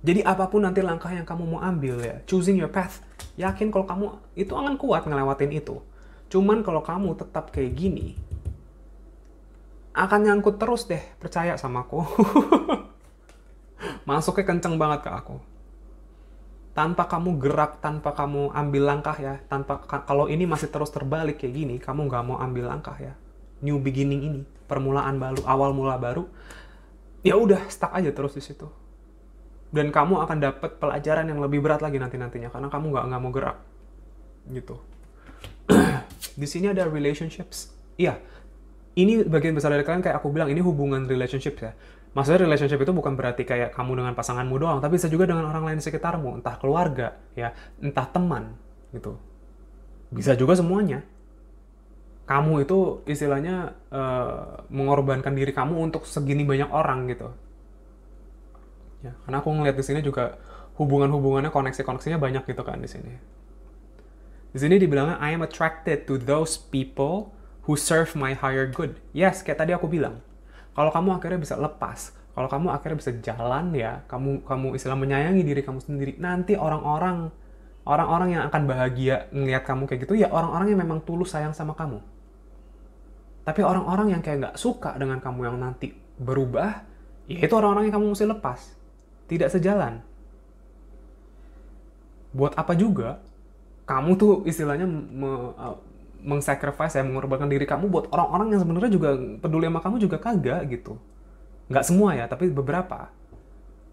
Jadi apapun nanti langkah yang kamu mau ambil ya, choosing your path, yakin kalau kamu itu akan kuat ngelewatin itu. Cuman kalau kamu tetap kayak gini, akan nyangkut terus deh, percaya sama aku. Masuknya kenceng banget ke aku. Tanpa kamu gerak, tanpa kamu ambil langkah ya, tanpa kalau ini masih terus terbalik kayak gini, kamu nggak mau ambil langkah ya. New beginning ini, permulaan baru, awal mula baru, ya udah stuck aja terus di situ dan kamu akan dapat pelajaran yang lebih berat lagi nanti nantinya karena kamu nggak nggak mau gerak gitu di sini ada relationships iya ini bagian besar dari kalian kayak aku bilang ini hubungan relationship ya maksudnya relationship itu bukan berarti kayak kamu dengan pasanganmu doang tapi bisa juga dengan orang lain di sekitarmu entah keluarga ya entah teman gitu bisa juga semuanya kamu itu istilahnya uh, mengorbankan diri kamu untuk segini banyak orang gitu Ya, karena aku ngeliat di sini juga hubungan-hubungannya, koneksi-koneksinya banyak gitu kan di sini. Di sini dibilangnya I am attracted to those people who serve my higher good. Yes, kayak tadi aku bilang. Kalau kamu akhirnya bisa lepas, kalau kamu akhirnya bisa jalan ya, kamu kamu istilah menyayangi diri kamu sendiri, nanti orang-orang orang-orang yang akan bahagia ngeliat kamu kayak gitu ya orang-orang yang memang tulus sayang sama kamu. Tapi orang-orang yang kayak nggak suka dengan kamu yang nanti berubah, ya itu orang-orang yang kamu mesti lepas tidak sejalan. Buat apa juga kamu tuh istilahnya me, uh, mengsacrifice ya mengorbankan diri kamu buat orang-orang yang sebenarnya juga peduli sama kamu juga kagak gitu. Nggak semua ya, tapi beberapa.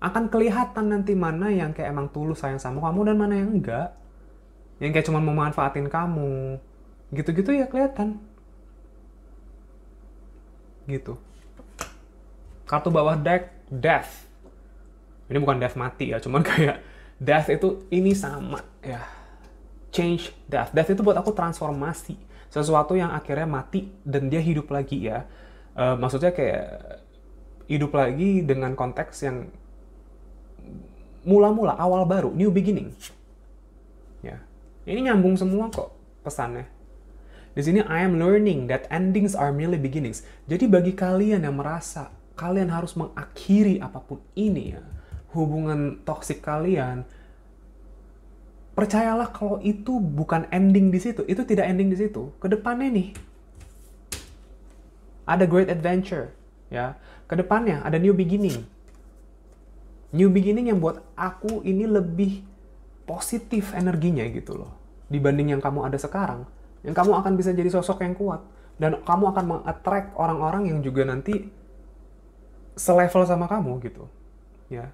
Akan kelihatan nanti mana yang kayak emang tulus sayang sama kamu dan mana yang enggak. Yang kayak cuma memanfaatin kamu. Gitu-gitu ya kelihatan. Gitu. Kartu bawah deck, death ini bukan death mati ya cuman kayak death itu ini sama ya change death death itu buat aku transformasi sesuatu yang akhirnya mati dan dia hidup lagi ya E, maksudnya kayak hidup lagi dengan konteks yang mula-mula awal baru new beginning ya ini nyambung semua kok pesannya di sini I am learning that endings are merely beginnings. Jadi bagi kalian yang merasa kalian harus mengakhiri apapun ini ya, hubungan toksik kalian, percayalah kalau itu bukan ending di situ, itu tidak ending di situ. Kedepannya nih ada great adventure, ya. Kedepannya ada new beginning. New beginning yang buat aku ini lebih positif energinya gitu loh dibanding yang kamu ada sekarang. Yang kamu akan bisa jadi sosok yang kuat dan kamu akan mengattract orang-orang yang juga nanti selevel sama kamu gitu. Ya,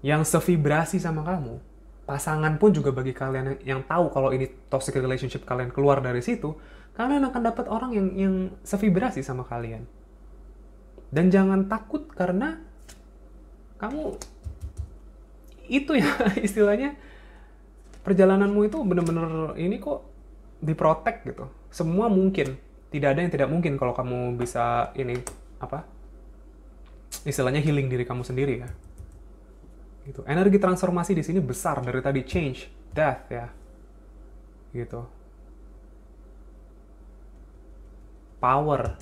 yang sevibrasi sama kamu, pasangan pun juga bagi kalian yang, yang tahu kalau ini toxic relationship kalian keluar dari situ, kalian akan dapat orang yang yang sevibrasi sama kalian. Dan jangan takut karena kamu itu ya istilahnya perjalananmu itu bener-bener ini kok diprotek gitu. Semua mungkin. Tidak ada yang tidak mungkin kalau kamu bisa ini apa? Istilahnya healing diri kamu sendiri ya gitu energi transformasi di sini besar dari tadi change death ya gitu power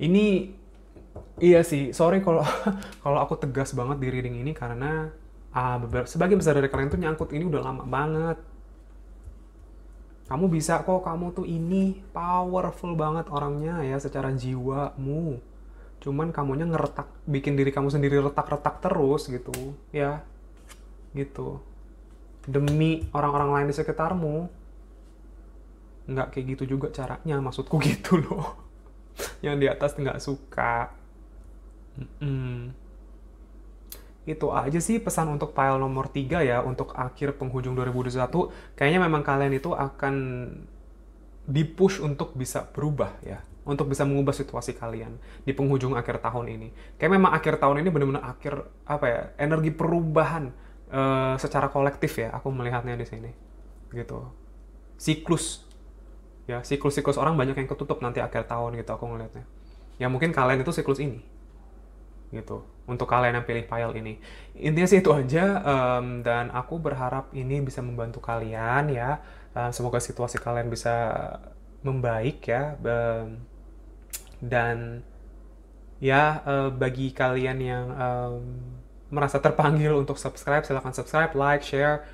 ini iya sih sorry kalau kalau aku tegas banget di reading ini karena ah sebagian besar dari kalian tuh nyangkut ini udah lama banget kamu bisa kok kamu tuh ini powerful banget orangnya ya secara jiwamu cuman kamunya ngeretak bikin diri kamu sendiri retak-retak terus gitu ya gitu demi orang-orang lain di sekitarmu nggak kayak gitu juga caranya maksudku gitu loh yang di atas nggak suka Mm-mm. itu aja sih pesan untuk file nomor 3 ya untuk akhir penghujung 2021 kayaknya memang kalian itu akan dipush untuk bisa berubah ya untuk bisa mengubah situasi kalian di penghujung akhir tahun ini. Kayak memang akhir tahun ini benar-benar akhir apa ya energi perubahan uh, secara kolektif ya aku melihatnya di sini gitu siklus ya siklus-siklus orang banyak yang ketutup nanti akhir tahun gitu aku ngelihatnya ya mungkin kalian itu siklus ini gitu untuk kalian yang pilih file ini intinya sih itu aja um, dan aku berharap ini bisa membantu kalian ya uh, semoga situasi kalian bisa membaik ya um, dan ya uh, bagi kalian yang um, merasa terpanggil untuk subscribe silahkan subscribe like share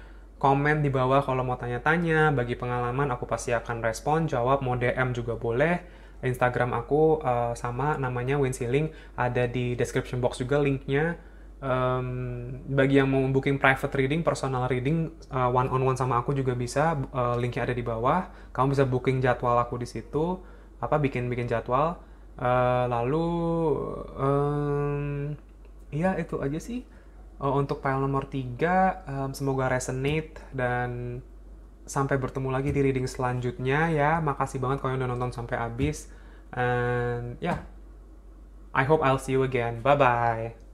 komen di bawah kalau mau tanya-tanya bagi pengalaman aku pasti akan respon jawab mau DM juga boleh Instagram aku uh, sama namanya Winsiling ada di description box juga linknya um, bagi yang mau booking private reading personal reading uh, eh, one on one sama aku juga bisa uh, linknya ada di bawah kamu bisa booking jadwal aku di situ apa bikin bikin jadwal uh, lalu um, ya itu aja sih uh, untuk file nomor 3 um, semoga resonate dan sampai bertemu lagi di reading selanjutnya ya makasih banget kalian udah nonton sampai habis and yeah I hope I'll see you again bye bye